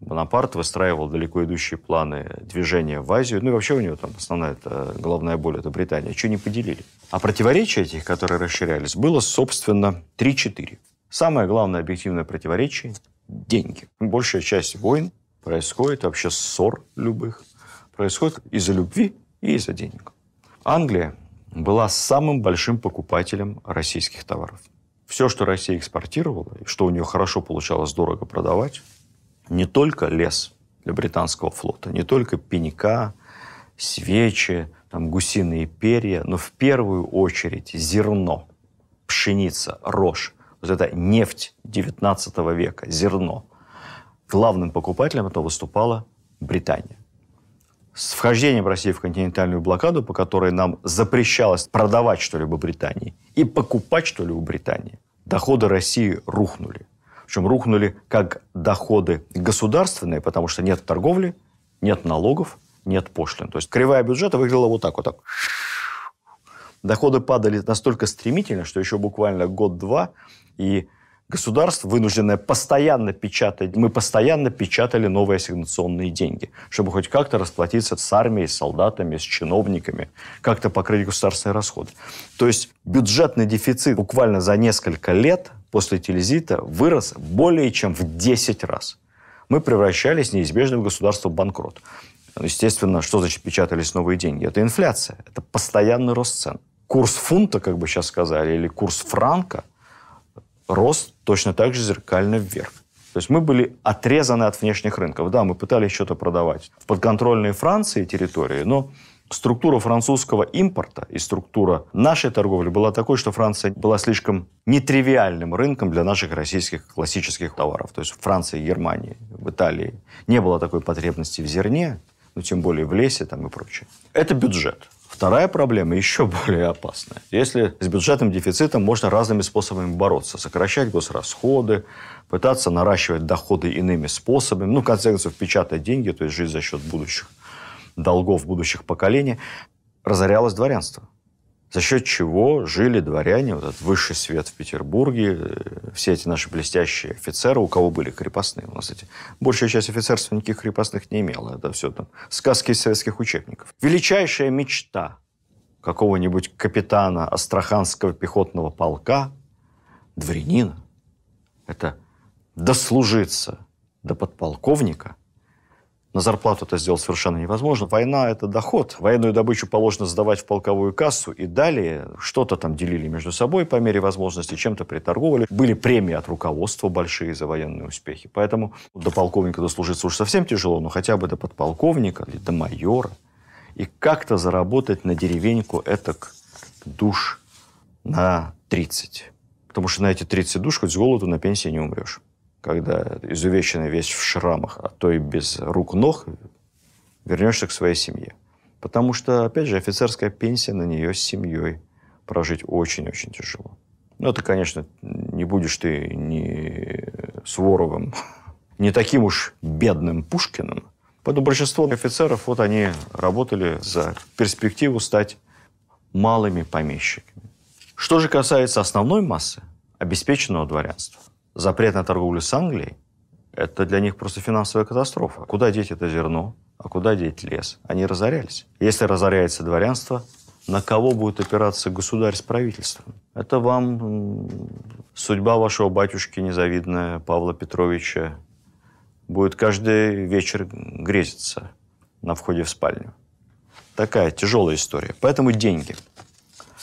Бонапарт выстраивал далеко идущие планы движения в Азию. Ну и вообще у него там основная это, головная боль – это Британия. чего не поделили? А противоречия этих, которые расширялись, было, собственно, 3-4. Самое главное объективное противоречие – деньги. Большая часть войн происходит, вообще ссор любых, происходит из-за любви и из-за денег. Англия была самым большим покупателем российских товаров. Все, что Россия экспортировала, и что у нее хорошо получалось дорого продавать – не только лес для британского флота, не только пенька, свечи, там, гусиные перья, но в первую очередь зерно, пшеница, рожь, вот это нефть 19 века, зерно. Главным покупателем этого выступала Британия. С вхождением России в континентальную блокаду, по которой нам запрещалось продавать что-либо Британии и покупать что-либо Британии, доходы России рухнули. Причем рухнули как доходы государственные, потому что нет торговли, нет налогов, нет пошлин. То есть кривая бюджета выглядела вот так вот так. Доходы падали настолько стремительно, что еще буквально год-два, и государство, вынужденное постоянно печатать, мы постоянно печатали новые ассигнационные деньги, чтобы хоть как-то расплатиться с армией, с солдатами, с чиновниками, как-то покрыть государственные расходы. То есть бюджетный дефицит буквально за несколько лет после телезита вырос более чем в 10 раз. Мы превращались неизбежно в государство банкрот. Ну, естественно, что значит печатались новые деньги? Это инфляция, это постоянный рост цен. Курс фунта, как бы сейчас сказали, или курс франка, рост точно так же зеркально вверх. То есть мы были отрезаны от внешних рынков. Да, мы пытались что-то продавать в подконтрольной Франции территории, но структура французского импорта и структура нашей торговли была такой, что Франция была слишком нетривиальным рынком для наших российских классических товаров. То есть в Франции, Германии, в Италии не было такой потребности в зерне, ну тем более в лесе там и прочее. Это бюджет. Вторая проблема еще более опасная. Если с бюджетным дефицитом можно разными способами бороться, сокращать госрасходы, пытаться наращивать доходы иными способами, ну, в конце концов, печатать деньги, то есть жить за счет будущих долгов будущих поколений, разорялось дворянство. За счет чего жили дворяне, вот этот высший свет в Петербурге, э, все эти наши блестящие офицеры, у кого были крепостные. У нас эти большая часть офицерства никаких крепостных не имела. Это все там сказки из советских учебников. Величайшая мечта какого-нибудь капитана Астраханского пехотного полка, дворянина, это дослужиться до подполковника – на зарплату это сделать совершенно невозможно. Война – это доход. Военную добычу положено сдавать в полковую кассу. И далее что-то там делили между собой по мере возможности, чем-то приторговали. Были премии от руководства большие за военные успехи. Поэтому до полковника дослужиться уж совсем тяжело, но хотя бы до подполковника или до майора. И как-то заработать на деревеньку этак душ на 30. Потому что на эти 30 душ хоть с голоду на пенсии не умрешь когда изувеченный весь в шрамах, а то и без рук ног, вернешься к своей семье. Потому что, опять же, офицерская пенсия на нее с семьей прожить очень-очень тяжело. Ну, это, конечно, не будешь ты ни Своровым, не таким уж бедным Пушкиным. Поэтому большинство офицеров, вот они работали за перспективу стать малыми помещиками. Что же касается основной массы обеспеченного дворянства, запрет на торговлю с Англией – это для них просто финансовая катастрофа. Куда деть это зерно? А куда деть лес? Они разорялись. Если разоряется дворянство, на кого будет опираться государь с правительством? Это вам судьба вашего батюшки незавидная, Павла Петровича, будет каждый вечер грезиться на входе в спальню. Такая тяжелая история. Поэтому деньги.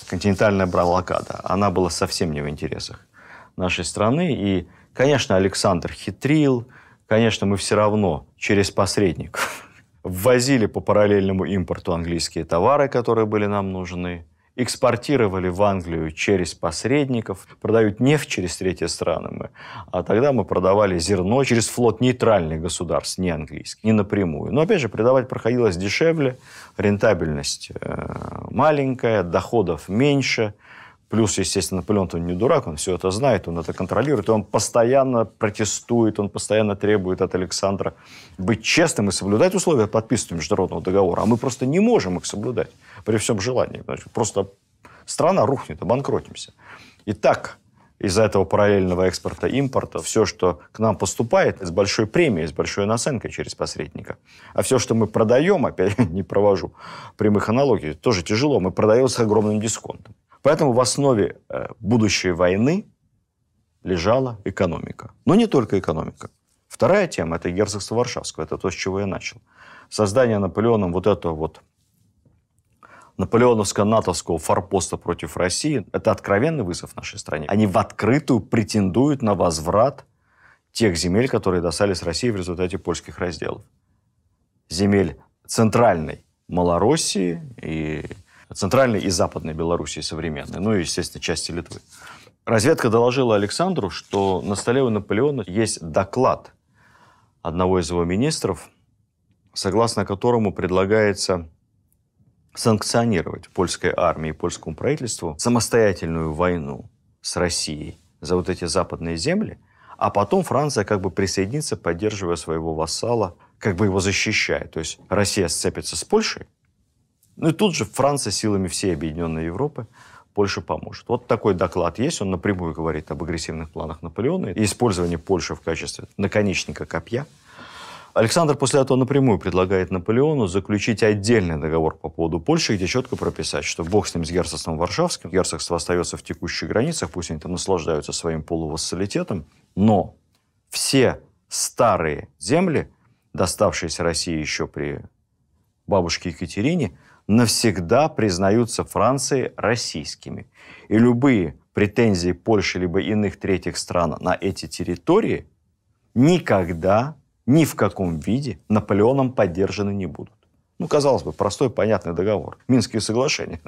Континентальная блокада. Она была совсем не в интересах нашей страны. И, конечно, Александр хитрил, конечно, мы все равно через посредников ввозили по параллельному импорту английские товары, которые были нам нужны, экспортировали в Англию через посредников, продают нефть через третьи страны мы, а тогда мы продавали зерно через флот нейтральных государств, не английских, не напрямую. Но, опять же, продавать проходилось дешевле, рентабельность э, маленькая, доходов меньше – Плюс, естественно, Наполеон он не дурак, он все это знает, он это контролирует, и он постоянно протестует, он постоянно требует от Александра быть честным и соблюдать условия подписанного международного договора. А мы просто не можем их соблюдать при всем желании. Значит, просто страна рухнет, обанкротимся. И так из-за этого параллельного экспорта импорта все, что к нам поступает, с большой премией, с большой наценкой через посредника. А все, что мы продаем, опять не провожу прямых аналогий, тоже тяжело, мы продаем с огромным дисконтом. Поэтому в основе э, будущей войны лежала экономика. Но не только экономика. Вторая тема – это герцогство Варшавского. Это то, с чего я начал. Создание Наполеоном вот этого вот наполеоновско-натовского форпоста против России – это откровенный вызов нашей стране. Они в открытую претендуют на возврат тех земель, которые достались России в результате польских разделов. Земель центральной Малороссии и Центральной и Западной Белоруссии современной, ну и, естественно, части Литвы. Разведка доложила Александру, что на столе у Наполеона есть доклад одного из его министров, согласно которому предлагается санкционировать польской армии и польскому правительству самостоятельную войну с Россией за вот эти западные земли, а потом Франция как бы присоединится, поддерживая своего вассала, как бы его защищая. То есть Россия сцепится с Польшей, ну и тут же Франция силами всей Объединенной Европы Польше поможет. Вот такой доклад есть, он напрямую говорит об агрессивных планах Наполеона и использовании Польши в качестве наконечника копья. Александр после этого напрямую предлагает Наполеону заключить отдельный договор по поводу Польши, где четко прописать, что бог с ним с герцогством Варшавским, герцогство остается в текущих границах, пусть они там наслаждаются своим полувассалитетом, но все старые земли, доставшиеся России еще при бабушке Екатерине, навсегда признаются Францией российскими. И любые претензии Польши либо иных третьих стран на эти территории никогда, ни в каком виде Наполеоном поддержаны не будут. Ну, казалось бы, простой, понятный договор. Минские соглашения.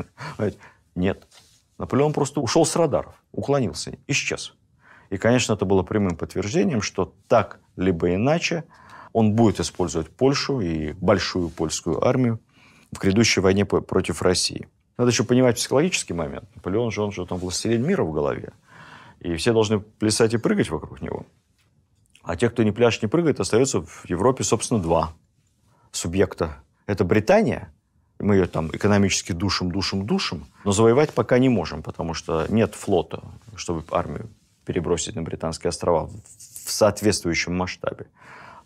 Нет. Наполеон просто ушел с радаров, уклонился, исчез. И, конечно, это было прямым подтверждением, что так либо иначе он будет использовать Польшу и большую польскую армию в грядущей войне против России. Надо еще понимать психологический момент. Наполеон же, он же там властелин мира в голове. И все должны плясать и прыгать вокруг него. А те, кто не пляшет, не прыгает, остаются в Европе, собственно, два субъекта. Это Британия, мы ее там экономически душим, душим, душим, но завоевать пока не можем, потому что нет флота, чтобы армию перебросить на Британские острова в соответствующем масштабе.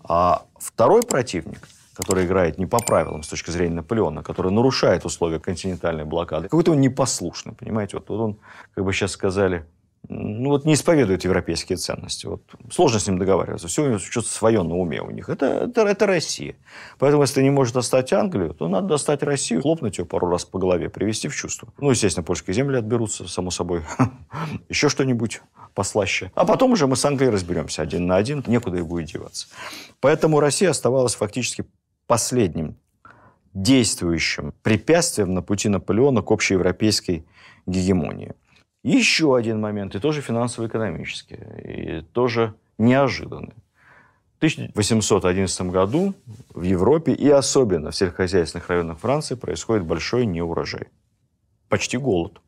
А второй противник – который играет не по правилам с точки зрения Наполеона, который нарушает условия континентальной блокады. Какой-то он непослушный, понимаете? Вот, вот он, как бы сейчас сказали, ну вот не исповедует европейские ценности. Вот сложно с ним договариваться. Все у него что-то свое на уме у них. Это, это, это Россия. Поэтому, если ты не можешь достать Англию, то надо достать Россию, хлопнуть ее пару раз по голове, привести в чувство. Ну, естественно, польские земли отберутся, само собой. Еще что-нибудь послаще. А потом уже мы с Англией разберемся один на один. Некуда и будет деваться. Поэтому Россия оставалась фактически последним действующим препятствием на пути Наполеона к общеевропейской гегемонии. еще один момент, и тоже финансово-экономический, и тоже неожиданный. В 1811 году в Европе и особенно в сельскохозяйственных районах Франции происходит большой неурожай. Почти голод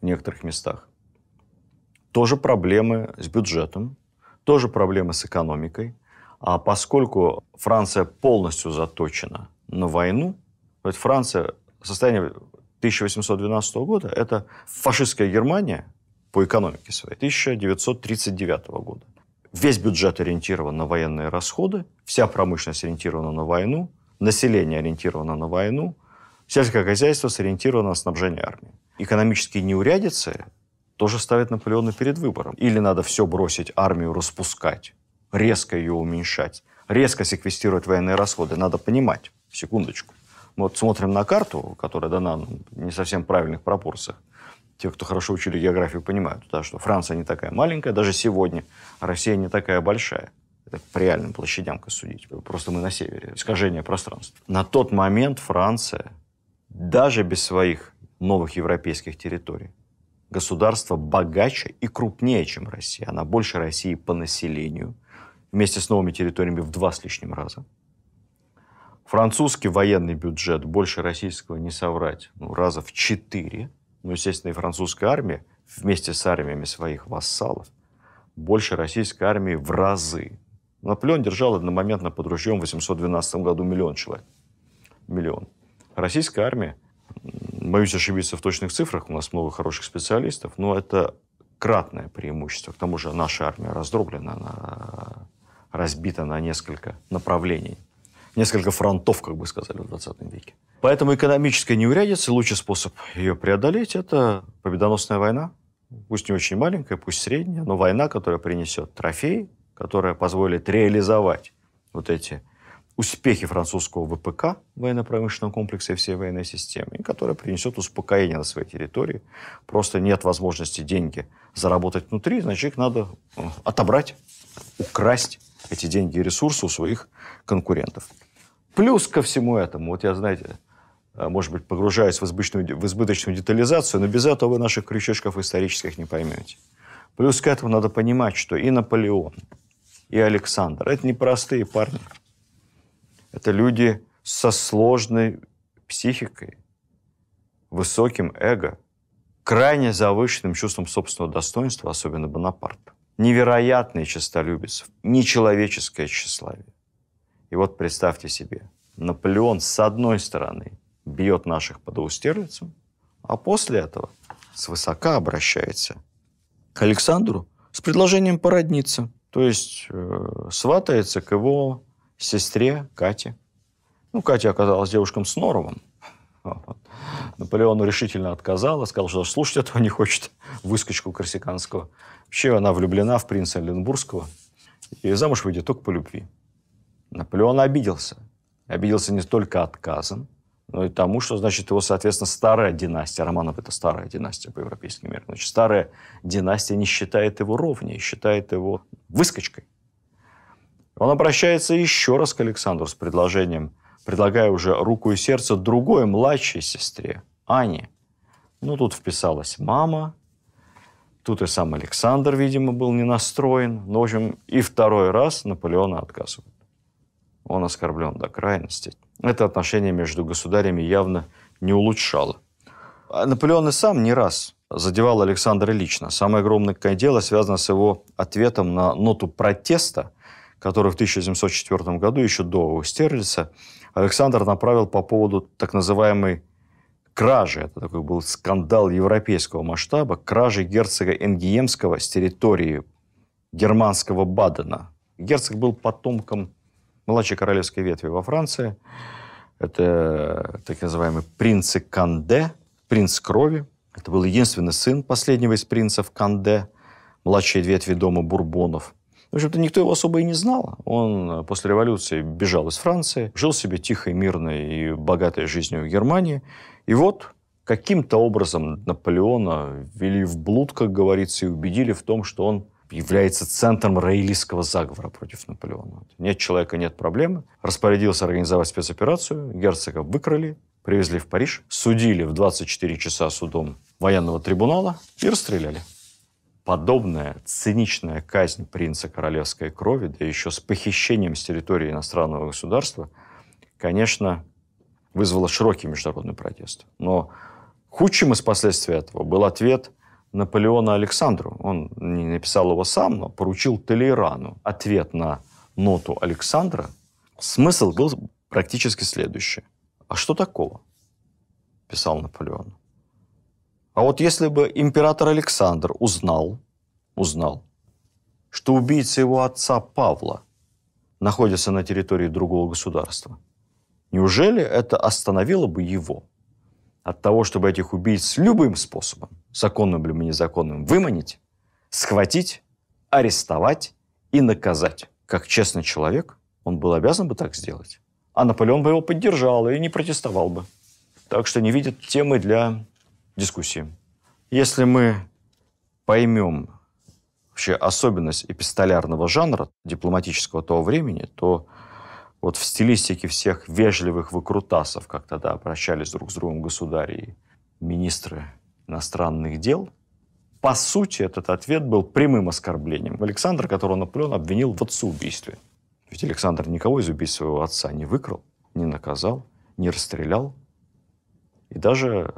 в некоторых местах. Тоже проблемы с бюджетом, тоже проблемы с экономикой – а поскольку Франция полностью заточена на войну, ведь Франция, в состоянии 1812 года – это фашистская Германия по экономике своей 1939 года. Весь бюджет ориентирован на военные расходы, вся промышленность ориентирована на войну, население ориентировано на войну, сельское хозяйство сориентировано на снабжение армии. Экономические неурядицы тоже ставят Наполеона перед выбором. Или надо все бросить, армию распускать, резко ее уменьшать, резко секвестировать военные расходы. Надо понимать, секундочку. Мы вот смотрим на карту, которая дана ну, не совсем правильных пропорциях. Те, кто хорошо учили географию, понимают, да, что Франция не такая маленькая, даже сегодня Россия не такая большая. Это по реальным площадям как судить. Просто мы на севере. Искажение пространства. На тот момент Франция, даже без своих новых европейских территорий, государство богаче и крупнее, чем Россия. Она больше России по населению, вместе с новыми территориями в два с лишним раза. Французский военный бюджет больше российского не соврать, ну, раза в четыре. Ну, естественно, и французская армия вместе с армиями своих вассалов больше российской армии в разы. Наполеон держал одномоментно под ружьем в 812 году миллион человек. Миллион. Российская армия, боюсь ошибиться в точных цифрах, у нас много хороших специалистов, но это кратное преимущество. К тому же наша армия раздроблена на разбита на несколько направлений, несколько фронтов, как бы сказали в 20 веке. Поэтому экономическая неурядица, лучший способ ее преодолеть – это победоносная война. Пусть не очень маленькая, пусть средняя, но война, которая принесет трофей, которая позволит реализовать вот эти успехи французского ВПК, военно-промышленного комплекса и всей военной системы, которая принесет успокоение на своей территории. Просто нет возможности деньги заработать внутри, значит, их надо э, отобрать, украсть эти деньги и ресурсы у своих конкурентов. Плюс ко всему этому, вот я, знаете, э, может быть, погружаюсь в избыточную, в избыточную детализацию, но без этого вы наших крючочков исторических не поймете. Плюс к этому надо понимать, что и Наполеон, и Александр – это непростые парни. Это люди со сложной психикой, высоким эго, крайне завышенным чувством собственного достоинства, особенно Бонапарта невероятный честолюбец, нечеловеческое тщеславие. И вот представьте себе, Наполеон с одной стороны бьет наших под Аустерлицем, а после этого свысока обращается к Александру с предложением породниться. То есть э, сватается к его сестре Кате. Ну, Катя оказалась девушком с норовом. Наполеону решительно отказала, сказал, что слушать этого а не хочет, выскочку корсиканского. Вообще она влюблена в принца Ленбургского и замуж выйдет только по любви. Наполеон обиделся. Обиделся не столько отказом, но и тому, что, значит, его, соответственно, старая династия, Романов – это старая династия по европейским меркам, значит, старая династия не считает его ровнее, считает его выскочкой. Он обращается еще раз к Александру с предложением, предлагая уже руку и сердце другой младшей сестре, Ане. Ну, тут вписалась мама, Тут и сам Александр, видимо, был не настроен. Но, в общем, и второй раз Наполеона отказывают. Он оскорблен до крайности. Это отношение между государями явно не улучшало. А Наполеон и сам не раз задевал Александра лично. Самое огромное дело связано с его ответом на ноту протеста, который в 1704 году, еще до Стерлица, Александр направил по поводу так называемой кражи. Это такой был скандал европейского масштаба. Кражи герцога Энгиемского с территории германского Бадена. Герцог был потомком младшей королевской ветви во Франции. Это э, так называемый принц Канде, принц крови. Это был единственный сын последнего из принцев Канде, младшей ветви дома Бурбонов. В общем-то, никто его особо и не знал. Он э, после революции бежал из Франции, жил себе тихой, мирной и богатой жизнью в Германии. И вот каким-то образом Наполеона ввели в блуд, как говорится, и убедили в том, что он является центром раэлийского заговора против Наполеона. Нет человека, нет проблемы. Распорядился организовать спецоперацию, герцога выкрали, привезли в Париж, судили в 24 часа судом военного трибунала и расстреляли. Подобная циничная казнь принца королевской крови, да еще с похищением с территории иностранного государства, конечно, вызвало широкий международный протест. Но худшим из последствий этого был ответ Наполеона Александру. Он не написал его сам, но поручил Толерану ответ на ноту Александра. Смысл был практически следующий. А что такого? Писал Наполеон. А вот если бы император Александр узнал, узнал, что убийца его отца Павла находится на территории другого государства – Неужели это остановило бы его от того, чтобы этих убийц любым способом, законным или незаконным, выманить, схватить, арестовать и наказать? Как честный человек, он был обязан бы так сделать. А Наполеон бы его поддержал и не протестовал бы. Так что не видит темы для дискуссии. Если мы поймем вообще особенность эпистолярного жанра дипломатического того времени, то вот в стилистике всех вежливых выкрутасов, как тогда обращались друг с другом государи и министры иностранных дел, по сути, этот ответ был прямым оскорблением. Александр, которого Наполеон обвинил в отцеубийстве. Ведь Александр никого из убийств своего отца не выкрал, не наказал, не расстрелял. И даже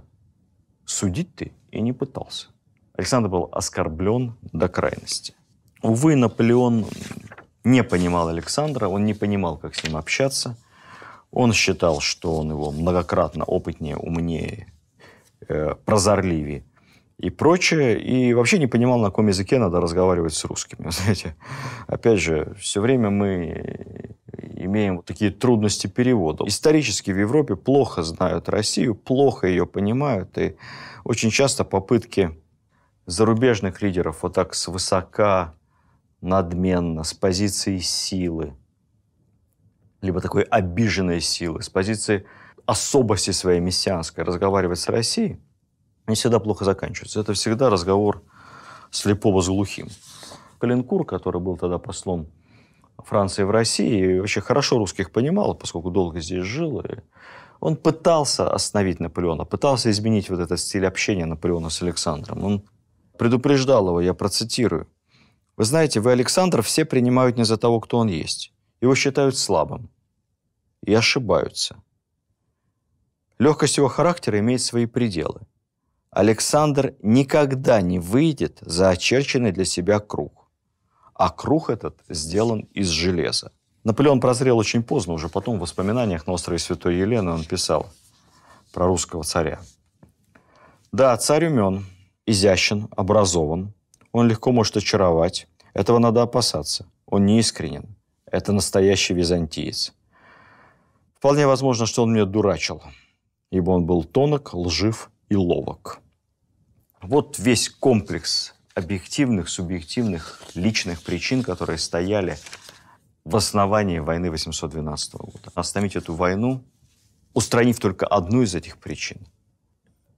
судить ты и не пытался. Александр был оскорблен до крайности. Увы, Наполеон не понимал Александра, он не понимал, как с ним общаться. Он считал, что он его многократно опытнее, умнее, э, прозорливее и прочее. И вообще не понимал, на каком языке надо разговаривать с русскими. Знаете, опять же, все время мы имеем вот такие трудности перевода. Исторически в Европе плохо знают Россию, плохо ее понимают. И очень часто попытки зарубежных лидеров вот так свысока надменно, с позиции силы, либо такой обиженной силы, с позиции особости своей мессианской разговаривать с Россией, не всегда плохо заканчиваются. Это всегда разговор слепого с глухим. Калинкур, который был тогда послом Франции в России, и вообще хорошо русских понимал, поскольку долго здесь жил, и он пытался остановить Наполеона, пытался изменить вот этот стиль общения Наполеона с Александром. Он предупреждал его, я процитирую, вы знаете, вы, Александр, все принимают не за того, кто он есть. Его считают слабым. И ошибаются. Легкость его характера имеет свои пределы. Александр никогда не выйдет за очерченный для себя круг. А круг этот сделан из железа. Наполеон прозрел очень поздно, уже потом в воспоминаниях на острове Святой Елены он писал про русского царя. Да, царь умен, изящен, образован, он легко может очаровать. Этого надо опасаться. Он не искренен. Это настоящий византиец. Вполне возможно, что он меня дурачил, ибо он был тонок, лжив и ловок. Вот весь комплекс объективных, субъективных, личных причин, которые стояли в основании войны 812 года. Остановить эту войну, устранив только одну из этих причин,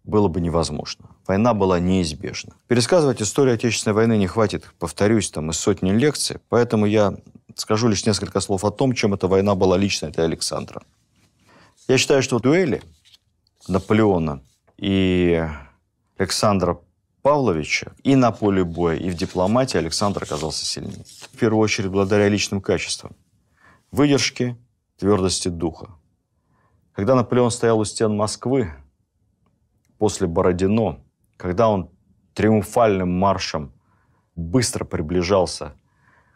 было бы невозможно. Война была неизбежна. Пересказывать историю Отечественной войны не хватит, повторюсь, там из сотни лекций, поэтому я скажу лишь несколько слов о том, чем эта война была лично для Александра. Я считаю, что дуэли Наполеона и Александра Павловича и на поле боя, и в дипломатии Александр оказался сильнее. В первую очередь благодаря личным качествам. Выдержке, твердости духа. Когда Наполеон стоял у стен Москвы, после Бородино, когда он триумфальным маршем быстро приближался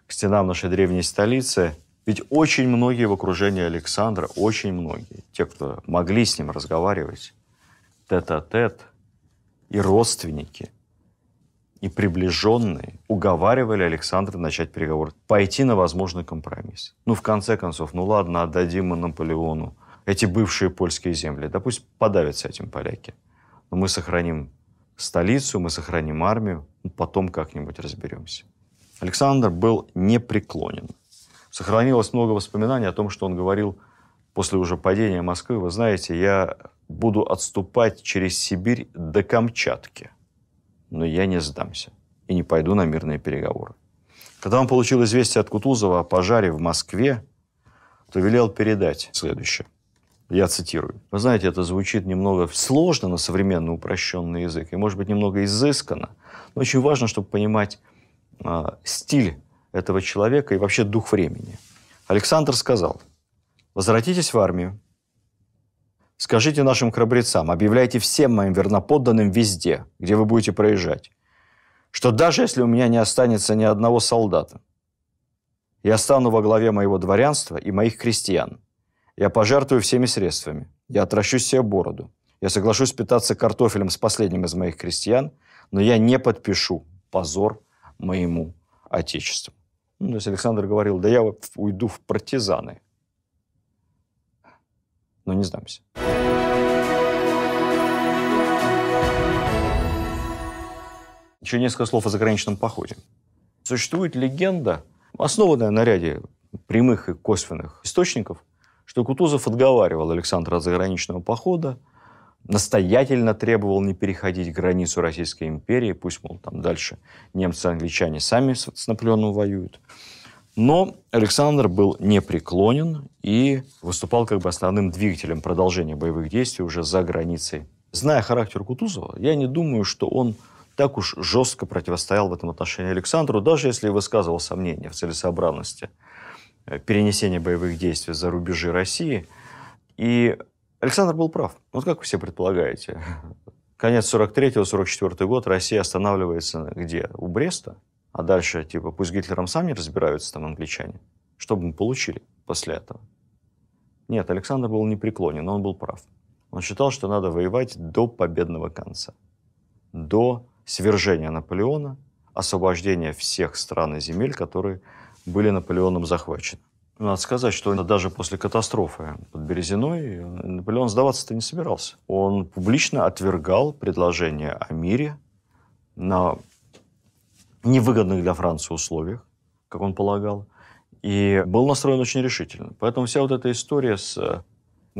к стенам нашей древней столицы, ведь очень многие в окружении Александра, очень многие, те, кто могли с ним разговаривать, тет-а-тет, и родственники, и приближенные уговаривали Александра начать переговоры, пойти на возможный компромисс. Ну, в конце концов, ну ладно, отдадим мы Наполеону эти бывшие польские земли. Да пусть подавятся этим поляки. Но мы сохраним столицу, мы сохраним армию, потом как-нибудь разберемся. Александр был непреклонен. Сохранилось много воспоминаний о том, что он говорил после уже падения Москвы. Вы знаете, я буду отступать через Сибирь до Камчатки, но я не сдамся и не пойду на мирные переговоры. Когда он получил известие от Кутузова о пожаре в Москве, то велел передать следующее – я цитирую. Вы знаете, это звучит немного сложно на современный упрощенный язык, и, может быть, немного изысканно, но очень важно, чтобы понимать э, стиль этого человека и вообще дух времени. Александр сказал, «Возвратитесь в армию, скажите нашим храбрецам, объявляйте всем моим верноподданным везде, где вы будете проезжать, что даже если у меня не останется ни одного солдата, я стану во главе моего дворянства и моих крестьян – я пожертвую всеми средствами. Я отращу себе бороду. Я соглашусь питаться картофелем с последним из моих крестьян, но я не подпишу позор моему отечеству. Ну, то есть Александр говорил, да я уйду в партизаны. Но не сдамся. Еще несколько слов о заграничном походе. Существует легенда, основанная на ряде прямых и косвенных источников, что Кутузов отговаривал Александра от заграничного похода, настоятельно требовал не переходить границу Российской империи, пусть, мол, там дальше немцы и англичане сами с Наполеоном воюют. Но Александр был непреклонен и выступал как бы основным двигателем продолжения боевых действий уже за границей. Зная характер Кутузова, я не думаю, что он так уж жестко противостоял в этом отношении Александру, даже если высказывал сомнения в целесообразности Э, перенесения боевых действий за рубежи России. И Александр был прав. Вот как вы все предполагаете, конец 43-44 год, Россия останавливается где? У Бреста, а дальше, типа, пусть Гитлером сами разбираются там англичане. Что бы мы получили после этого? Нет, Александр был непреклонен, но он был прав. Он считал, что надо воевать до победного конца. До свержения Наполеона, освобождения всех стран и земель, которые были Наполеоном захвачены. Надо сказать, что даже после катастрофы под Березиной э, Наполеон сдаваться-то не собирался. Он публично отвергал предложение о мире на невыгодных для Франции условиях, как он полагал, и был настроен очень решительно. Поэтому вся вот эта история с э,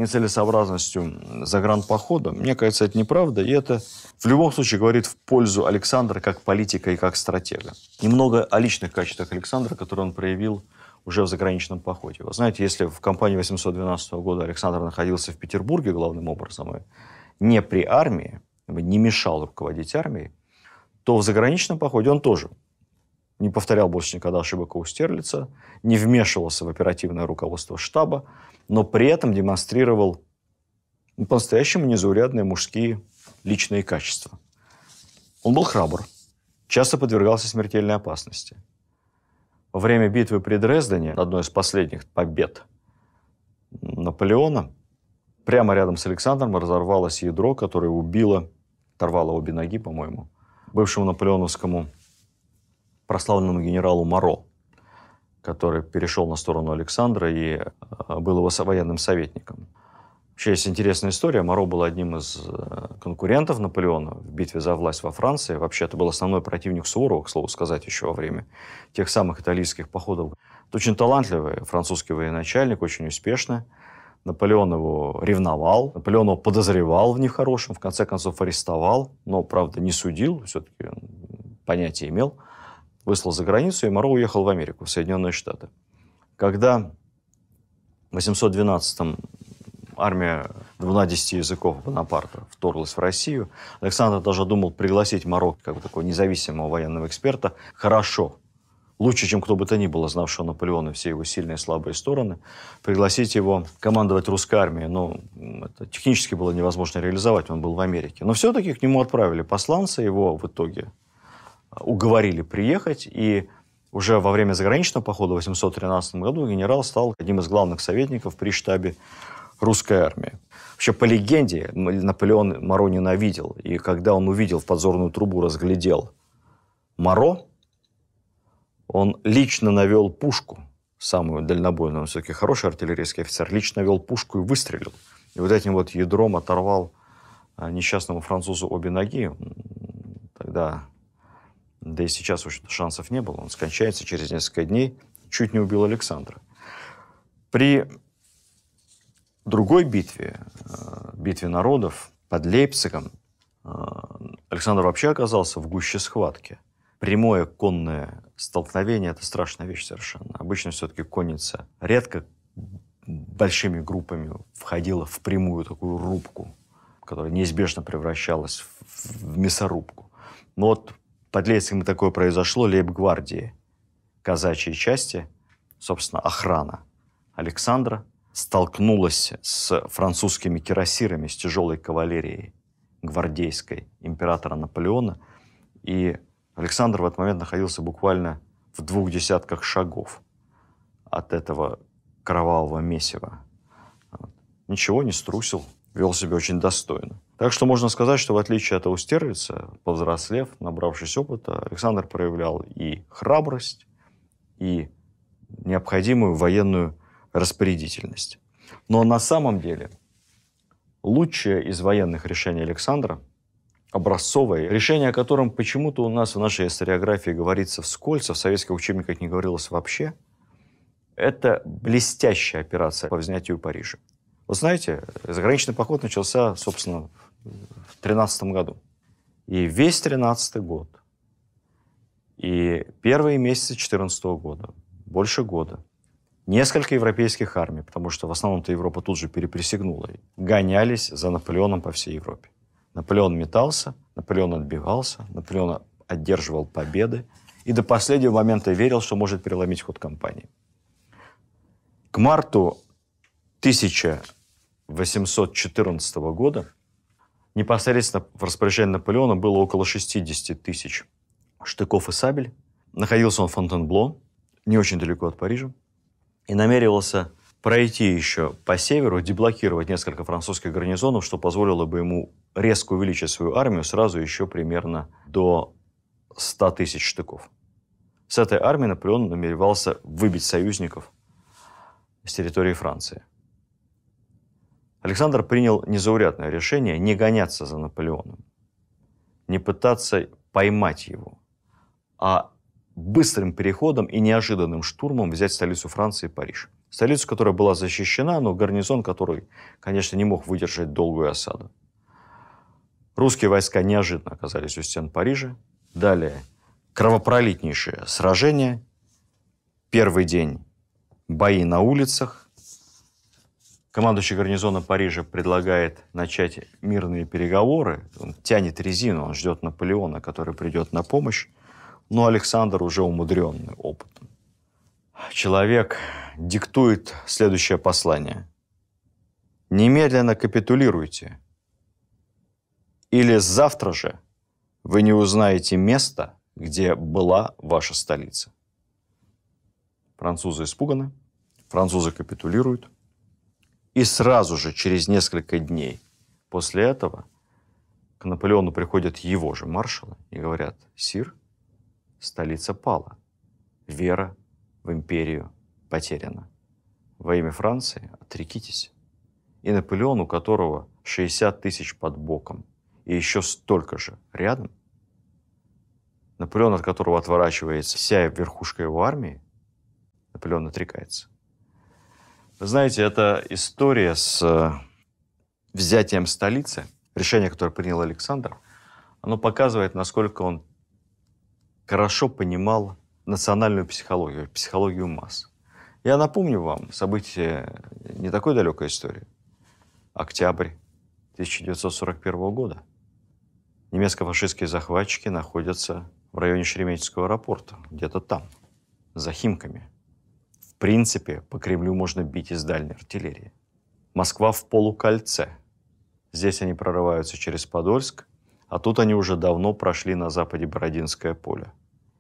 нецелесообразностью загранпохода, мне кажется, это неправда, и это в любом случае говорит в пользу Александра как политика и как стратега. Немного о личных качествах Александра, которые он проявил уже в заграничном походе. Вы знаете, если в кампании 812 года Александр находился в Петербурге главным образом, и не при армии, не мешал руководить армией, то в заграничном походе он тоже не повторял больше никогда ошибок Аустерлица, не вмешивался в оперативное руководство штаба, но при этом демонстрировал ну, по-настоящему незаурядные мужские личные качества. Он был храбр, часто подвергался смертельной опасности. Во время битвы при Дрездене, одной из последних побед Наполеона, прямо рядом с Александром разорвалось ядро, которое убило, оторвало обе ноги, по-моему, бывшему наполеоновскому прославленному генералу Моро, который перешел на сторону Александра и э, был его военным советником. Вообще есть интересная история. Моро был одним из э, конкурентов Наполеона в битве за власть во Франции. Вообще, это был основной противник Суворова, к слову сказать, еще во время тех самых итальянских походов. Это очень талантливый французский военачальник, очень успешный. Наполеон его ревновал, Наполеон его подозревал в нехорошем, в конце концов арестовал, но, правда, не судил, все-таки понятие имел – выслал за границу, и Моро уехал в Америку, в Соединенные Штаты. Когда в 812-м армия 12 языков Бонапарта вторглась в Россию, Александр даже думал пригласить Моро, как бы такого независимого военного эксперта, хорошо, лучше, чем кто бы то ни было, знавшего Наполеона все его сильные и слабые стороны, пригласить его командовать русской армией. Но ну, это технически было невозможно реализовать, он был в Америке. Но все-таки к нему отправили посланца, его в итоге уговорили приехать, и уже во время заграничного похода в 813 году генерал стал одним из главных советников при штабе русской армии. Вообще, по легенде, Наполеон Моро ненавидел, и когда он увидел в подзорную трубу, разглядел Моро, он лично навел пушку, самую дальнобойную, он все-таки хороший артиллерийский офицер, лично вел пушку и выстрелил. И вот этим вот ядром оторвал а, несчастному французу обе ноги. Тогда да и сейчас, в общем шансов не было. Он скончается через несколько дней. Чуть не убил Александра. При другой битве, э, битве народов под Лейпцигом, э, Александр вообще оказался в гуще схватки. Прямое конное столкновение – это страшная вещь совершенно. Обычно все-таки конница редко большими группами входила в прямую такую рубку, которая неизбежно превращалась в мясорубку. Но вот под Лейском такое произошло лейб-гвардии, казачьей части, собственно, охрана Александра столкнулась с французскими кирасирами, с тяжелой кавалерией гвардейской императора Наполеона, и Александр в этот момент находился буквально в двух десятках шагов от этого кровавого месива. Ничего не струсил, вел себя очень достойно. Так что можно сказать, что в отличие от Аустерлица, повзрослев, набравшись опыта, Александр проявлял и храбрость, и необходимую военную распорядительность. Но на самом деле лучшее из военных решений Александра, образцовое, решение о котором почему-то у нас в нашей историографии говорится вскользь, а в советских учебниках не говорилось вообще, это блестящая операция по взятию Парижа. Вы знаете, заграничный поход начался, собственно, в 2013 году. И весь 2013 год, и первые месяцы 2014 года, больше года, несколько европейских армий, потому что в основном-то Европа тут же переприсягнула, гонялись за Наполеоном по всей Европе. Наполеон метался, Наполеон отбивался, Наполеон одерживал победы и до последнего момента верил, что может переломить ход кампании. К марту 1000 1814 года непосредственно в распоряжении Наполеона было около 60 тысяч штыков и сабель. Находился он в Фонтенбло, не очень далеко от Парижа, и намеревался пройти еще по северу, деблокировать несколько французских гарнизонов, что позволило бы ему резко увеличить свою армию сразу еще примерно до 100 тысяч штыков. С этой армией Наполеон намеревался выбить союзников с территории Франции. Александр принял незаурядное решение не гоняться за Наполеоном, не пытаться поймать его, а быстрым переходом и неожиданным штурмом взять столицу Франции Париж. Столицу, которая была защищена, но гарнизон, который, конечно, не мог выдержать долгую осаду. Русские войска неожиданно оказались у стен Парижа. Далее кровопролитнейшее сражение. Первый день бои на улицах. Командующий гарнизона Парижа предлагает начать мирные переговоры. Он тянет резину, он ждет Наполеона, который придет на помощь. Но Александр уже умудренный опытом. Человек диктует следующее послание. «Немедленно капитулируйте, или завтра же вы не узнаете место, где была ваша столица». Французы испуганы, французы капитулируют – и сразу же, через несколько дней после этого, к Наполеону приходят его же маршалы и говорят, «Сир, столица пала, вера в империю потеряна. Во имя Франции отрекитесь». И Наполеон, у которого 60 тысяч под боком и еще столько же рядом, Наполеон, от которого отворачивается вся верхушка его армии, Наполеон отрекается. Вы знаете, эта история с э, взятием столицы, решение, которое принял Александр, оно показывает, насколько он хорошо понимал национальную психологию, психологию масс. Я напомню вам события не такой далекой истории. Октябрь 1941 года. Немецко-фашистские захватчики находятся в районе Шереметьевского аэропорта, где-то там, за Химками – принципе, по Кремлю можно бить из дальней артиллерии. Москва в полукольце. Здесь они прорываются через Подольск, а тут они уже давно прошли на западе Бородинское поле.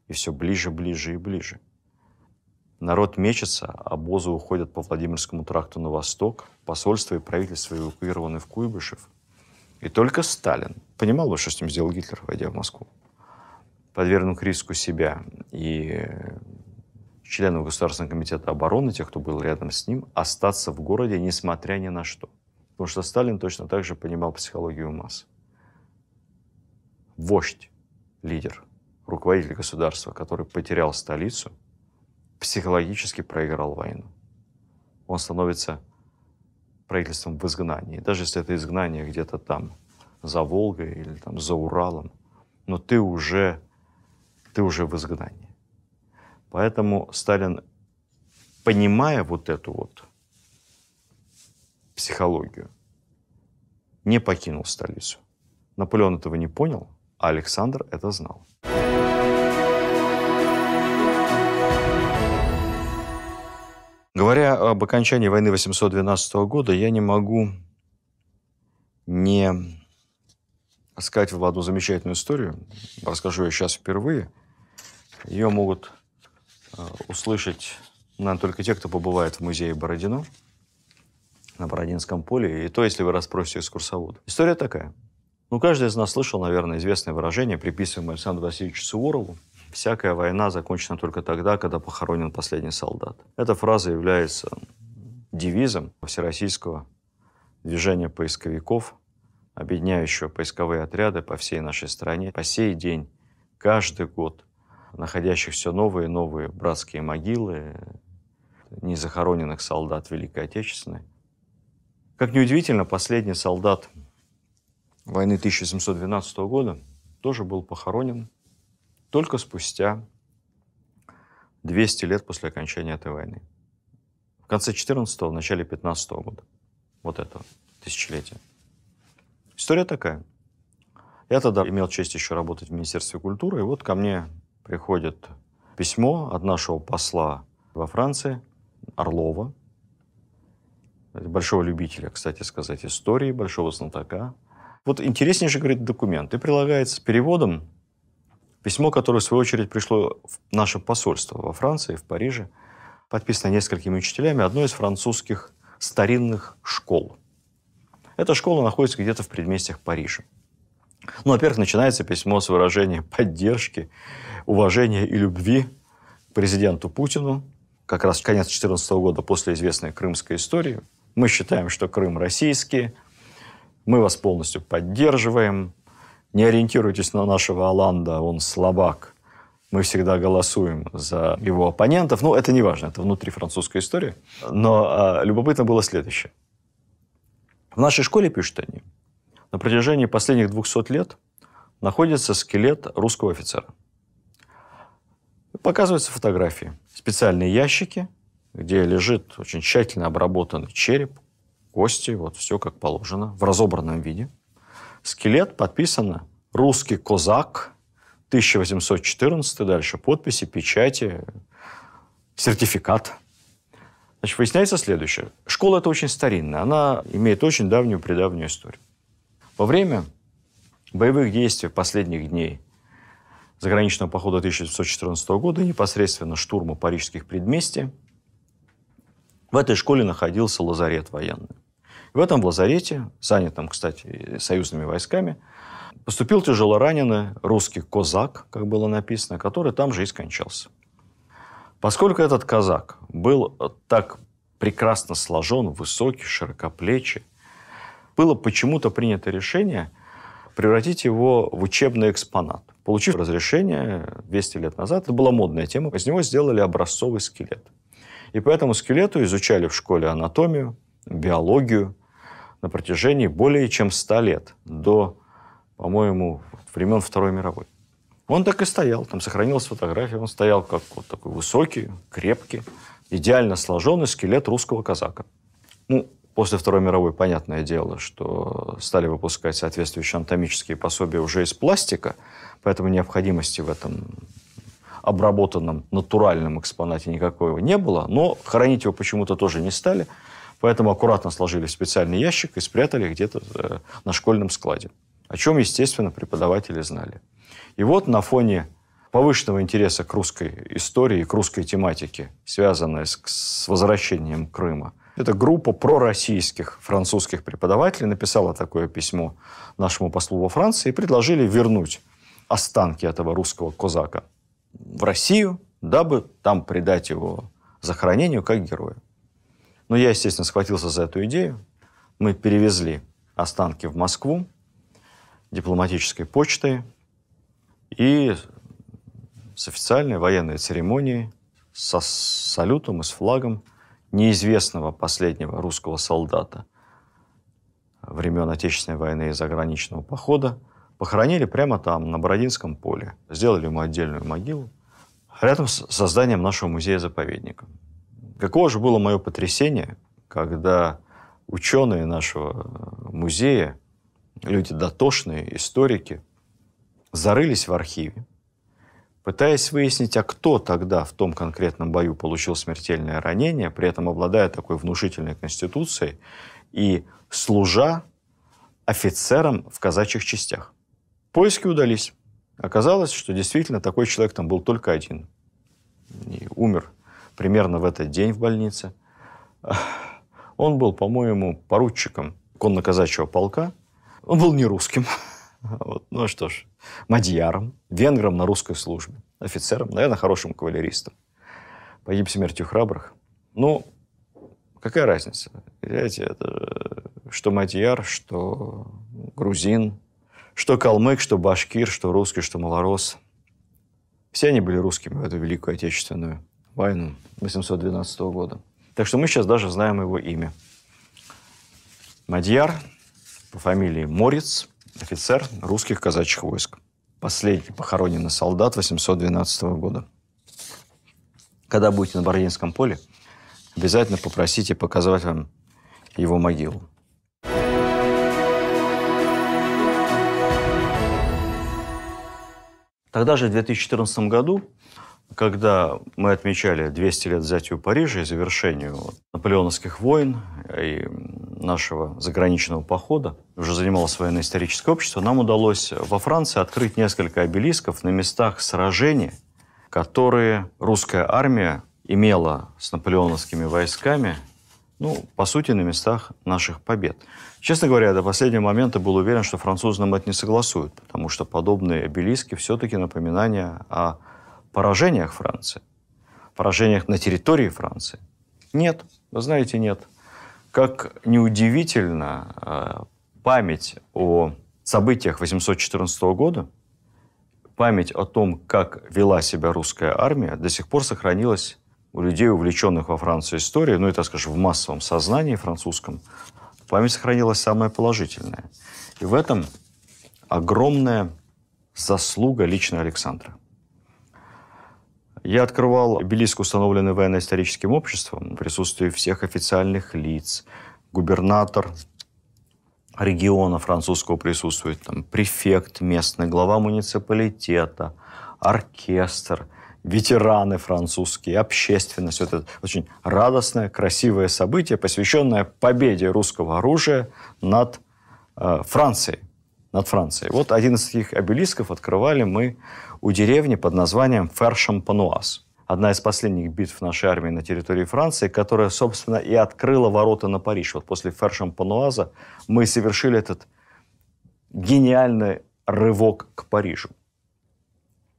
И все ближе, ближе и ближе. Народ мечется, обозы а уходят по Владимирскому тракту на восток, посольство и правительство эвакуированы в Куйбышев. И только Сталин понимал, что с ним сделал Гитлер, войдя в Москву. Подвергнув риску себя и членов Государственного комитета обороны, тех, кто был рядом с ним, остаться в городе, несмотря ни на что. Потому что Сталин точно так же понимал психологию масс. Вождь, лидер, руководитель государства, который потерял столицу, психологически проиграл войну. Он становится правительством в изгнании. Даже если это изгнание где-то там за Волгой или там за Уралом, но ты уже, ты уже в изгнании. Поэтому Сталин, понимая вот эту вот психологию, не покинул столицу. Наполеон этого не понял, а Александр это знал. Говоря об окончании войны 812 года, я не могу не сказать вам одну замечательную историю. Расскажу ее сейчас впервые. Ее могут Э, услышать надо только те, кто побывает в музее Бородино, на Бородинском поле, и то, если вы расспросите экскурсовода. История такая. Ну, каждый из нас слышал, наверное, известное выражение, приписываемое Александру Васильевичу Суворову, «Всякая война закончена только тогда, когда похоронен последний солдат». Эта фраза является девизом всероссийского движения поисковиков, объединяющего поисковые отряды по всей нашей стране. По сей день, каждый год находящих все новые и новые братские могилы незахороненных солдат Великой Отечественной. Как неудивительно, последний солдат войны 1712 года тоже был похоронен только спустя 200 лет после окончания этой войны. В конце 14-го, в начале 15 -го года. Вот это тысячелетие. История такая. Я тогда имел честь еще работать в Министерстве культуры, и вот ко мне приходит письмо от нашего посла во Франции Орлова, большого любителя, кстати сказать, истории, большого знатока. Вот интереснейший, говорит, документ. И прилагается с переводом письмо, которое, в свою очередь, пришло в наше посольство во Франции, в Париже, подписано несколькими учителями одной из французских старинных школ. Эта школа находится где-то в предместьях Парижа. Ну, во-первых, начинается письмо с выражения поддержки, уважения и любви к президенту Путину, как раз конец 2014 года после известной крымской истории. Мы считаем, что Крым российский, мы вас полностью поддерживаем, не ориентируйтесь на нашего Аланда, он слабак. Мы всегда голосуем за его оппонентов. Ну, это не важно, это внутри французской истории. Но а, любопытно было следующее. В нашей школе, пишут они, на протяжении последних 200 лет находится скелет русского офицера. Показываются фотографии. Специальные ящики, где лежит очень тщательно обработанный череп, кости, вот все как положено, в разобранном виде. Скелет подписано «Русский козак», 1814, дальше подписи, печати, сертификат. Значит, выясняется следующее. Школа это очень старинная, она имеет очень давнюю, предавнюю историю. Во время боевых действий последних дней заграничного похода 1914 года непосредственно штурма парижских предместий в этой школе находился лазарет военный. в этом лазарете, занятом, кстати, союзными войсками, поступил тяжело раненый русский казак, как было написано, который там же и скончался. Поскольку этот казак был так прекрасно сложен, высокий, широкоплечий, было почему-то принято решение превратить его в учебный экспонат. Получив разрешение 200 лет назад, это была модная тема, из него сделали образцовый скелет. И по этому скелету изучали в школе анатомию, биологию на протяжении более чем 100 лет, до, по-моему, времен Второй мировой. Он так и стоял, там сохранилась фотография, он стоял как вот такой высокий, крепкий, идеально сложенный скелет русского казака. Ну, После Второй мировой, понятное дело, что стали выпускать соответствующие анатомические пособия уже из пластика, поэтому необходимости в этом обработанном натуральном экспонате никакого не было, но хранить его почему-то тоже не стали, поэтому аккуратно сложили в специальный ящик и спрятали где-то э, на школьном складе, о чем, естественно, преподаватели знали. И вот на фоне повышенного интереса к русской истории, к русской тематике, связанной с возвращением Крыма – эта группа пророссийских французских преподавателей написала такое письмо нашему послу во Франции и предложили вернуть останки этого русского козака в Россию, дабы там придать его захоронению как героя. Но я, естественно, схватился за эту идею. Мы перевезли останки в Москву дипломатической почтой и с официальной военной церемонией, со салютом и с флагом неизвестного последнего русского солдата времен Отечественной войны и заграничного похода, похоронили прямо там, на Бородинском поле. Сделали ему отдельную могилу, рядом с созданием нашего музея-заповедника. Каково же было мое потрясение, когда ученые нашего э, музея, люди дотошные, историки, зарылись в архиве пытаясь выяснить, а кто тогда в том конкретном бою получил смертельное ранение, при этом обладая такой внушительной конституцией и служа офицером в казачьих частях. Поиски удались. Оказалось, что действительно такой человек там был только один. И умер примерно в этот день в больнице. Он был, по-моему, поручиком конно-казачьего полка. Он был не русским. Вот. Ну а что ж, мадьяром, венгром на русской службе, офицером, наверное, хорошим кавалеристом. Погиб смертью храбрых. Ну, какая разница? Знаете, это э, что мадьяр, что грузин, что калмык, что башкир, что русский, что малорос. Все они были русскими в эту Великую Отечественную войну 812 года. Так что мы сейчас даже знаем его имя. Мадьяр по фамилии Морец – офицер русских казачьих войск. Последний похороненный солдат 812 года. Когда будете на Бородинском поле, обязательно попросите показать вам его могилу. Тогда же, в 2014 году, когда мы отмечали 200 лет взятию Парижа и завершению наполеоновских войн и нашего заграничного похода, уже занималось военно-историческое общество, нам удалось во Франции открыть несколько обелисков на местах сражений, которые русская армия имела с наполеоновскими войсками, ну, по сути, на местах наших побед. Честно говоря, до последнего момента был уверен, что французы нам это не согласуют, потому что подобные обелиски все-таки напоминания о поражениях Франции, поражениях на территории Франции? Нет, вы знаете, нет. Как неудивительно, э, память о событиях 814 года, память о том, как вела себя русская армия, до сих пор сохранилась у людей, увлеченных во Францию историей, ну и, так скажем, в массовом сознании французском, память сохранилась самая положительная. И в этом огромная заслуга лично Александра. Я открывал обелиск, установленный военно-историческим обществом, в присутствии всех официальных лиц, губернатор региона французского присутствует, там, префект местный, глава муниципалитета, оркестр, ветераны французские, общественность. Вот это очень радостное, красивое событие, посвященное победе русского оружия над э, Францией над Францией. Вот один из таких обелисков открывали мы у деревни под названием Фершампануаз. Одна из последних битв нашей армии на территории Франции, которая, собственно, и открыла ворота на Париж. Вот после Фершампануаза мы совершили этот гениальный рывок к Парижу.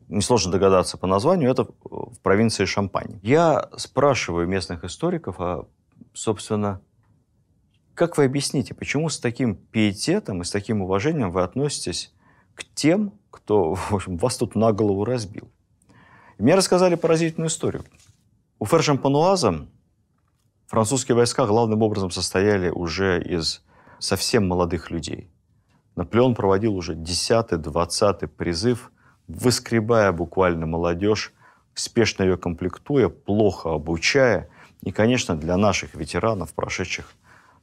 Несложно догадаться по названию, это в провинции Шампань. Я спрашиваю местных историков, а, собственно, как вы объясните, почему с таким пиететом и с таким уважением вы относитесь к тем, кто в общем, вас тут на голову разбил? мне рассказали поразительную историю. У Фершампануаза французские войска главным образом состояли уже из совсем молодых людей. Наполеон проводил уже 10-20 призыв, выскребая буквально молодежь, спешно ее комплектуя, плохо обучая. И, конечно, для наших ветеранов, прошедших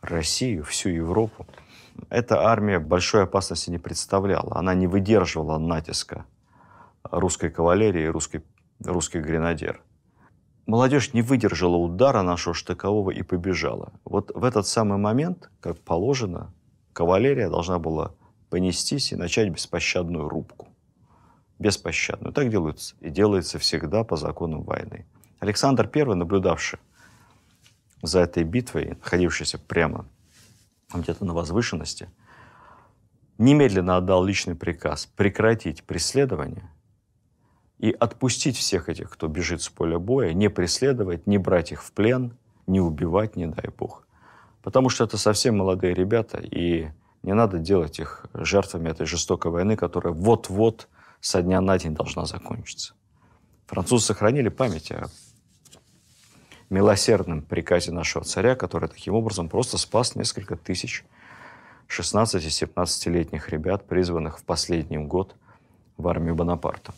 Россию, всю Европу. Эта армия большой опасности не представляла. Она не выдерживала натиска русской кавалерии и русской, русских гренадер. Молодежь не выдержала удара нашего штыкового и побежала. Вот в этот самый момент, как положено, кавалерия должна была понестись и начать беспощадную рубку. Беспощадную. Так делается и делается всегда по законам войны. Александр I, наблюдавший за этой битвой, находившийся прямо где-то на возвышенности, немедленно отдал личный приказ прекратить преследование и отпустить всех этих, кто бежит с поля боя, не преследовать, не брать их в плен, не убивать, не дай бог. Потому что это совсем молодые ребята, и не надо делать их жертвами этой жестокой войны, которая вот-вот со дня на день должна закончиться. Французы сохранили память о милосердном приказе нашего царя, который таким образом просто спас несколько тысяч 16-17-летних ребят, призванных в последний год в армию Бонапарта.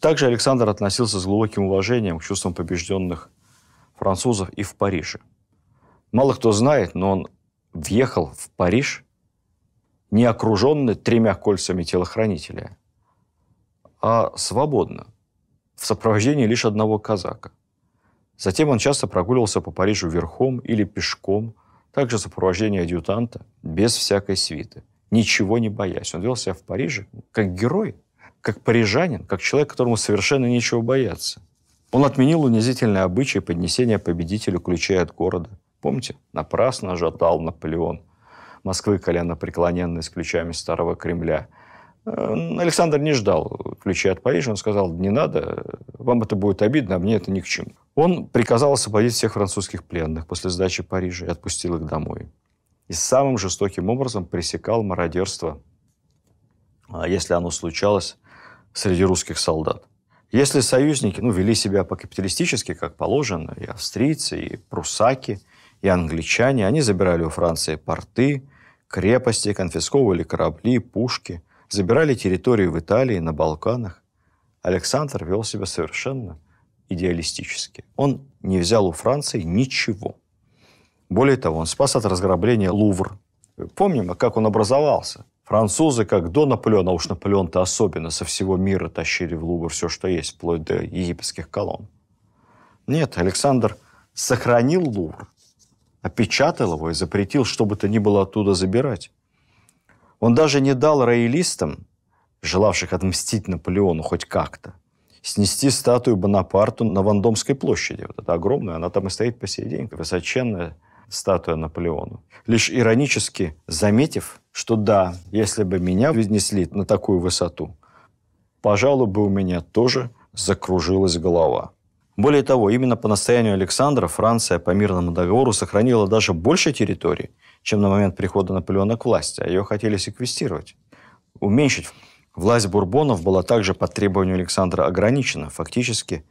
Также Александр относился с глубоким уважением к чувствам побежденных французов и в Париже. Мало кто знает, но он въехал в Париж не окруженный тремя кольцами телохранителя, а свободно, в сопровождении лишь одного казака – Затем он часто прогуливался по Парижу верхом или пешком, также сопровождение адъютанта, без всякой свиты, ничего не боясь. Он вел себя в Париже как герой, как парижанин, как человек, которому совершенно нечего бояться. Он отменил унизительное обычай поднесения победителю ключей от города. Помните, напрасно ожидал Наполеон Москвы колено преклоненной с ключами старого Кремля – Э, Александр не ждал ключи от Парижа. Он сказал, не надо, вам это будет обидно, а мне это ни к чему. Он приказал освободить всех французских пленных после сдачи Парижа и отпустил их домой. И самым жестоким образом пресекал мародерство, а, если оно случалось, среди русских солдат. Если союзники ну, вели себя по-капиталистически, как положено, и австрийцы, и прусаки, и англичане, они забирали у Франции порты, крепости, конфисковывали корабли, пушки – забирали территорию в Италии, на Балканах, Александр вел себя совершенно идеалистически. Он не взял у Франции ничего. Более того, он спас от разграбления Лувр. Помним, как он образовался. Французы, как до Наполеона, а уж Наполеон-то особенно, со всего мира тащили в Лувр все, что есть, вплоть до египетских колонн. Нет, Александр сохранил Лувр, опечатал его и запретил, что бы то ни было оттуда забирать. Он даже не дал роялистам, желавших отмстить Наполеону хоть как-то, снести статую Бонапарту на Вандомской площади. Вот это огромная, она там и стоит по сей день, высоченная статуя Наполеону. Лишь иронически заметив, что да, если бы меня вознесли на такую высоту, пожалуй, бы у меня тоже закружилась голова. Более того, именно по настоянию Александра Франция по мирному договору сохранила даже больше территорий, чем на момент прихода Наполеона к власти, а ее хотели секвестировать, уменьшить. Власть бурбонов была также по требованию Александра ограничена, фактически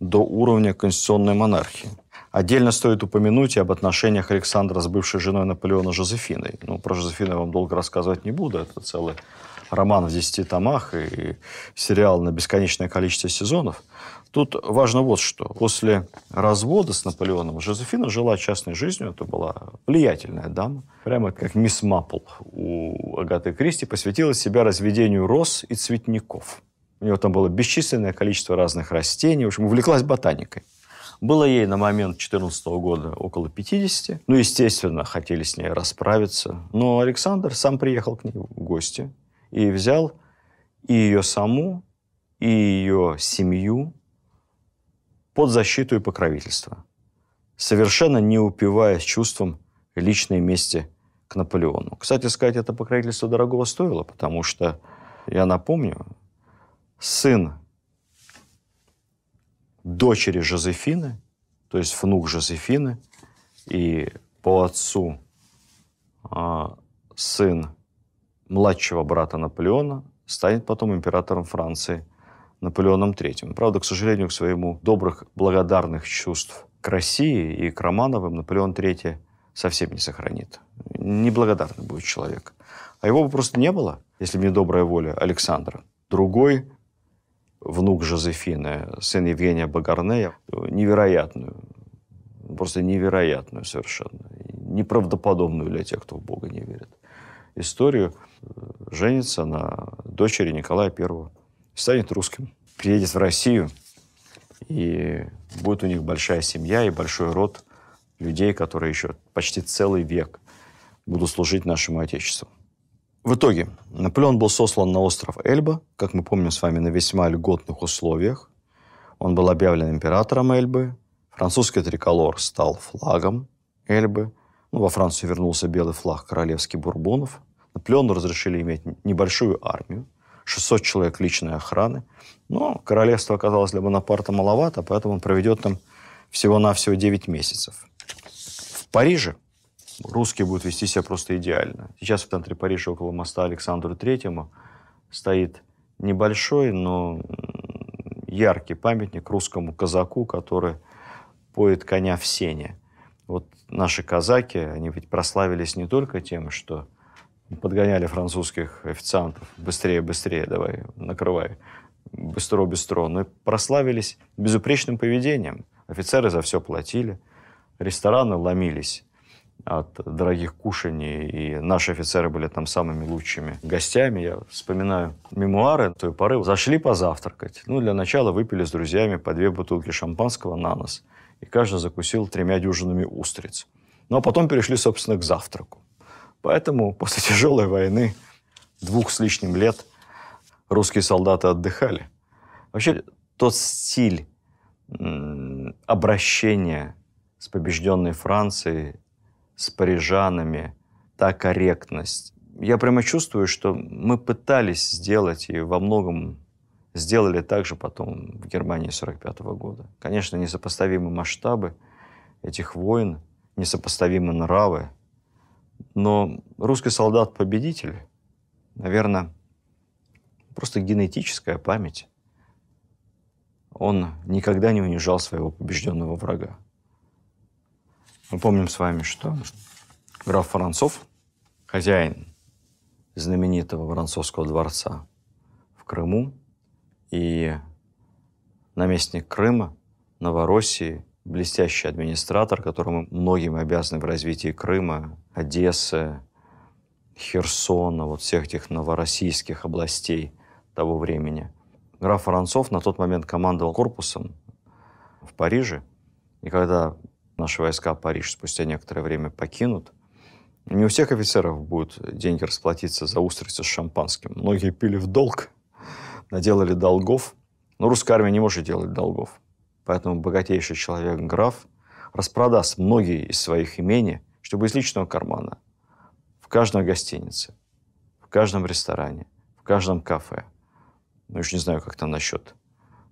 до уровня конституционной монархии. Отдельно стоит упомянуть и об отношениях Александра с бывшей женой Наполеона Жозефиной. Ну, про Жозефину я вам долго рассказывать не буду, это целый роман в десяти томах и сериал на бесконечное количество сезонов. Тут важно вот что. После развода с Наполеоном Жозефина жила частной жизнью. Это была влиятельная дама. Прямо как мисс Маппл у Агаты Кристи посвятила себя разведению роз и цветников. У нее там было бесчисленное количество разных растений. В общем, увлеклась ботаникой. Было ей на момент 14 года около 50. Ну, естественно, хотели с ней расправиться. Но Александр сам приехал к ней в гости и взял и ее саму, и ее семью, под защиту и покровительство, совершенно не упиваясь чувством личной мести к Наполеону. Кстати сказать, это покровительство дорогого стоило, потому что, я напомню, сын дочери Жозефины, то есть внук Жозефины, и по отцу а, сын младшего брата Наполеона станет потом императором Франции – Наполеоном III. Правда, к сожалению, к своему добрых, благодарных чувств к России и к Романовым Наполеон III совсем не сохранит. Неблагодарный будет человек. А его бы просто не было, если бы не добрая воля Александра. Другой внук Жозефины, сын Евгения Багарнея, невероятную, просто невероятную совершенно, неправдоподобную для тех, кто в Бога не верит, историю, э, женится на дочери Николая Первого станет русским, приедет в Россию, и будет у них большая семья и большой род людей, которые еще почти целый век будут служить нашему Отечеству. В итоге Наполеон был сослан на остров Эльба, как мы помним с вами, на весьма льготных условиях. Он был объявлен императором Эльбы. Французский триколор стал флагом Эльбы. Ну, во Францию вернулся белый флаг королевский бурбонов. Наполеону разрешили иметь небольшую армию, 600 человек личной охраны. Но королевство оказалось для Бонапарта маловато, поэтому он проведет там всего-навсего 9 месяцев. В Париже русские будут вести себя просто идеально. Сейчас в центре Парижа около моста Александру Третьему стоит небольшой, но яркий памятник русскому казаку, который поет коня в сене. Вот наши казаки, они ведь прославились не только тем, что подгоняли французских официантов. Быстрее, быстрее, давай, накрывай. Быстро, быстро. Но ну прославились безупречным поведением. Офицеры за все платили. Рестораны ломились от дорогих кушаний, и наши офицеры были там самыми лучшими гостями. Я вспоминаю мемуары той поры. Зашли позавтракать. Ну, для начала выпили с друзьями по две бутылки шампанского на нос. И каждый закусил тремя дюжинами устриц. Ну, а потом перешли, собственно, к завтраку. Поэтому после тяжелой войны, двух с лишним лет, русские солдаты отдыхали. Вообще тот стиль обращения с побежденной Францией, с парижанами, та корректность. Я прямо чувствую, что мы пытались сделать и во многом сделали так же потом в Германии 1945 года. Конечно, несопоставимы масштабы этих войн, несопоставимы нравы, но русский солдат-победитель, наверное, просто генетическая память. Он никогда не унижал своего побежденного врага. Мы помним с вами, что граф Воронцов, хозяин знаменитого Воронцовского дворца в Крыму и наместник Крыма, Новороссии, блестящий администратор, которому многим обязаны в развитии Крыма, Одессы, Херсона, вот всех этих новороссийских областей того времени. Граф Воронцов на тот момент командовал корпусом в Париже. И когда наши войска Париж спустя некоторое время покинут, не у всех офицеров будут деньги расплатиться за устрицы с шампанским. Многие пили в долг, наделали долгов. Но русская армия не может делать долгов. Поэтому богатейший человек граф распродаст многие из своих имений чтобы из личного кармана в каждой гостинице, в каждом ресторане, в каждом кафе, ну, я уж не знаю, как там насчет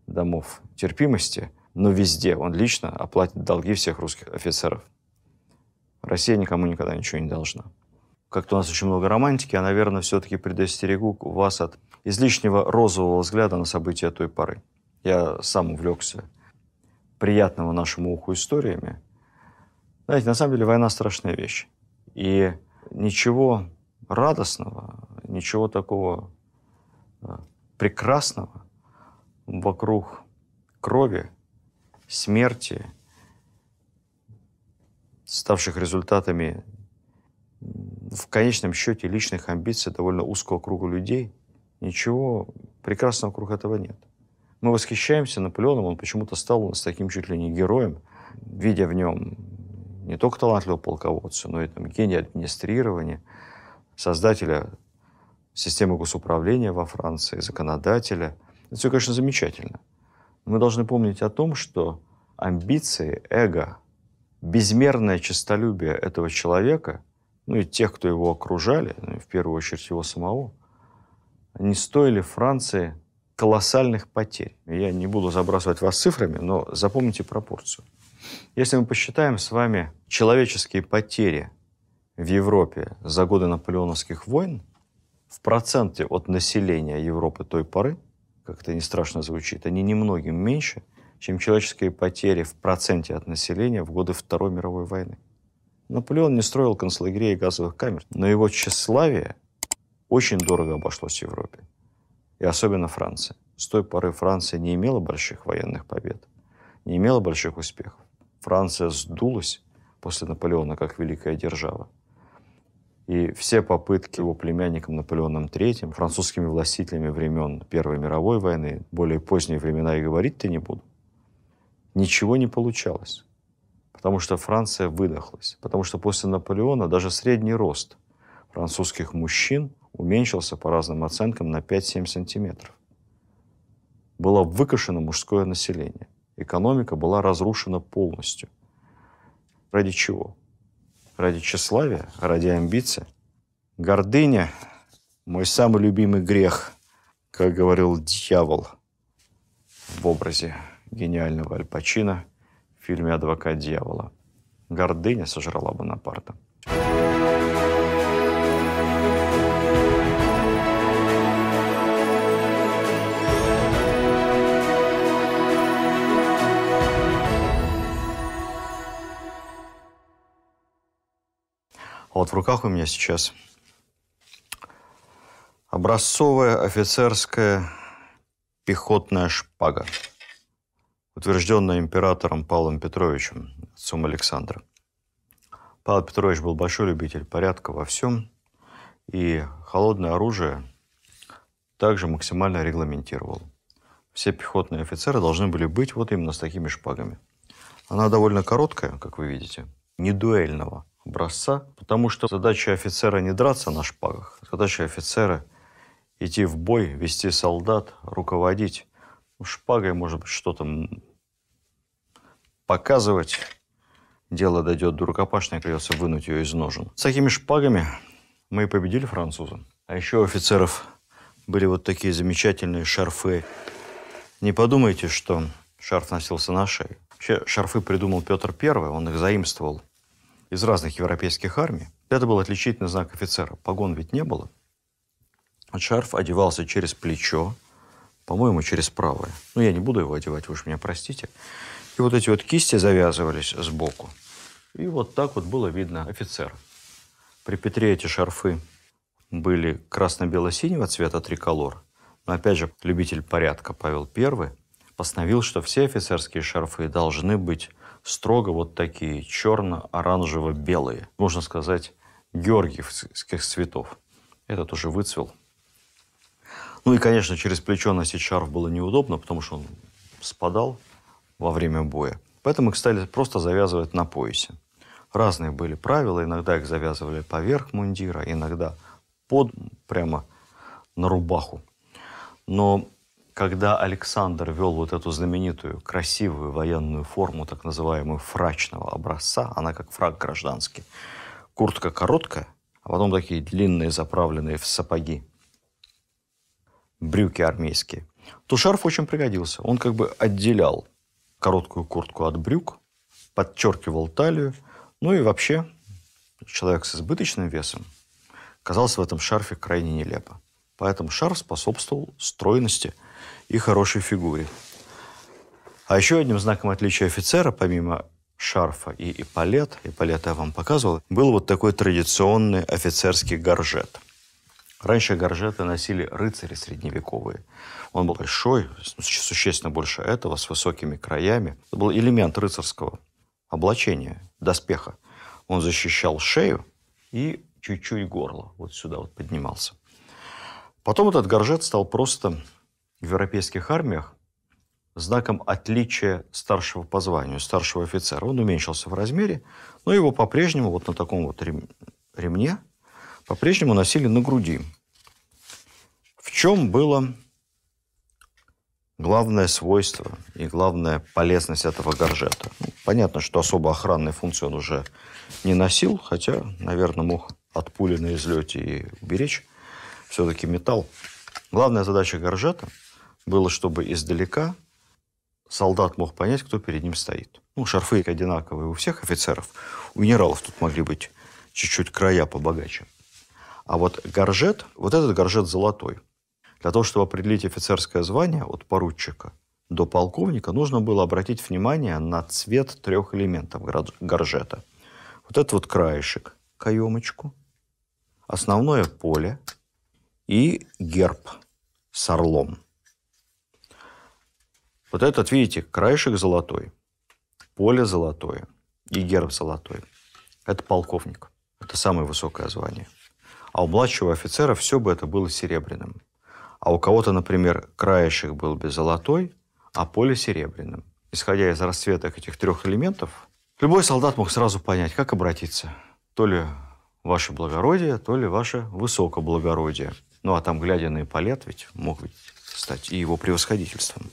домов терпимости, но везде он лично оплатит долги всех русских офицеров. Россия никому никогда ничего не должна. Как-то у нас очень много романтики, а, наверное, все-таки предостерегу вас от излишнего розового взгляда на события той поры. Я сам увлекся приятного нашему уху историями, знаете, на самом деле война страшная вещь. И ничего радостного, ничего такого э, прекрасного вокруг крови, смерти, ставших результатами в конечном счете личных амбиций довольно узкого круга людей, ничего прекрасного вокруг этого нет. Мы восхищаемся Наполеоном, он почему-то стал у нас таким чуть ли не героем, видя в нем не только талантливого полководца, но и там, гения администрирования, создателя системы госуправления во Франции, законодателя. Это все, конечно, замечательно. Но мы должны помнить о том, что амбиции, эго, безмерное честолюбие этого человека, ну и тех, кто его окружали, ну, в первую очередь его самого, они стоили Франции колоссальных потерь. Я не буду забрасывать вас цифрами, но запомните пропорцию. Если мы посчитаем с вами человеческие потери в Европе за годы наполеоновских войн в проценте от населения Европы той поры, как это не страшно звучит, они немногим меньше, чем человеческие потери в проценте от населения в годы Второй мировой войны. Наполеон не строил концлагерей и газовых камер, но его тщеславие очень дорого обошлось Европе, и особенно Франции. С той поры Франция не имела больших военных побед, не имела больших успехов. Франция сдулась после Наполеона как великая держава. И все попытки его племянником Наполеоном III, французскими властителями времен Первой мировой войны, более поздние времена и говорить-то не буду, ничего не получалось. Потому что Франция выдохлась. Потому что после Наполеона даже средний рост французских мужчин уменьшился по разным оценкам на 5-7 сантиметров. Было выкашено мужское население экономика была разрушена полностью. Ради чего? Ради тщеславия, ради амбиций. Гордыня – мой самый любимый грех, как говорил дьявол в образе гениального Аль Пачино в фильме «Адвокат дьявола». Гордыня сожрала Бонапарта. Thank А вот в руках у меня сейчас образцовая офицерская пехотная шпага, утвержденная императором Павлом Петровичем, отцом Александра. Павел Петрович был большой любитель порядка во всем, и холодное оружие также максимально регламентировал. Все пехотные офицеры должны были быть вот именно с такими шпагами. Она довольно короткая, как вы видите, не дуэльного образца, потому что задача офицера не драться на шпагах, задача офицера идти в бой, вести солдат, руководить. Ну, шпагой, может быть, что-то показывать. Дело дойдет до рукопашной, придется вынуть ее из ножен. С такими шпагами мы и победили французов. А еще у офицеров были вот такие замечательные шарфы. Не подумайте, что шарф носился на шее. Вообще шарфы придумал Петр I, он их заимствовал из разных европейских армий. Это был отличительный знак офицера. Погон ведь не было. Шарф одевался через плечо, по-моему, через правое. Ну, я не буду его одевать, вы уж меня простите. И вот эти вот кисти завязывались сбоку. И вот так вот было видно офицера. При Петре эти шарфы были красно-бело-синего цвета триколор. Но опять же, любитель порядка Павел I постановил, что все офицерские шарфы должны быть строго вот такие черно-оранжево-белые, можно сказать, георгиевских цветов. Этот уже выцвел. Ну и, конечно, через плечо носить шарф было неудобно, потому что он спадал во время боя. Поэтому их стали просто завязывать на поясе. Разные были правила, иногда их завязывали поверх мундира, иногда под, прямо на рубаху. Но когда Александр вел вот эту знаменитую красивую военную форму, так называемую фрачного образца, она как фраг гражданский, куртка короткая, а потом такие длинные, заправленные в сапоги, брюки армейские, то шарф очень пригодился. Он как бы отделял короткую куртку от брюк, подчеркивал талию, ну и вообще человек с избыточным весом казался в этом шарфе крайне нелепо. Поэтому шарф способствовал стройности – и хорошей фигуре. А еще одним знаком отличия офицера, помимо шарфа и эполет, эполет я вам показывал, был вот такой традиционный офицерский горжет. Раньше горжеты носили рыцари средневековые. Он был большой, существенно больше этого, с высокими краями. Это был элемент рыцарского облачения, доспеха. Он защищал шею и чуть-чуть горло. Вот сюда вот поднимался. Потом этот горжет стал просто в европейских армиях знаком отличия старшего по званию, старшего офицера. Он уменьшился в размере, но его по-прежнему вот на таком вот ремне по-прежнему носили на груди. В чем было главное свойство и главная полезность этого горжета? Ну, понятно, что особо охранной функции он уже не носил, хотя, наверное, мог от пули на излете и уберечь. Все-таки металл. Главная задача горжета – было, чтобы издалека солдат мог понять, кто перед ним стоит. Ну, шарфы одинаковые у всех офицеров. У генералов тут могли быть чуть-чуть края побогаче. А вот горжет, вот этот горжет золотой. Для того, чтобы определить офицерское звание от поручика до полковника, нужно было обратить внимание на цвет трех элементов горжета. Вот этот вот краешек, каемочку, основное поле и герб с орлом. Вот этот, видите, краешек золотой, поле золотое и герб золотой. Это полковник. Это самое высокое звание. А у младшего офицера все бы это было серебряным. А у кого-то, например, краешек был бы золотой, а поле серебряным. Исходя из расцветок этих трех элементов, любой солдат мог сразу понять, как обратиться. То ли ваше благородие, то ли ваше высокоблагородие. Ну, а там, глядя на эполет, ведь мог быть стать и его превосходительством.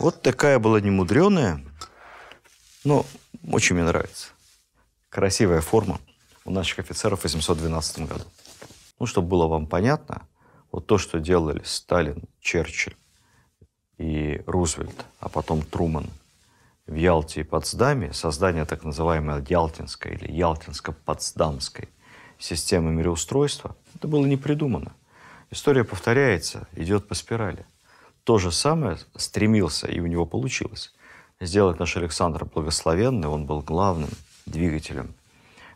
Вот такая была немудреная, но очень мне нравится. Красивая форма у наших офицеров в 812 году. Ну, чтобы было вам понятно, вот то, что делали Сталин, Черчилль и Рузвельт, а потом Труман в Ялте и Потсдаме, создание так называемой Ялтинской или Ялтинско-Потсдамской системы мироустройства, это было не придумано. История повторяется, идет по спирали то же самое стремился, и у него получилось, сделать наш Александр благословенный, он был главным двигателем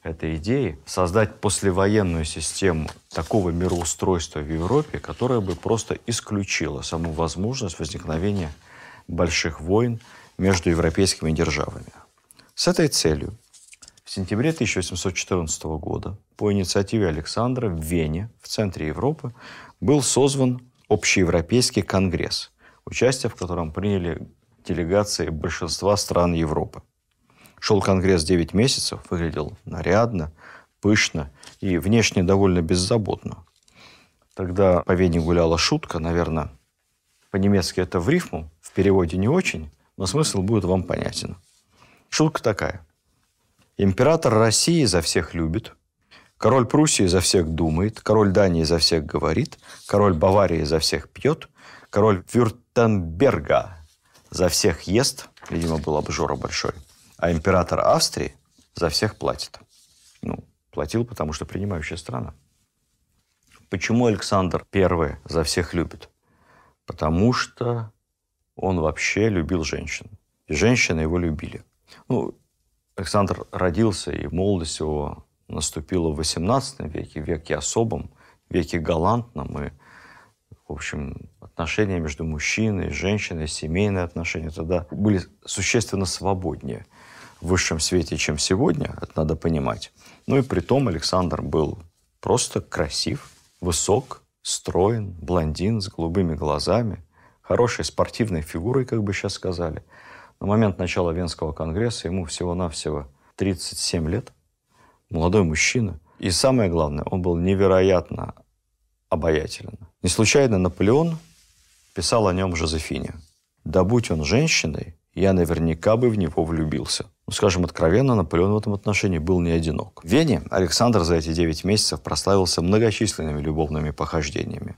этой идеи, создать послевоенную систему такого мироустройства в Европе, которая бы просто исключила саму возможность возникновения больших войн между европейскими державами. С этой целью в сентябре 1814 года по инициативе Александра в Вене, в центре Европы, был созван Общеевропейский конгресс, участие в котором приняли делегации большинства стран Европы. Шел конгресс 9 месяцев, выглядел нарядно, пышно и внешне довольно беззаботно. Тогда по Вене гуляла шутка, наверное, по-немецки это в рифму, в переводе не очень, но смысл будет вам понятен. Шутка такая. Император России за всех любит – Король Пруссии за всех думает, король Дании за всех говорит, король Баварии за всех пьет, король Вюртенберга за всех ест, видимо, был обжора большой, а император Австрии за всех платит. Ну, платил, потому что принимающая страна. Почему Александр I за всех любит? Потому что он вообще любил женщин. И женщины его любили. Ну, Александр родился, и молодость его наступила в XVIII веке, веке особом, веке галантном, и, в общем, отношения между мужчиной и женщиной, семейные отношения тогда были существенно свободнее в высшем свете, чем сегодня, это надо понимать. Ну и при том Александр был просто красив, высок, строен, блондин с голубыми глазами, хорошей спортивной фигурой, как бы сейчас сказали. На момент начала Венского конгресса ему всего-навсего 37 лет – молодой мужчина. И самое главное, он был невероятно обаятелен. Не случайно Наполеон писал о нем Жозефине. «Да будь он женщиной, я наверняка бы в него влюбился». Ну, скажем откровенно, Наполеон в этом отношении был не одинок. В Вене Александр за эти 9 месяцев прославился многочисленными любовными похождениями.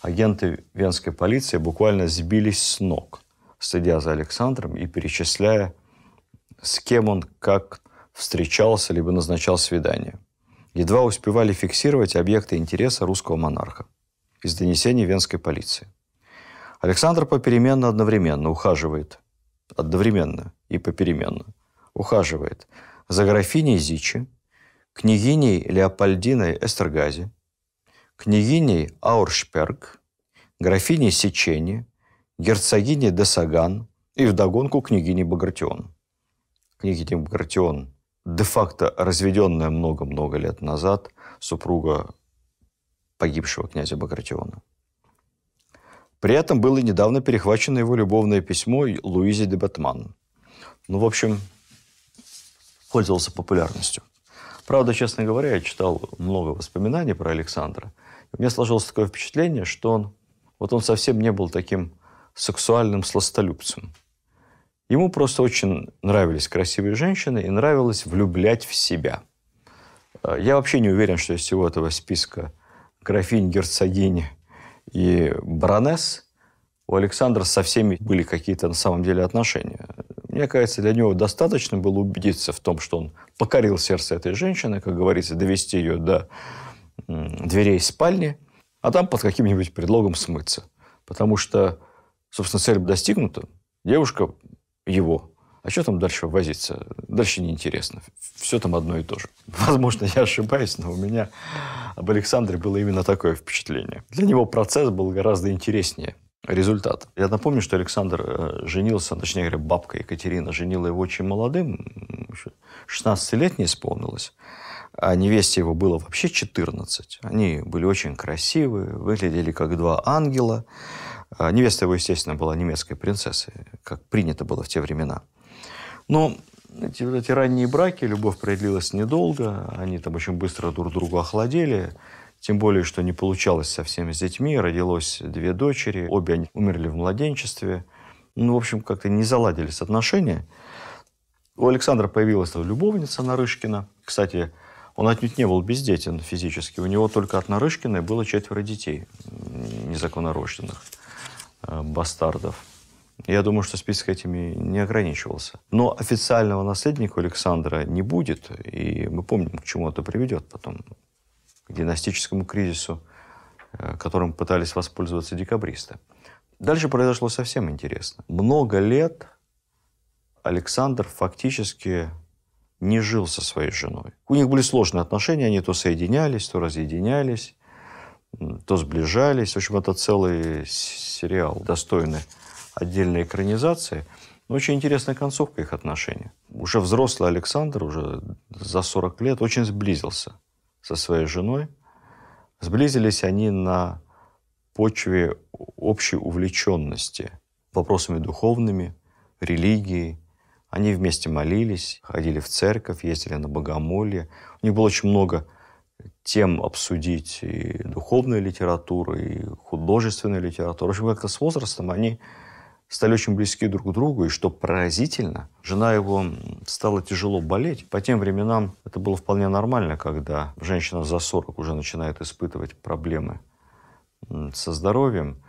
Агенты венской полиции буквально сбились с ног, следя за Александром и перечисляя, с кем он как встречался либо назначал свидание. Едва успевали фиксировать объекты интереса русского монарха из донесений венской полиции. Александр попеременно одновременно ухаживает, одновременно и попеременно ухаживает за графиней Зичи, княгиней Леопольдиной Эстергази, княгиней Ауршперг, графиней Сечени, герцогиней де Саган и вдогонку княгиней Багратион. Княгиня Багратион де-факто разведенная много-много лет назад супруга погибшего князя Багратиона. При этом было недавно перехвачено его любовное письмо Луизе де Батман. Ну, в общем, пользовался популярностью. Правда, честно говоря, я читал много воспоминаний про Александра. И у меня сложилось такое впечатление, что он, вот он совсем не был таким сексуальным сластолюбцем. Ему просто очень нравились красивые женщины и нравилось влюблять в себя. Э, я вообще не уверен, что из всего этого списка графинь, герцогинь и баронесс у Александра со всеми были какие-то на самом деле отношения. Мне кажется, для него достаточно было убедиться в том, что он покорил сердце этой женщины, как говорится, довести ее до дверей спальни, а там под каким-нибудь предлогом смыться. Потому что, собственно, цель достигнута. Девушка его. А что там дальше возиться? Дальше неинтересно. Все там одно и то же. Возможно, я ошибаюсь, но у меня об Александре было именно такое впечатление. Для него процесс был гораздо интереснее результат. Я напомню, что Александр э, женился, точнее говоря, бабка Екатерина женила его очень молодым, 16 лет не исполнилось, а невесте его было вообще 14. Они были очень красивы, выглядели как два ангела. А, невеста его, естественно, была немецкой принцессой, как принято было в те времена. Но эти, эти ранние браки, любовь продлилась недолго, они там очень быстро друг другу охладели, тем более, что не получалось совсем с детьми, родилось две дочери, обе они умерли в младенчестве. Ну, в общем, как-то не заладились отношения. У Александра появилась любовница Нарышкина. Кстати, он отнюдь не был бездетен физически. У него только от Нарышкиной было четверо детей незаконнорожденных. Э, бастардов. Я думаю, что список этими не ограничивался. Но официального наследника Александра не будет, и мы помним, к чему это приведет потом. К династическому кризису, э, которым пытались воспользоваться декабристы. Дальше произошло совсем интересно. Много лет Александр фактически не жил со своей женой. У них были сложные отношения, они то соединялись, то разъединялись то сближались. В общем, это целый сериал, достойный отдельной экранизации. Но очень интересная концовка их отношений. Уже взрослый Александр, уже за 40 лет, очень сблизился со своей женой. Сблизились они на почве общей увлеченности вопросами духовными, религии. Они вместе молились, ходили в церковь, ездили на богомолье. У них было очень много тем обсудить и духовную литературу, и художественную литературу. В общем, как-то с возрастом они стали очень близки друг к другу, и что поразительно, жена его стала тяжело болеть. По тем временам это было вполне нормально, когда женщина за 40 уже начинает испытывать проблемы со здоровьем.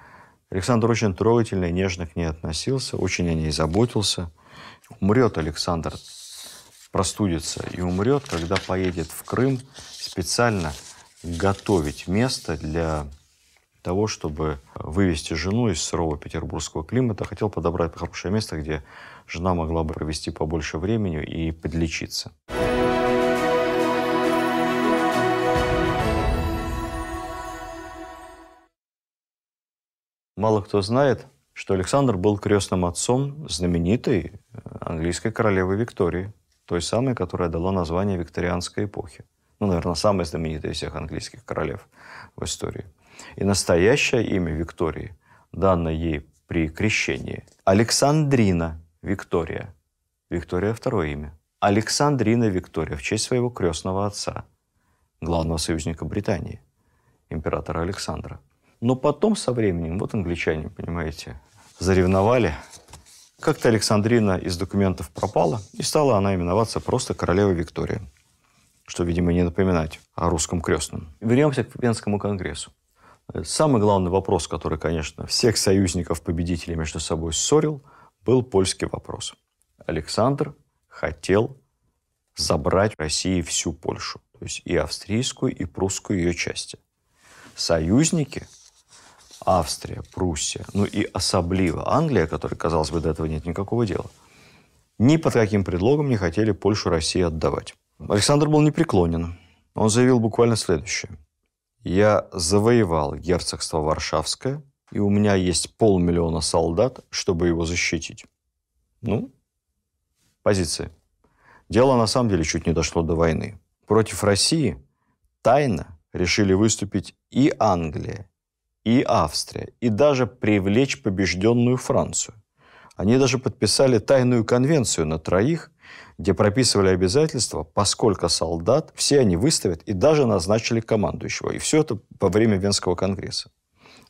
Александр очень трогательно и нежно к ней относился, очень о ней заботился. Умрет Александр, простудится и умрет, когда поедет в Крым специально готовить место для того, чтобы вывести жену из сырого петербургского климата. Хотел подобрать хорошее место, где жена могла бы провести побольше времени и подлечиться. Мало кто знает, что Александр был крестным отцом знаменитой э, английской королевы Виктории, той самой, которая дала название викторианской эпохи ну, наверное, самая знаменитая из всех английских королев в истории. И настоящее имя Виктории, данное ей при крещении, Александрина Виктория. Виктория – второе имя. Александрина Виктория в честь своего крестного отца, главного союзника Британии, императора Александра. Но потом со временем, вот англичане, понимаете, заревновали. Как-то Александрина из документов пропала, и стала она именоваться просто королева Виктория что, видимо, не напоминать о русском крестном. Вернемся к Венскому конгрессу. Э, самый главный вопрос, который, конечно, всех союзников победителей между собой ссорил, был польский вопрос. Александр хотел забрать России всю Польшу, то есть и австрийскую, и прусскую ее части. Союзники Австрия, Пруссия, ну и особливо Англия, которой, казалось бы, до этого нет никакого дела, ни под каким предлогом не хотели Польшу России отдавать. Александр был непреклонен. Он заявил буквально следующее. «Я завоевал герцогство Варшавское, и у меня есть полмиллиона солдат, чтобы его защитить». Ну, позиции. Дело на самом деле чуть не дошло до войны. Против России тайно решили выступить и Англия, и Австрия, и даже привлечь побежденную Францию. Они даже подписали тайную конвенцию на троих, где прописывали обязательства, поскольку солдат, все они выставят и даже назначили командующего. И все это во время Венского конгресса.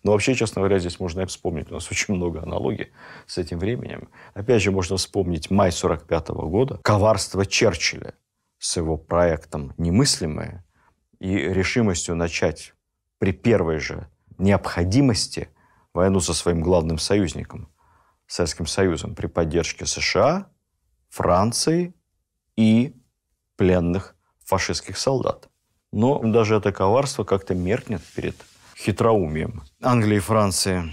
Но вообще, честно говоря, здесь можно и вспомнить, у нас очень много аналогий с этим временем. Опять же, можно вспомнить май 45 года, коварство Черчилля с его проектом «Немыслимое» и решимостью начать при первой же необходимости войну со своим главным союзником, Советским Союзом, при поддержке США, Франции и пленных фашистских солдат. Но даже это коварство как-то меркнет перед хитроумием Англии, Франции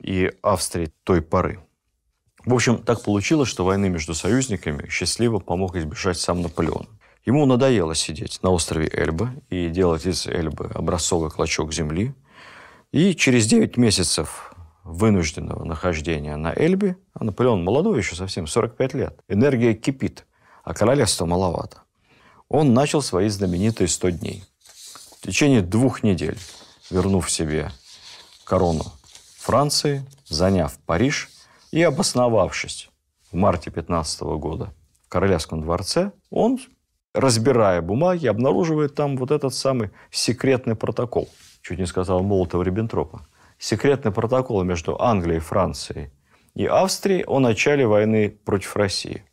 и Австрии той поры. В общем, так получилось, что войны между союзниками счастливо помог избежать сам Наполеон. Ему надоело сидеть на острове Эльба и делать из Эльбы образцовый клочок земли. И через 9 месяцев вынужденного нахождения на Эльбе, а Наполеон молодой еще совсем, 45 лет, энергия кипит, а королевства маловато. Он начал свои знаменитые 100 дней. В течение двух недель, вернув себе корону Франции, заняв Париж и обосновавшись в марте 15 года в Королевском дворце, он, разбирая бумаги, обнаруживает там вот этот самый секретный протокол, чуть не сказал Молотова-Риббентропа, секретный протокол между Англией, Францией и Австрией о начале войны против России.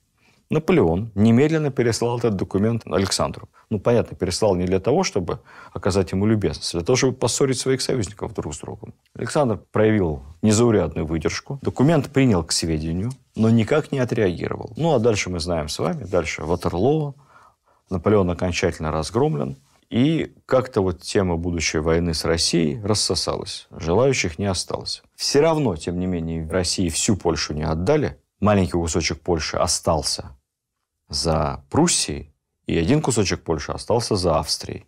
Наполеон немедленно переслал этот документ Александру. Ну, понятно, переслал не для того, чтобы оказать ему любезность, а для того, чтобы поссорить своих союзников друг с другом. Александр проявил незаурядную выдержку. Документ принял к сведению, но никак не отреагировал. Ну, а дальше мы знаем с вами, дальше Ватерлоо, Наполеон окончательно разгромлен, и как-то вот тема будущей войны с Россией рассосалась. Желающих не осталось. Все равно, тем не менее, России всю Польшу не отдали. Маленький кусочек Польши остался за Пруссией, и один кусочек Польши остался за Австрией,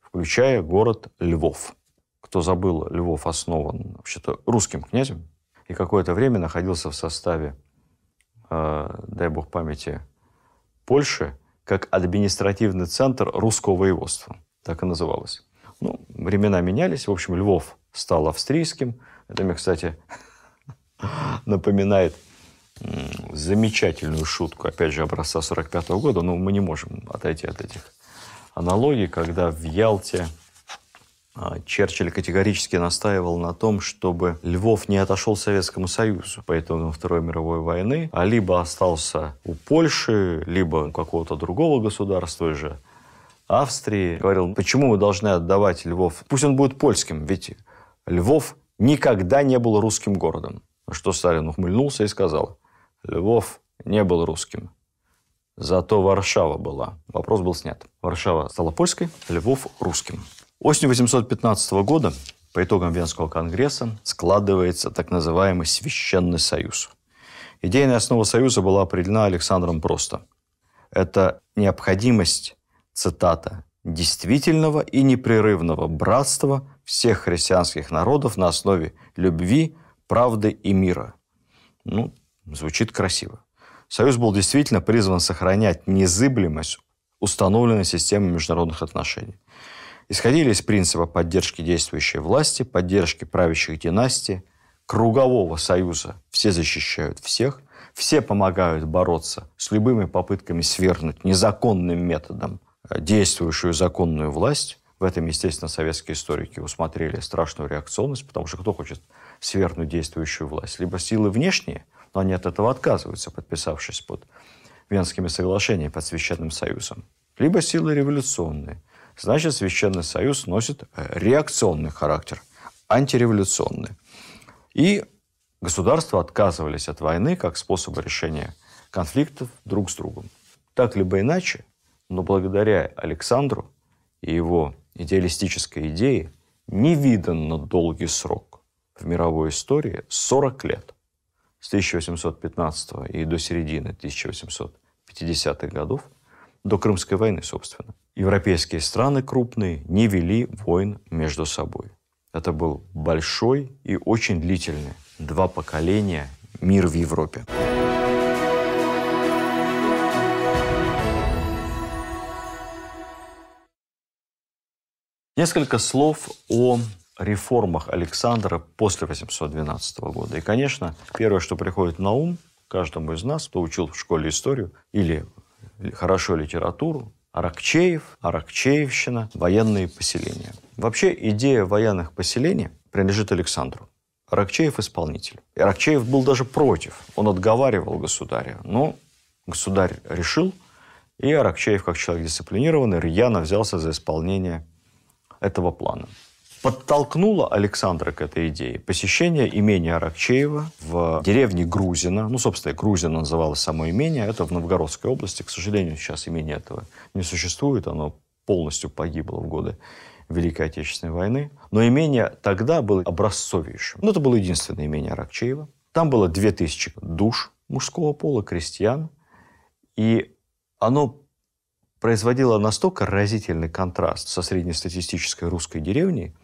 включая город Львов. Кто забыл, Львов основан вообще-то русским князем и какое-то время находился в составе, э, дай бог памяти, Польши – как административный центр русского воеводства. Так и называлось. Ну, времена менялись. В общем, Львов стал австрийским. Это мне, кстати, напоминает замечательную шутку, опять же, образца 45 года, но мы не можем отойти от этих аналогий, когда в Ялте а, Черчилль категорически настаивал на том, чтобы Львов не отошел Советскому Союзу по итогам Второй мировой войны, а либо остался у Польши, либо у какого-то другого государства же, Австрии. Говорил, почему мы должны отдавать Львов? Пусть он будет польским, ведь Львов никогда не был русским городом. Что Сталин ухмыльнулся и сказал, Львов не был русским, Зато Варшава была. Вопрос был снят. Варшава стала польской, Львов – русским. Осенью 815 года по итогам Венского конгресса складывается так называемый Священный Союз. Идейная основа Союза была определена Александром просто. Это необходимость, цитата, действительного и непрерывного братства всех христианских народов на основе любви, правды и мира. Ну, звучит красиво. Союз был действительно призван сохранять незыблемость установленной системы международных отношений – исходили из принципа поддержки действующей власти, поддержки правящих династий, кругового союза. Все защищают всех, все помогают бороться с любыми попытками свергнуть незаконным методом э, действующую законную власть. В этом, естественно, советские историки усмотрели страшную реакционность, потому что кто хочет свергнуть действующую власть? Либо силы внешние, но они от этого отказываются, подписавшись под Венскими соглашениями, под Священным Союзом. Либо силы революционные – значит, Священный Союз носит э, реакционный характер, антиреволюционный. И государства отказывались от войны как способа решения конфликтов друг с другом. Так либо иначе, но благодаря Александру и его идеалистической идее невиданно долгий срок в мировой истории 40 лет. С 1815 и до середины 1850-х годов – до Крымской войны, собственно. Европейские страны крупные не вели войн между собой. Это был большой и очень длительный, два поколения, мир в Европе. Несколько слов о реформах Александра после 812 года. И, конечно, первое, что приходит на ум каждому из нас, кто учил в школе историю или хорошо литературу, Аракчеев, Аракчеевщина, военные поселения. Вообще идея военных поселений принадлежит Александру. Аракчеев – исполнитель. И Аракчеев был даже против. Он отговаривал государя. Но государь решил, и Аракчеев, как человек дисциплинированный, рьяно взялся за исполнение этого плана подтолкнуло Александра к этой идее посещение имения Аракчеева в деревне Грузина. Ну, собственно, Грузина называлось само имение. Это в Новгородской области. К сожалению, сейчас имени этого не существует. Оно полностью погибло в годы Великой Отечественной войны. Но имение тогда было образцовейшим. Ну, это было единственное имение Аракчеева. Там было 2000 душ мужского пола, крестьян. И оно производило настолько разительный контраст со среднестатистической русской деревней,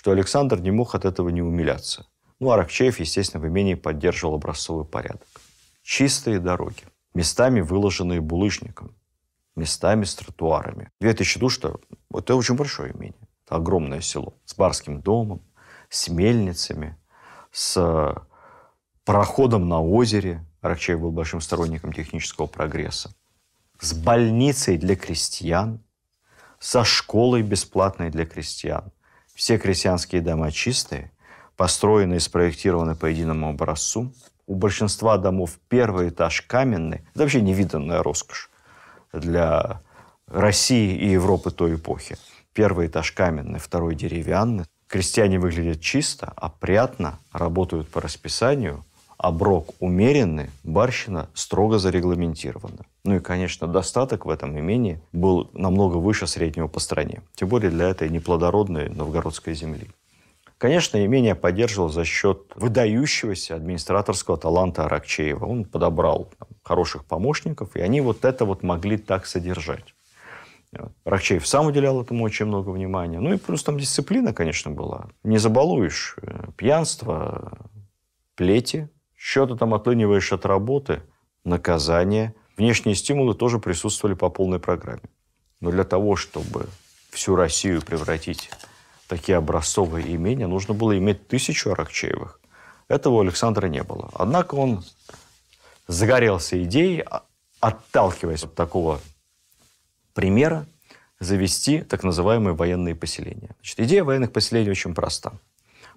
что Александр не мог от этого не умиляться. Ну, а Аракчеев, естественно, в имении поддерживал образцовый порядок. Чистые дороги, местами выложенные булыжником, местами с тротуарами. 2000 душ – это очень большое имение. Это огромное село с барским домом, с мельницами, с э, проходом на озере. Аракчеев был большим сторонником технического прогресса. С больницей для крестьян, со школой бесплатной для крестьян – все крестьянские дома чистые, построены и спроектированы по единому образцу. У большинства домов первый этаж каменный. Это вообще невиданная роскошь для России и Европы той эпохи. Первый этаж каменный, второй деревянный. Крестьяне выглядят чисто, опрятно, работают по расписанию. Оброк умеренный, барщина строго зарегламентирована. Ну и, конечно, достаток в этом имении был намного выше среднего по стране, тем более для этой неплодородной новгородской земли. Конечно, имение поддерживал за счет выдающегося администраторского таланта Аракчеева. Он подобрал там, хороших помощников, и они вот это вот могли так содержать. Рахчеев сам уделял этому очень много внимания. Ну и плюс там дисциплина, конечно, была. Не забалуешь э, пьянство, плети, что то там отлыниваешь от работы, наказание, Внешние стимулы тоже присутствовали по полной программе. Но для того, чтобы всю Россию превратить в такие образцовые имения, нужно было иметь тысячу Аракчеевых. Этого у Александра не было. Однако он загорелся идеей, а, отталкиваясь от такого примера, завести так называемые военные поселения. Значит, идея военных поселений очень проста.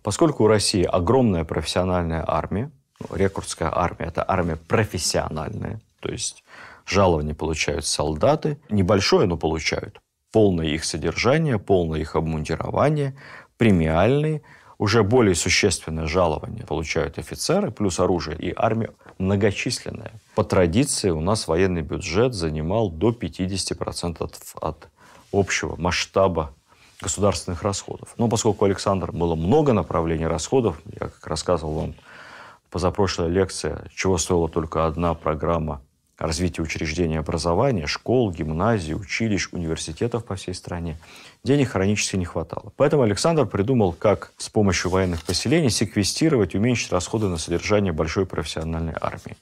Поскольку у России огромная профессиональная армия, ну, рекордская армия – это армия профессиональная, то есть жалование получают солдаты. Небольшое, но получают. Полное их содержание, полное их обмундирование, премиальные. Уже более существенное жалование получают офицеры, плюс оружие. И армия многочисленная. По традиции у нас военный бюджет занимал до 50% от, от общего масштаба государственных расходов. Но поскольку, Александр, было много направлений расходов, я как рассказывал вам позапрошлой лекции, чего стоила только одна программа развитие учреждений образования, школ, гимназий, училищ, университетов по всей стране. Денег хронически не хватало. Поэтому Александр придумал, как с помощью военных поселений секвестировать, уменьшить расходы на содержание большой профессиональной армии.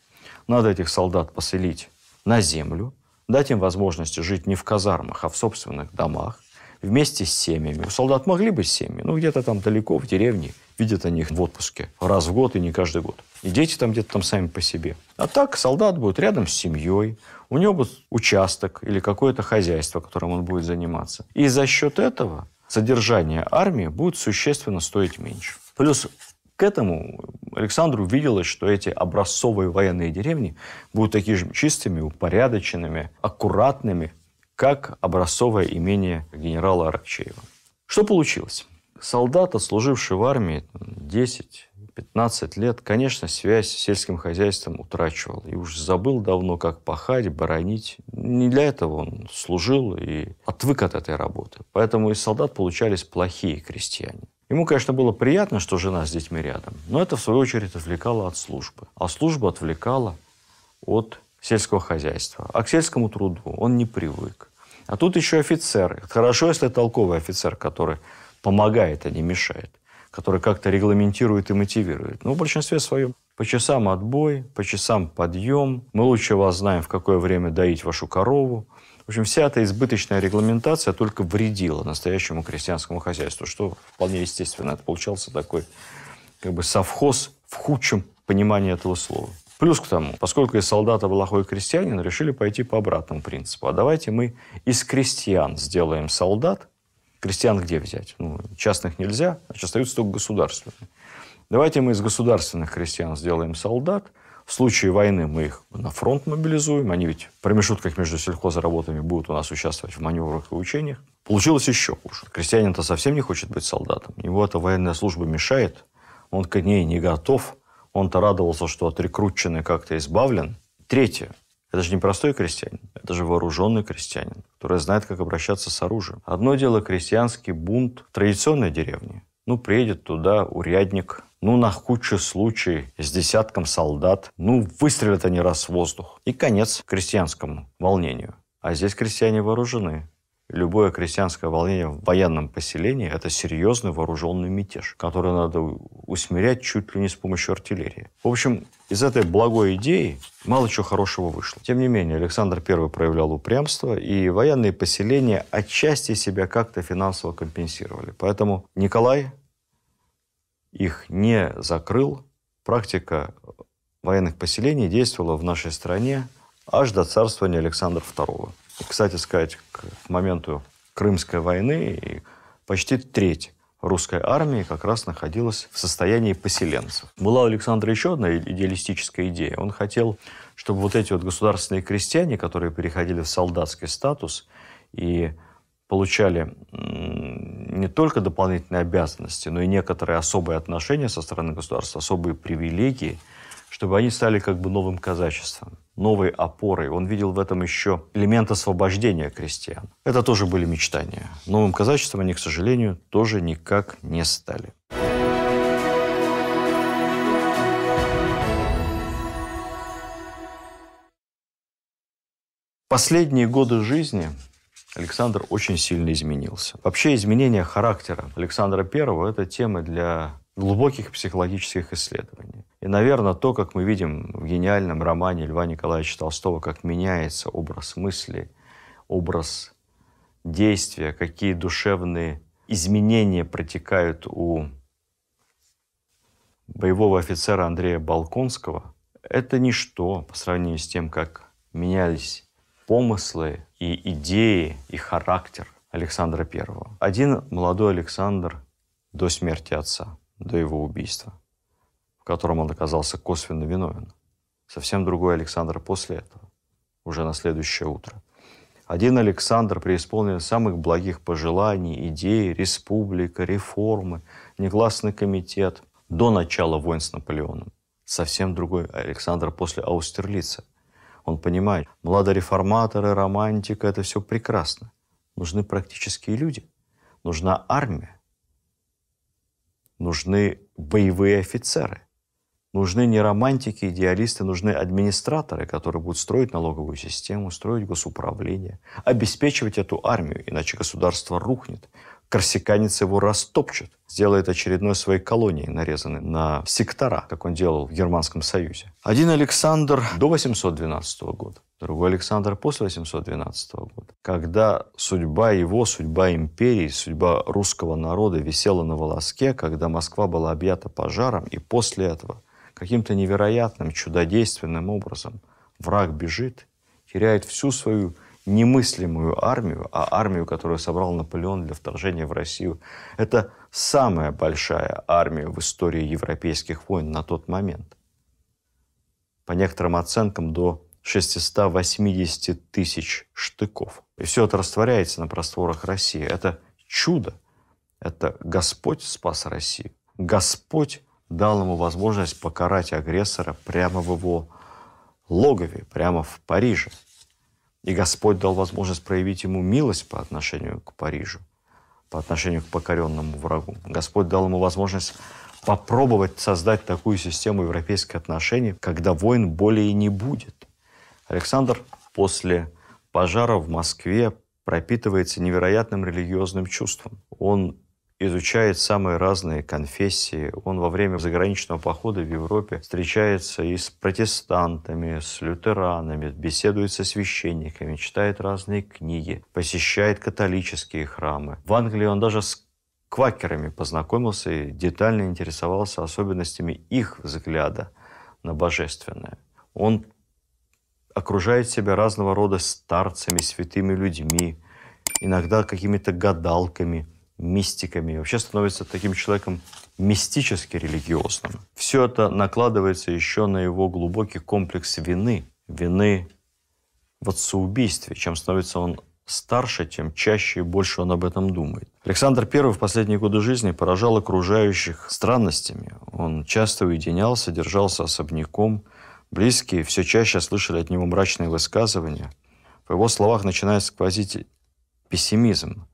Надо этих солдат поселить на землю, дать им возможность жить не в казармах, а в собственных домах, вместе с семьями. У солдат могли быть семьи, ну где-то там далеко, в деревне, видят они их в отпуске раз в год и не каждый год. И дети там где-то там сами по себе. А так солдат будет рядом с семьей, у него будет участок или какое-то хозяйство, которым он будет заниматься. И за счет этого содержание армии будет существенно стоить меньше. Плюс к этому Александру виделось, что эти образцовые военные деревни будут такие же чистыми, упорядоченными, аккуратными, как образцовое имение генерала Аракчеева. Что получилось? Солдата, отслуживший в армии 10-15 лет, конечно, связь с сельским хозяйством утрачивал. И уж забыл давно, как пахать, боронить. Не для этого он служил и отвык от этой работы. Поэтому из солдат получались плохие крестьяне. Ему, конечно, было приятно, что жена с детьми рядом, но это, в свою очередь, отвлекало от службы. А служба отвлекала от сельского хозяйства. А к сельскому труду он не привык. А тут еще офицер. Хорошо, если толковый офицер, который помогает, а не мешает, который как-то регламентирует и мотивирует. Но ну, в большинстве своем по часам отбой, по часам подъем. Мы лучше вас знаем, в какое время доить вашу корову. В общем, вся эта избыточная регламентация только вредила настоящему крестьянскому хозяйству, что вполне естественно. Это получался такой как бы совхоз в худшем понимании этого слова. Плюс к тому, поскольку из солдата плохой крестьянин, решили пойти по обратному принципу. А давайте мы из крестьян сделаем солдат, Крестьян где взять? Ну, частных нельзя, значит, остаются только государственные. Давайте мы из государственных крестьян сделаем солдат. В случае войны мы их на фронт мобилизуем. Они ведь в промежутках между сельхозработами будут у нас участвовать в маневрах и учениях. Получилось еще хуже. Крестьянин-то совсем не хочет быть солдатом. Его эта военная служба мешает. Он к ней не готов. Он-то радовался, что от рекрутчины как-то избавлен. Третье. Это же не простой крестьянин, это же вооруженный крестьянин, который знает, как обращаться с оружием. Одно дело крестьянский бунт в традиционной деревне. Ну, приедет туда урядник, ну, на худший случай, с десятком солдат, ну, выстрелят они раз в воздух. И конец крестьянскому волнению. А здесь крестьяне вооружены любое крестьянское волнение в военном поселении – это серьезный вооруженный мятеж, который надо усмирять чуть ли не с помощью артиллерии. В общем, из этой благой идеи мало чего хорошего вышло. Тем не менее, Александр I проявлял упрямство, и военные поселения отчасти себя как-то финансово компенсировали. Поэтому Николай их не закрыл. Практика военных поселений действовала в нашей стране аж до царствования Александра II. Кстати сказать, к моменту Крымской войны почти треть русской армии как раз находилась в состоянии поселенцев. Была у Александра еще одна идеалистическая идея. Он хотел, чтобы вот эти вот государственные крестьяне, которые переходили в солдатский статус и получали не только дополнительные обязанности, но и некоторые особые отношения со стороны государства, особые привилегии, чтобы они стали как бы новым казачеством новой опорой. Он видел в этом еще элемент освобождения крестьян. Это тоже были мечтания. Новым казачеством они, к сожалению, тоже никак не стали. Последние годы жизни Александр очень сильно изменился. Вообще изменение характера Александра I – это тема для глубоких психологических исследований. И, наверное, то, как мы видим в гениальном романе Льва Николаевича Толстого, как меняется образ мысли, образ действия, какие душевные изменения протекают у боевого офицера Андрея Балконского, это ничто по сравнению с тем, как менялись помыслы и идеи, и характер Александра Первого. Один молодой Александр до смерти отца, до его убийства в котором он оказался косвенно виновен. Совсем другой Александр после этого, уже на следующее утро. Один Александр преисполнен самых благих пожеланий, идей, республика, реформы, негласный комитет до начала войн с Наполеоном. Совсем другой Александр после Аустерлица. Он понимает, молодые реформаторы, романтика – это все прекрасно. Нужны практические люди, нужна армия, нужны боевые офицеры – Нужны не романтики, идеалисты, нужны администраторы, которые будут строить налоговую систему, строить госуправление, обеспечивать эту армию, иначе государство рухнет. Корсиканец его растопчет, сделает очередной своей колонией, нарезанной на сектора, как он делал в Германском Союзе. Один Александр до 812 года, другой Александр после 812 года, когда судьба его, судьба империи, судьба русского народа висела на волоске, когда Москва была объята пожаром, и после этого – каким-то невероятным, чудодейственным образом враг бежит, теряет всю свою немыслимую армию, а армию, которую собрал Наполеон для вторжения в Россию, это самая большая армия в истории европейских войн на тот момент. По некоторым оценкам, до 680 тысяч штыков. И все это растворяется на просторах России. Это чудо. Это Господь спас Россию. Господь дал ему возможность покарать агрессора прямо в его логове, прямо в Париже. И Господь дал возможность проявить ему милость по отношению к Парижу, по отношению к покоренному врагу. Господь дал ему возможность попробовать создать такую систему европейских отношений, когда войн более и не будет. Александр после пожара в Москве пропитывается невероятным религиозным чувством. Он изучает самые разные конфессии. Он во время заграничного похода в Европе встречается и с протестантами, с лютеранами, беседует со священниками, читает разные книги, посещает католические храмы. В Англии он даже с квакерами познакомился и детально интересовался особенностями их взгляда на божественное. Он окружает себя разного рода старцами, святыми людьми, иногда какими-то гадалками – мистиками, вообще становится таким человеком мистически религиозным. Все это накладывается еще на его глубокий комплекс вины, вины в отцеубийстве. Чем становится он старше, тем чаще и больше он об этом думает. Александр I в последние годы жизни поражал окружающих странностями. Он часто уединялся, держался особняком. Близкие все чаще слышали от него мрачные высказывания. В его словах начинает сквозить пессимизм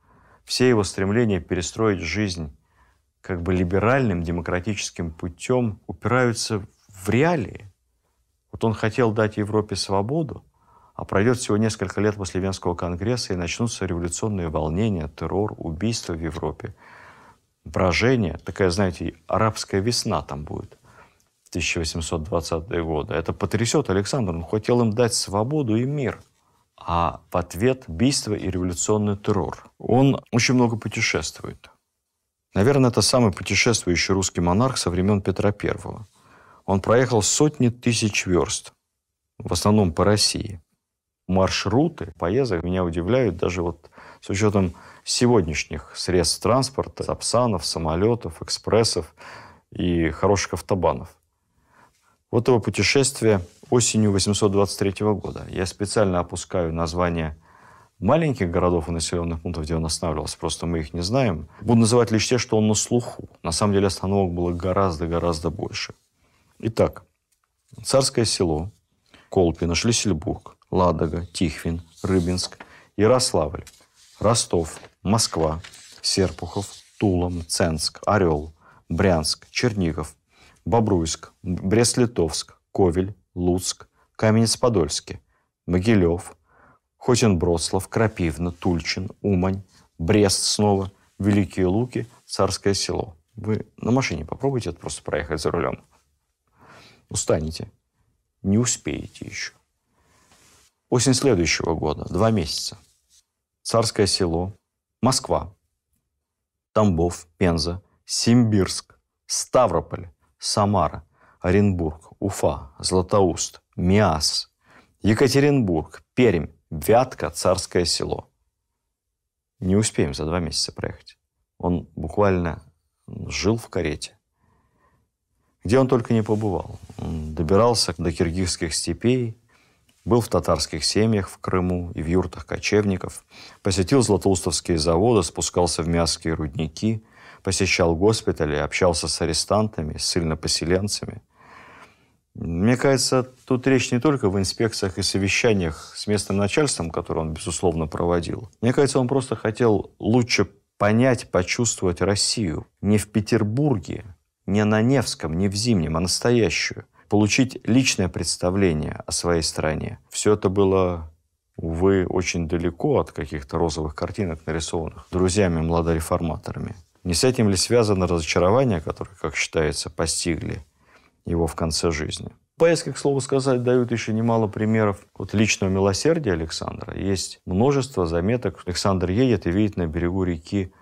все его стремления перестроить жизнь как бы либеральным демократическим путем упираются в реалии. Вот он хотел дать Европе свободу, а пройдет всего несколько лет после Венского конгресса, и начнутся революционные волнения, террор, убийства в Европе, брожение. Такая, знаете, арабская весна там будет. в 1820 е годы. Это потрясет Александр. Он хотел им дать свободу и мир – а в ответ убийство и революционный террор. Он очень много путешествует. Наверное, это самый путешествующий русский монарх со времен Петра I. Он проехал сотни тысяч верст, в основном по России. Маршруты поездок меня удивляют даже вот с учетом сегодняшних средств транспорта, сапсанов, самолетов, экспрессов и хороших автобанов. Вот его путешествие осенью 823 года. Я специально опускаю название маленьких городов и населенных пунктов, где он останавливался, просто мы их не знаем. Буду называть лишь те, что он на слуху. На самом деле остановок было гораздо-гораздо больше. Итак, Царское село, Колпино, Шлиссельбург, Ладога, Тихвин, Рыбинск, Ярославль, Ростов, Москва, Серпухов, Тулом, Мценск, Орел, Брянск, Чернигов, Бобруйск, Брест-Литовск, Ковель, Луцк, Каменец-Подольский, Могилев, Хотин-Броцлав, Крапивна, Тульчин, Умань, Брест снова, Великие Луки, Царское село. Вы на машине попробуйте это просто проехать за рулем. Устанете. Не успеете еще. Осень следующего года, два месяца. Царское село, Москва, Тамбов, Пенза, Симбирск, Ставрополь, Самара, Оренбург, Уфа, Златоуст, Миас, Екатеринбург, Пермь, Вятка, Царское село. Не успеем за два месяца проехать. Он буквально жил в карете. Где он только не побывал. Он добирался до киргизских степей, был в татарских семьях в Крыму и в юртах кочевников, посетил златоустовские заводы, спускался в мясские рудники, посещал госпитали, общался с арестантами, с ссыльнопоселенцами. Мне кажется, тут речь не только в инспекциях и совещаниях с местным начальством, которое он, безусловно, проводил. Мне кажется, он просто хотел лучше понять, почувствовать Россию. Не в Петербурге, не на Невском, не в Зимнем, а настоящую. Получить личное представление о своей стране. Все это было увы, очень далеко от каких-то розовых картинок, нарисованных друзьями-младореформаторами. Не с этим ли связано разочарование, которое, как считается, постигли его в конце жизни. Поиски, к слову сказать, дают еще немало примеров вот личного милосердия Александра. Есть множество заметок. Александр едет и видит на берегу реки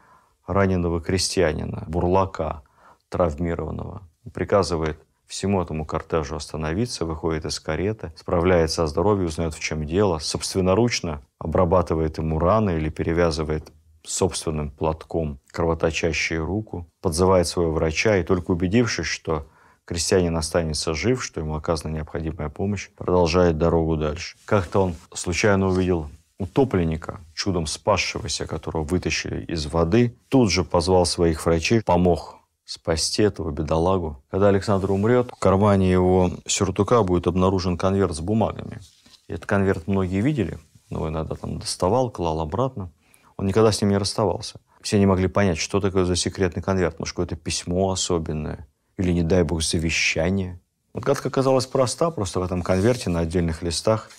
раненого крестьянина, бурлака, травмированного. Приказывает всему этому кортежу остановиться, выходит из кареты, справляется о здоровье, узнает, в чем дело, собственноручно обрабатывает ему раны или перевязывает собственным платком кровоточащую руку, подзывает своего врача и только убедившись, что крестьянин останется жив, что ему оказана необходимая помощь, продолжает дорогу дальше. Как-то он случайно увидел утопленника, чудом спасшегося, которого вытащили из воды, тут же позвал своих врачей, помог спасти этого бедолагу. Когда Александр умрет, в кармане его сюртука будет обнаружен конверт с бумагами. этот конверт многие видели, но иногда там доставал, клал обратно. Он никогда с ним не расставался. Все не могли понять, что такое за секретный конверт. Может, какое-то письмо особенное или, не дай бог, завещание. Отгадка казалась проста, просто в этом конверте на отдельных листах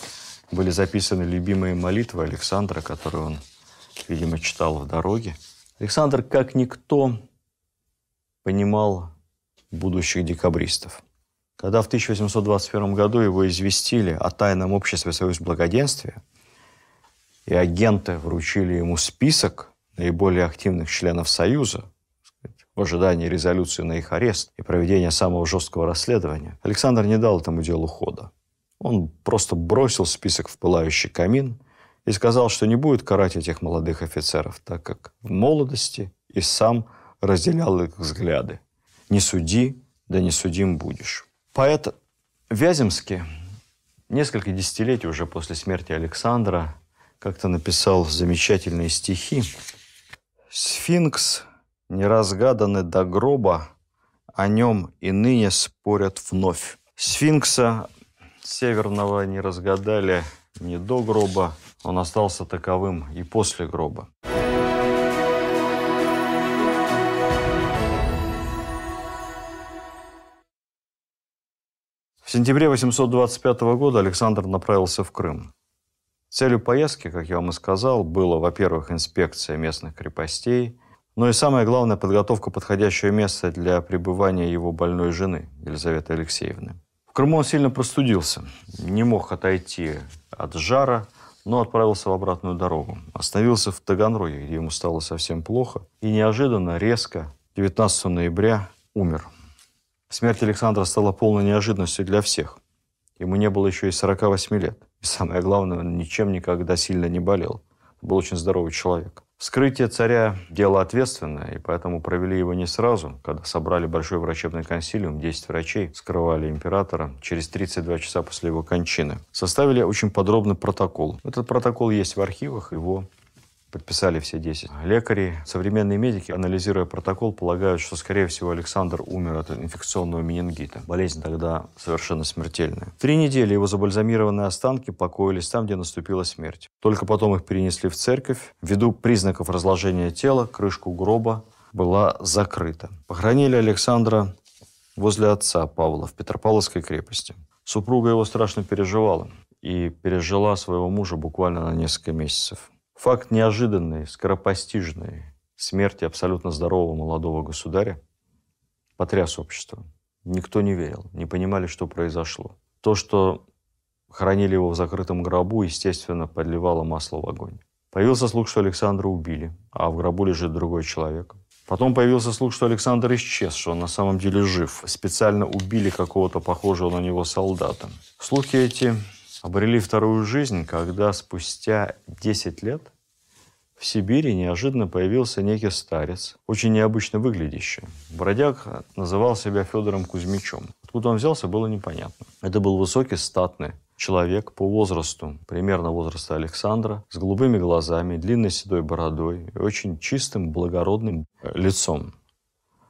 были записаны любимые молитвы Александра, которые он, видимо, читал в дороге. Александр, как никто, понимал будущих декабристов. Когда в 1821 году его известили о тайном обществе «Союз благоденствия», и агенты вручили ему список наиболее активных членов Союза – в ожидании резолюции на их арест и проведения самого жесткого расследования, Александр не дал этому делу хода. Он просто бросил список в пылающий камин и сказал, что не будет карать этих молодых офицеров, так как в молодости и сам разделял их взгляды. «Не суди, да не судим будешь». Поэт Вяземский несколько десятилетий уже после смерти Александра как-то написал замечательные стихи. «Сфинкс не разгаданы до гроба, о нем и ныне спорят вновь. Сфинкса северного не разгадали ни до гроба, он остался таковым и после гроба. В сентябре 825 года Александр направился в Крым. Целью поездки, как я вам и сказал, было, во-первых, инспекция местных крепостей – но ну и самое главное, подготовка подходящего места для пребывания его больной жены Елизаветы Алексеевны. В Крыму он сильно простудился, не мог отойти от жара, но отправился в обратную дорогу. Остановился в Таганроге, где ему стало совсем плохо, и неожиданно, резко, 19 ноября умер. Смерть Александра стала полной неожиданностью для всех. Ему не было еще и 48 лет. И самое главное, он ничем никогда сильно не болел. Был очень здоровый человек. Вскрытие царя – дело ответственное, и поэтому провели его не сразу, когда собрали большой врачебный консилиум, 10 врачей скрывали императора через 32 часа после его кончины. Составили очень подробный протокол. Этот протокол есть в архивах, его Подписали все 10 лекари Современные медики, анализируя протокол, полагают, что, скорее всего, Александр умер от инфекционного менингита. Болезнь тогда совершенно смертельная. Три недели его забальзамированные останки покоились там, где наступила смерть. Только потом их перенесли в церковь. Ввиду признаков разложения тела, крышку гроба была закрыта. Похоронили Александра возле отца Павла в Петропавловской крепости. Супруга его страшно переживала и пережила своего мужа буквально на несколько месяцев. Факт неожиданной, скоропостижной смерти абсолютно здорового молодого государя потряс общество. Никто не верил, не понимали, что произошло. То, что хранили его в закрытом гробу, естественно, подливало масло в огонь. Появился слух, что Александра убили, а в гробу лежит другой человек. Потом появился слух, что Александр исчез, что он на самом деле жив. Специально убили какого-то похожего на него солдата. Слухи эти обрели вторую жизнь, когда спустя 10 лет в Сибири неожиданно появился некий старец, очень необычно выглядящий. Бродяг называл себя Федором Кузьмичем. Откуда он взялся, было непонятно. Это был высокий, статный человек по возрасту, примерно возраста Александра, с голубыми глазами, длинной седой бородой и очень чистым, благородным э, лицом.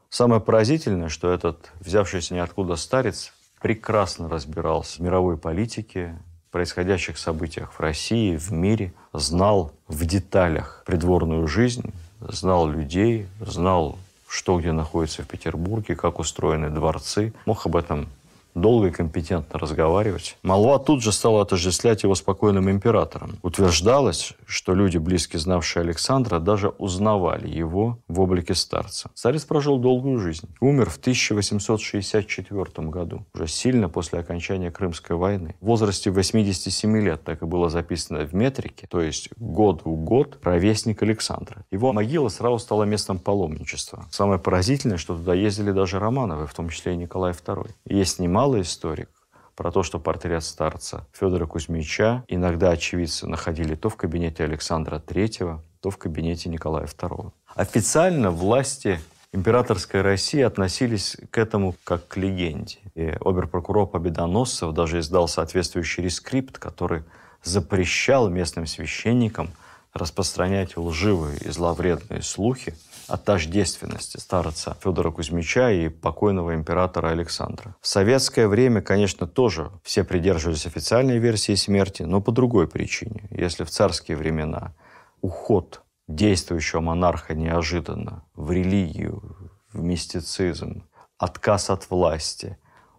Самое поразительное, что этот взявшийся ниоткуда старец прекрасно разбирался в мировой политике, происходящих событиях в России, в мире, знал в деталях придворную жизнь, знал людей, знал, что где находится в Петербурге, как устроены дворцы, мог об этом долго и компетентно разговаривать. Молва тут же стала отождествлять его спокойным императором. Утверждалось, что люди, близко знавшие Александра, даже узнавали его в облике старца. Царец прожил долгую жизнь. Умер в 1864 году, уже сильно после окончания Крымской войны. В возрасте 87 лет, так и было записано в метрике, то есть год в год ровесник Александра. Его могила сразу стала местом паломничества. Самое поразительное, что туда ездили даже Романовы, в том числе и Николай II. Есть немало мало историк, про то, что портрет старца Федора Кузьмича иногда очевидцы находили то в кабинете Александра III, то в кабинете Николая II. Официально власти императорской России относились к этому как к легенде. И оберпрокурор Победоносцев даже издал соответствующий рескрипт, который запрещал местным священникам распространять лживые и зловредные слухи о тождественности старца Федора Кузьмича и покойного императора Александра. В советское время, конечно, тоже все придерживались официальной версии смерти, но по другой причине. Если в царские времена уход действующего монарха неожиданно в религию, в мистицизм, отказ от власти,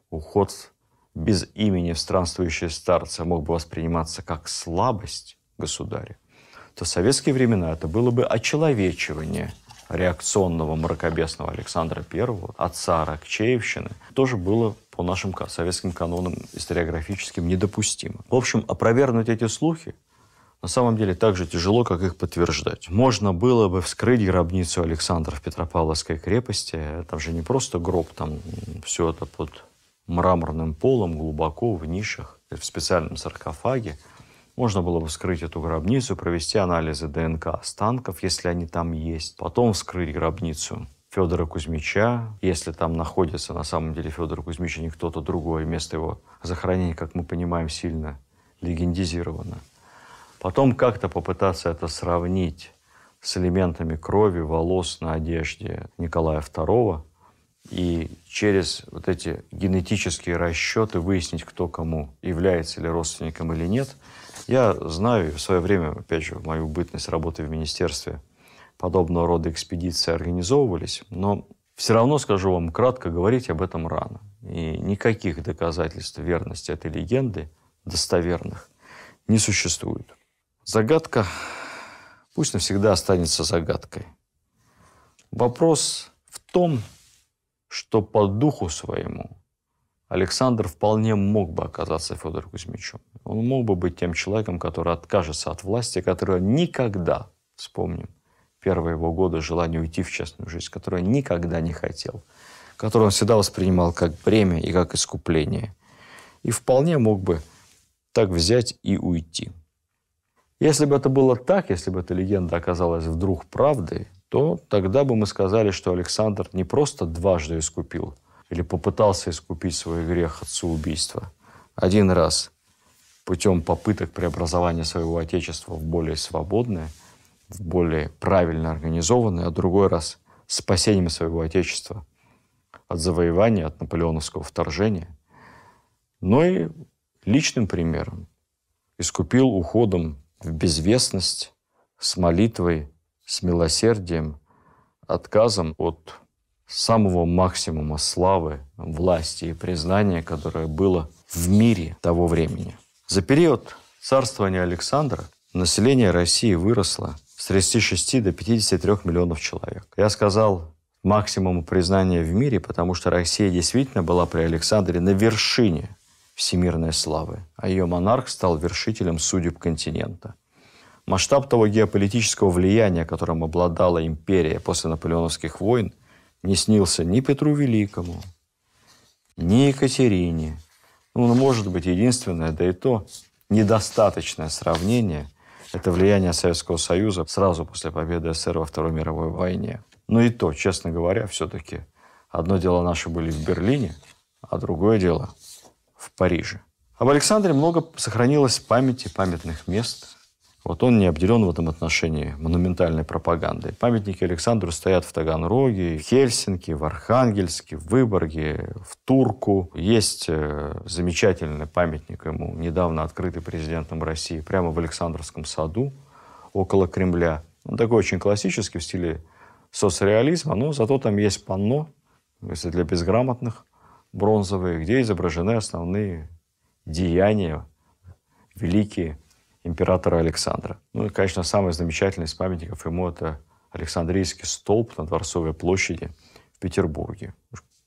уход без имени в странствующие старцы мог бы восприниматься как слабость государя, то в советские времена это было бы очеловечивание – реакционного мракобесного Александра I, отца Рокчеевщины, тоже было по нашим советским канонам историографическим недопустимо. В общем, опровергнуть эти слухи на самом деле так же тяжело, как их подтверждать. Можно было бы вскрыть гробницу Александра в Петропавловской крепости. Там же не просто гроб, там все это под мраморным полом, глубоко в нишах, в специальном саркофаге. Можно было бы вскрыть эту гробницу, провести анализы ДНК останков, если они там есть, потом вскрыть гробницу Федора Кузьмича, если там находится на самом деле Федор Кузьмич, а не кто-то другой, место его захоронения, как мы понимаем, сильно легендизировано. Потом как-то попытаться это сравнить с элементами крови, волос на одежде Николая II и через вот эти генетические расчеты выяснить, кто кому является или родственником или нет – я знаю в свое время, опять же, в мою бытность работы в министерстве, подобного рода экспедиции организовывались, но все равно, скажу вам кратко, говорить об этом рано. И никаких доказательств верности этой легенды, достоверных, не существует. Загадка пусть навсегда останется загадкой. Вопрос в том, что по духу своему Александр вполне мог бы оказаться Федором Кузьмичем. Он мог бы быть тем человеком, который откажется от власти, которая никогда, вспомним, первые его годы желание уйти в частную жизнь, которую он никогда не хотел, которую он всегда воспринимал как бремя и как искупление. И вполне мог бы так взять и уйти. Если бы это было так, если бы эта легенда оказалась вдруг правдой, то тогда бы мы сказали, что Александр не просто дважды искупил – или попытался искупить свой грех отцу убийства. Один раз путем попыток преобразования своего отечества в более свободное, в более правильно организованное, а другой раз спасением своего отечества от завоевания, от наполеоновского вторжения, но ну и личным примером. Искупил уходом в безвестность, с молитвой, с милосердием, отказом от самого максимума славы, власти и признания, которое было в мире того времени. За период царствования Александра население России выросло с 36 до 53 миллионов человек. Я сказал максимум признания в мире, потому что Россия действительно была при Александре на вершине всемирной славы, а ее монарх стал вершителем судеб континента. Масштаб того геополитического влияния, которым обладала империя после наполеоновских войн, не снился ни Петру Великому, ни Екатерине. Ну, ну, может быть, единственное, да и то недостаточное сравнение – это влияние Советского Союза сразу после победы СССР во Второй мировой войне. Но ну и то, честно говоря, все-таки одно дело наши были в Берлине, а другое дело в Париже. Об Александре много сохранилось памяти, памятных мест, вот он не обделен в этом отношении монументальной пропагандой. Памятники Александру стоят в Таганроге, в Хельсинки, в Архангельске, в Выборге, в Турку. Есть э, замечательный памятник ему, недавно открытый президентом России, прямо в Александровском саду, около Кремля. Он такой очень классический в стиле соцреализма, но зато там есть панно, если для безграмотных, бронзовые, где изображены основные деяния великие императора Александра. Ну и, конечно, самый замечательный из памятников ему это Александрийский столб на Дворцовой площади в Петербурге.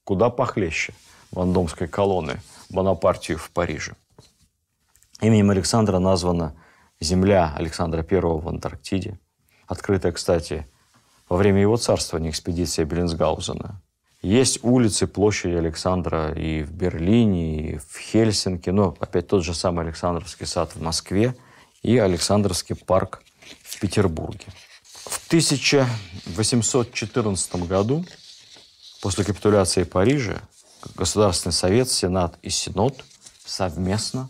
Куда похлеще вандомской колонны Бонапартию в Париже. Именем Александра названа земля Александра I в Антарктиде, открытая, кстати, во время его царствования экспедиция Беллинсгаузена. Есть улицы, площади Александра и в Берлине, и в Хельсинки, но опять тот же самый Александровский сад в Москве – и Александровский парк в Петербурге. В 1814 году, после капитуляции Парижа, Государственный совет, Сенат и Синод совместно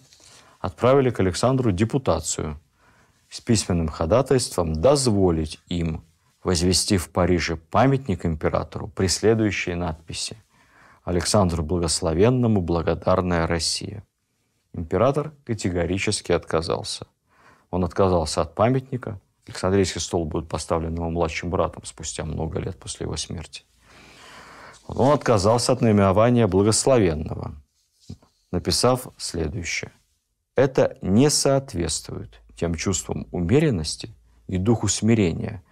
отправили к Александру депутацию с письменным ходатайством дозволить им возвести в Париже памятник императору при следующей надписи «Александру Благословенному благодарная Россия». Император категорически отказался – он отказался от памятника. Александрийский стол будет поставлен его младшим братом спустя много лет после его смерти. Он отказался от наименования благословенного, написав следующее. Это не соответствует тем чувствам умеренности и духу смирения,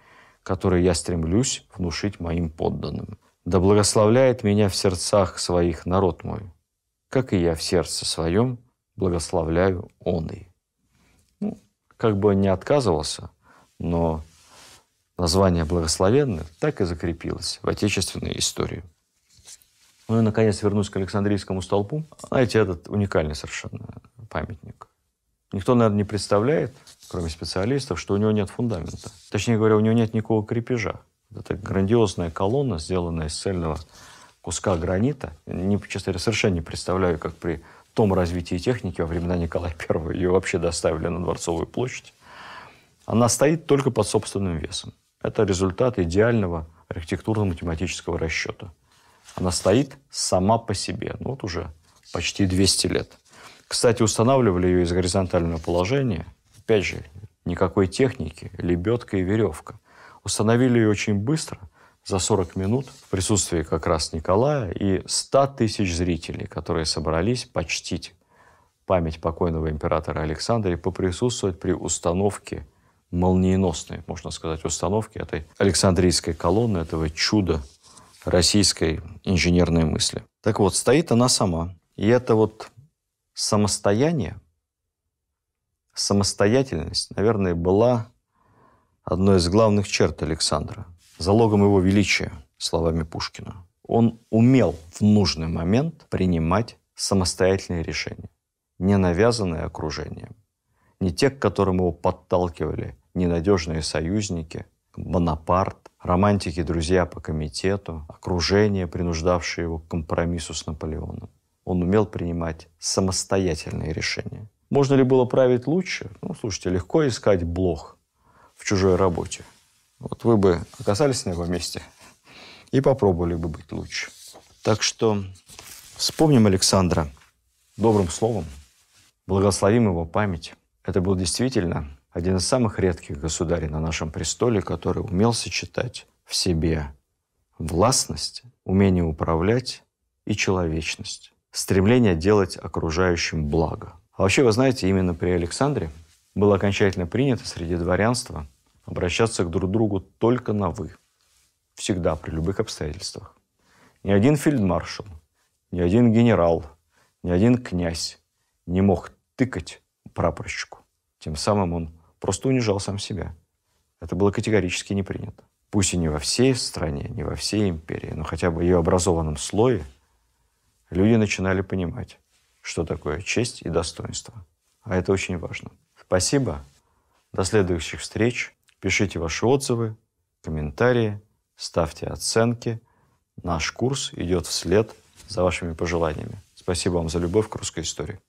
которые я стремлюсь внушить моим подданным. Да благословляет меня в сердцах своих народ мой, как и я в сердце своем благословляю он и как бы он ни отказывался, но название благословенное так и закрепилось в отечественной истории. Ну и, наконец, вернусь к Александрийскому столпу. Знаете, этот уникальный совершенно памятник. Никто, наверное, не представляет, кроме специалистов, что у него нет фундамента. Точнее говоря, у него нет никакого крепежа. Это грандиозная колонна, сделанная из цельного куска гранита. Не, честно говоря, совершенно не представляю, как при том развитии техники во времена Николая I. Ее вообще доставили на Дворцовую площадь. Она стоит только под собственным весом. Это результат идеального архитектурно-математического расчета. Она стоит сама по себе. Ну, вот уже почти 200 лет. Кстати, устанавливали ее из горизонтального положения. Опять же, никакой техники, лебедка и веревка. Установили ее очень быстро – за 40 минут в присутствии как раз Николая и 100 тысяч зрителей, которые собрались почтить память покойного императора Александра и поприсутствовать при установке молниеносной, можно сказать, установки этой Александрийской колонны, этого чуда российской инженерной мысли. Так вот, стоит она сама. И это вот самостояние, самостоятельность, наверное, была одной из главных черт Александра – залогом его величия, словами Пушкина. Он умел в нужный момент принимать самостоятельные решения, не навязанные окружением, не те, к которым его подталкивали ненадежные союзники, Бонапарт, романтики друзья по комитету, окружение, принуждавшее его к компромиссу с Наполеоном. Он умел принимать самостоятельные решения. Можно ли было править лучше? Ну, слушайте, легко искать блох в чужой работе – вот вы бы оказались на его месте и попробовали бы быть лучше. Так что вспомним Александра добрым словом, благословим его память. Это был действительно один из самых редких государей на нашем престоле, который умел сочетать в себе властность, умение управлять и человечность, стремление делать окружающим благо. А вообще, вы знаете, именно при Александре было окончательно принято среди дворянства – обращаться к друг другу только на «вы». Всегда, при любых обстоятельствах. Ни один фельдмаршал, ни один генерал, ни один князь не мог тыкать прапорщику. Тем самым он просто унижал сам себя. Это было категорически не принято. Пусть и не во всей стране, не во всей империи, но хотя бы в ее образованном слое люди начинали понимать, что такое честь и достоинство. А это очень важно. Спасибо. До следующих встреч. Пишите ваши отзывы, комментарии, ставьте оценки. Наш курс идет вслед за вашими пожеланиями. Спасибо вам за любовь к русской истории.